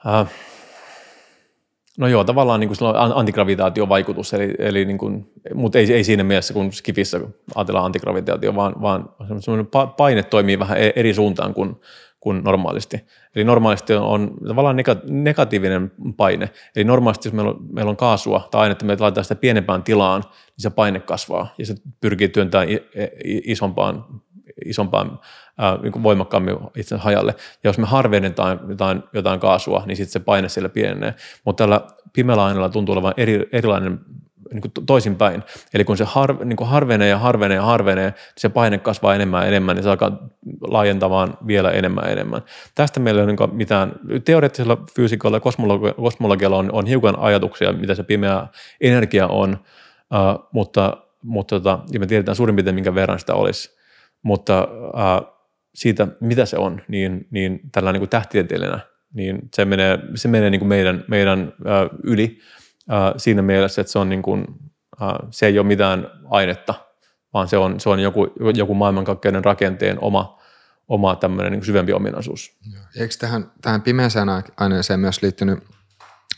A: Ää, No joo, tavallaan niin kuin antigravitaatiovaikutus, eli, eli niin kuin, mutta ei, ei siinä mielessä kuin skifissä ajatellaan antigravitaatio, vaan, vaan semmoinen paine toimii vähän e-, eri suuntaan kuin, kuin normaalisti. Eli normaalisti on tavallaan negatiivinen paine. Eli normaalisti, jos meillä on, meillä on kaasua tai ainetta, me laitetaan sitä pienempään tilaan, niin se paine kasvaa ja se pyrkii työntämään isompaan, isompaan niin voimakkaammin itse hajalle. Ja jos me harvennetaan jotain, jotain kaasua, niin sitten se paine siellä pienenee. Mutta tällä pimeällä aineella tuntuu olevan eri, erilainen niin toisinpäin. Eli kun se har, niin kuin harvenee ja harvenee ja harvenee, niin se paine kasvaa enemmän ja enemmän, niin se alkaa laajentamaan vielä enemmän ja enemmän. Tästä meillä ei ole niin mitään, teoreettisella fyysikolla ja kosmologialla on, on hiukan ajatuksia, mitä se pimeä energia on, uh, mutta, mutta tota, ja me tiedetään suurin piirtein, minkä verran sitä olisi. Mutta siitä, mitä se on, niin, niin tällä niin kuin niin se menee, se menee niin kuin meidän, meidän ää, yli ää, siinä mielessä, että se, on niin kuin, ää, se ei ole mitään ainetta, vaan se on, se on joku, joku maailmankaikkeuden rakenteen oma, oma tämmöinen niin syvempi ominaisuus.
C: Eikö tähän, tähän pimeäseen aineeseen myös liittynyt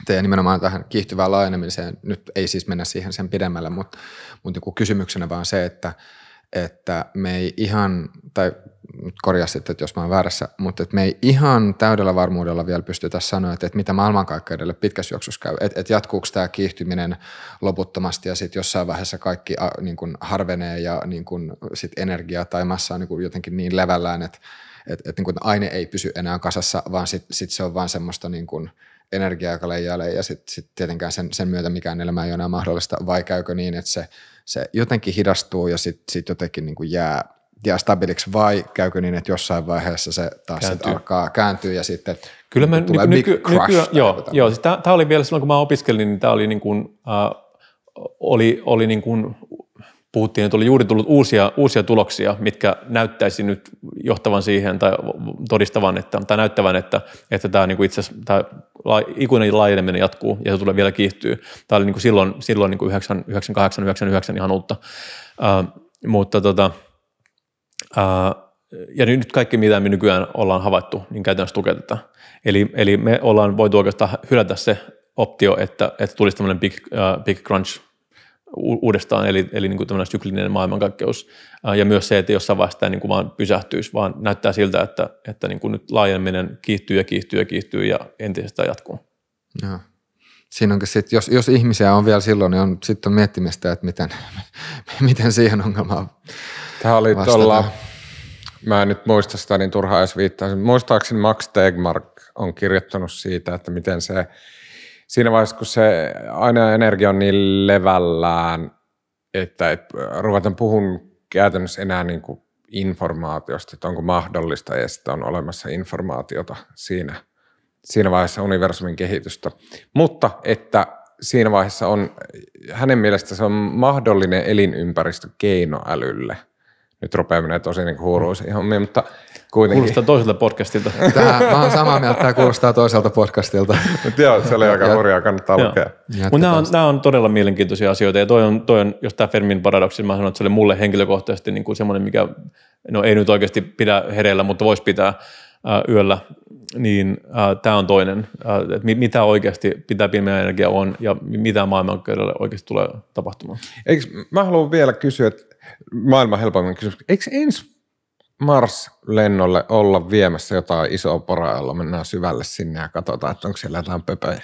C: teidän nimenomaan tähän kiihtyvään laajenemiseen, nyt ei siis mennä siihen sen pidemmälle, mutta, mutta niinku kysymyksenä vaan se, että, että me ei ihan, tai korjaa sitten, että jos mä oon väärässä, mutta että me ei ihan täydellä varmuudella vielä pystytä sanoa, että, että mitä maailmankaikkeudelle pitkässä juoksussa käy, että, että jatkuuko tämä kiihtyminen loputtomasti ja sitten jossain vaiheessa kaikki a, niin kuin harvenee ja niin kuin sit energia tai massa on niin kuin jotenkin niin levällään, että, että, että niin kuin aine ei pysy enää kasassa, vaan sitten sit se on vaan semmoista niin kuin energiaa, joka leijailee ja sitten sit tietenkään sen, sen myötä mikään elämä ei ole enää mahdollista, vai käykö niin, että se, se jotenkin hidastuu ja sitten sit jotenkin niin kuin jää jää stabiiliksi vai käykö niin, että jossain vaiheessa se taas kääntyy. alkaa kääntyä ja sitten Kyllä mä, niinku tulee niinku nyky, big nyky, crush. Nyky,
A: joo, joo siis tämä oli vielä silloin, kun mä opiskelin, niin tämä oli niin kuin, äh, oli, oli niin kuin, puhuttiin, että oli juuri tullut uusia, uusia tuloksia, mitkä näyttäisi nyt johtavan siihen tai todistavan, että, tai näyttävän, että, että tämä, niin kuin itse asiassa, tämä ikuinen laajeneminen jatkuu ja se tulee vielä kiihtyä. Tämä oli niin kuin silloin, silloin niin kuin 98, 99 ihan uutta. Äh, mutta tota, ja nyt kaikki, mitä me nykyään ollaan havaittu, niin käytännössä tukee tätä. Eli, eli me ollaan voitu oikeastaan hylätä se optio, että, että tulisi tämmöinen big, uh, big crunch uudestaan, eli, eli niin kuin tämmöinen syklinen maailmankaikkeus. Ja myös se, että jossain vaiheessa tämä niin kuin vaan pysähtyisi, vaan näyttää siltä, että, että niin kuin nyt laajeneminen kiihtyy ja kiihtyy ja kiihtyy ja entisestään jatkuu.
C: Ja. Siinä onkin sit, jos, jos ihmisiä on vielä silloin, niin on, sitten miettimistä, että miten, miten siihen ongelmaan
B: Tähän oli vastata. tuolla, mä en nyt muista sitä niin turhaa edes viittaa. Muistaakseni Max Tegmark on kirjoittanut siitä, että miten se siinä vaiheessa, kun se aina energia on niin levällään, että et, äh, ruvetaan puhun käytännössä enää niin kuin informaatiosta, että onko mahdollista ja sitten on olemassa informaatiota siinä, siinä vaiheessa universumin kehitystä. Mutta että siinä vaiheessa on, hänen mielestä se on mahdollinen elinympäristö keinoälylle – nyt rupeaa menee tosi niin huuruisiin hommiin, mutta kuitenkin. Kuulostaa toiselta podcastilta. Tämä, mä oon samaa mieltä, tämä kuulostaa
C: toiselta podcastilta. Mutta joo, se oli aika hurjaa, kannattaa lukea. Mutta nämä on, nämä
A: on, todella mielenkiintoisia asioita ja toi on, toi on jos tämä Fermin paradoksi, mä sanon, että se oli mulle henkilökohtaisesti niin kuin semmoinen, mikä no ei nyt oikeasti pidä hereillä, mutta voisi pitää äh, yöllä, niin äh, tämä on toinen, äh, että mit, mitä oikeasti pitää pimeä energia on ja mitä maailmankäydellä oikeasti tulee tapahtumaan.
B: Eikö, mä haluan vielä kysyä, että maailman helpoimman kysymys. Eikö ensi Mars-lennolle olla viemässä jotain isoa poraa, jolla mennään syvälle sinne ja katsotaan, että onko siellä jotain pöpöjä?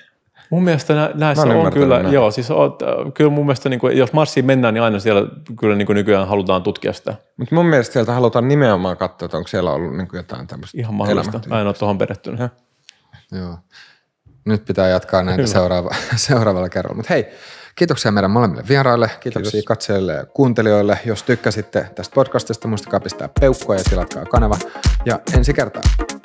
B: Mun mielestä nä- näissä on kyllä, näin. joo,
A: siis on, äh, kyllä mun mielestä niin kuin, jos Marsiin mennään, niin aina siellä kyllä niin kuin nykyään halutaan tutkia sitä.
B: Mutta mun mielestä sieltä halutaan nimenomaan katsoa, että onko siellä ollut niin kuin jotain tämmöistä Ihan mahdollista, mä en ole tuohon perehtynyt.
C: Joo. Nyt pitää jatkaa näitä seuraava, seuraavalla kerralla. Mutta hei, Kiitoksia meidän molemmille vieraille, kiitoksia Kiitos. katsojille ja kuuntelijoille. Jos tykkäsitte tästä podcastista, muistakaa pistää peukkoa ja tilatkaa kanava. Ja ensi kertaa.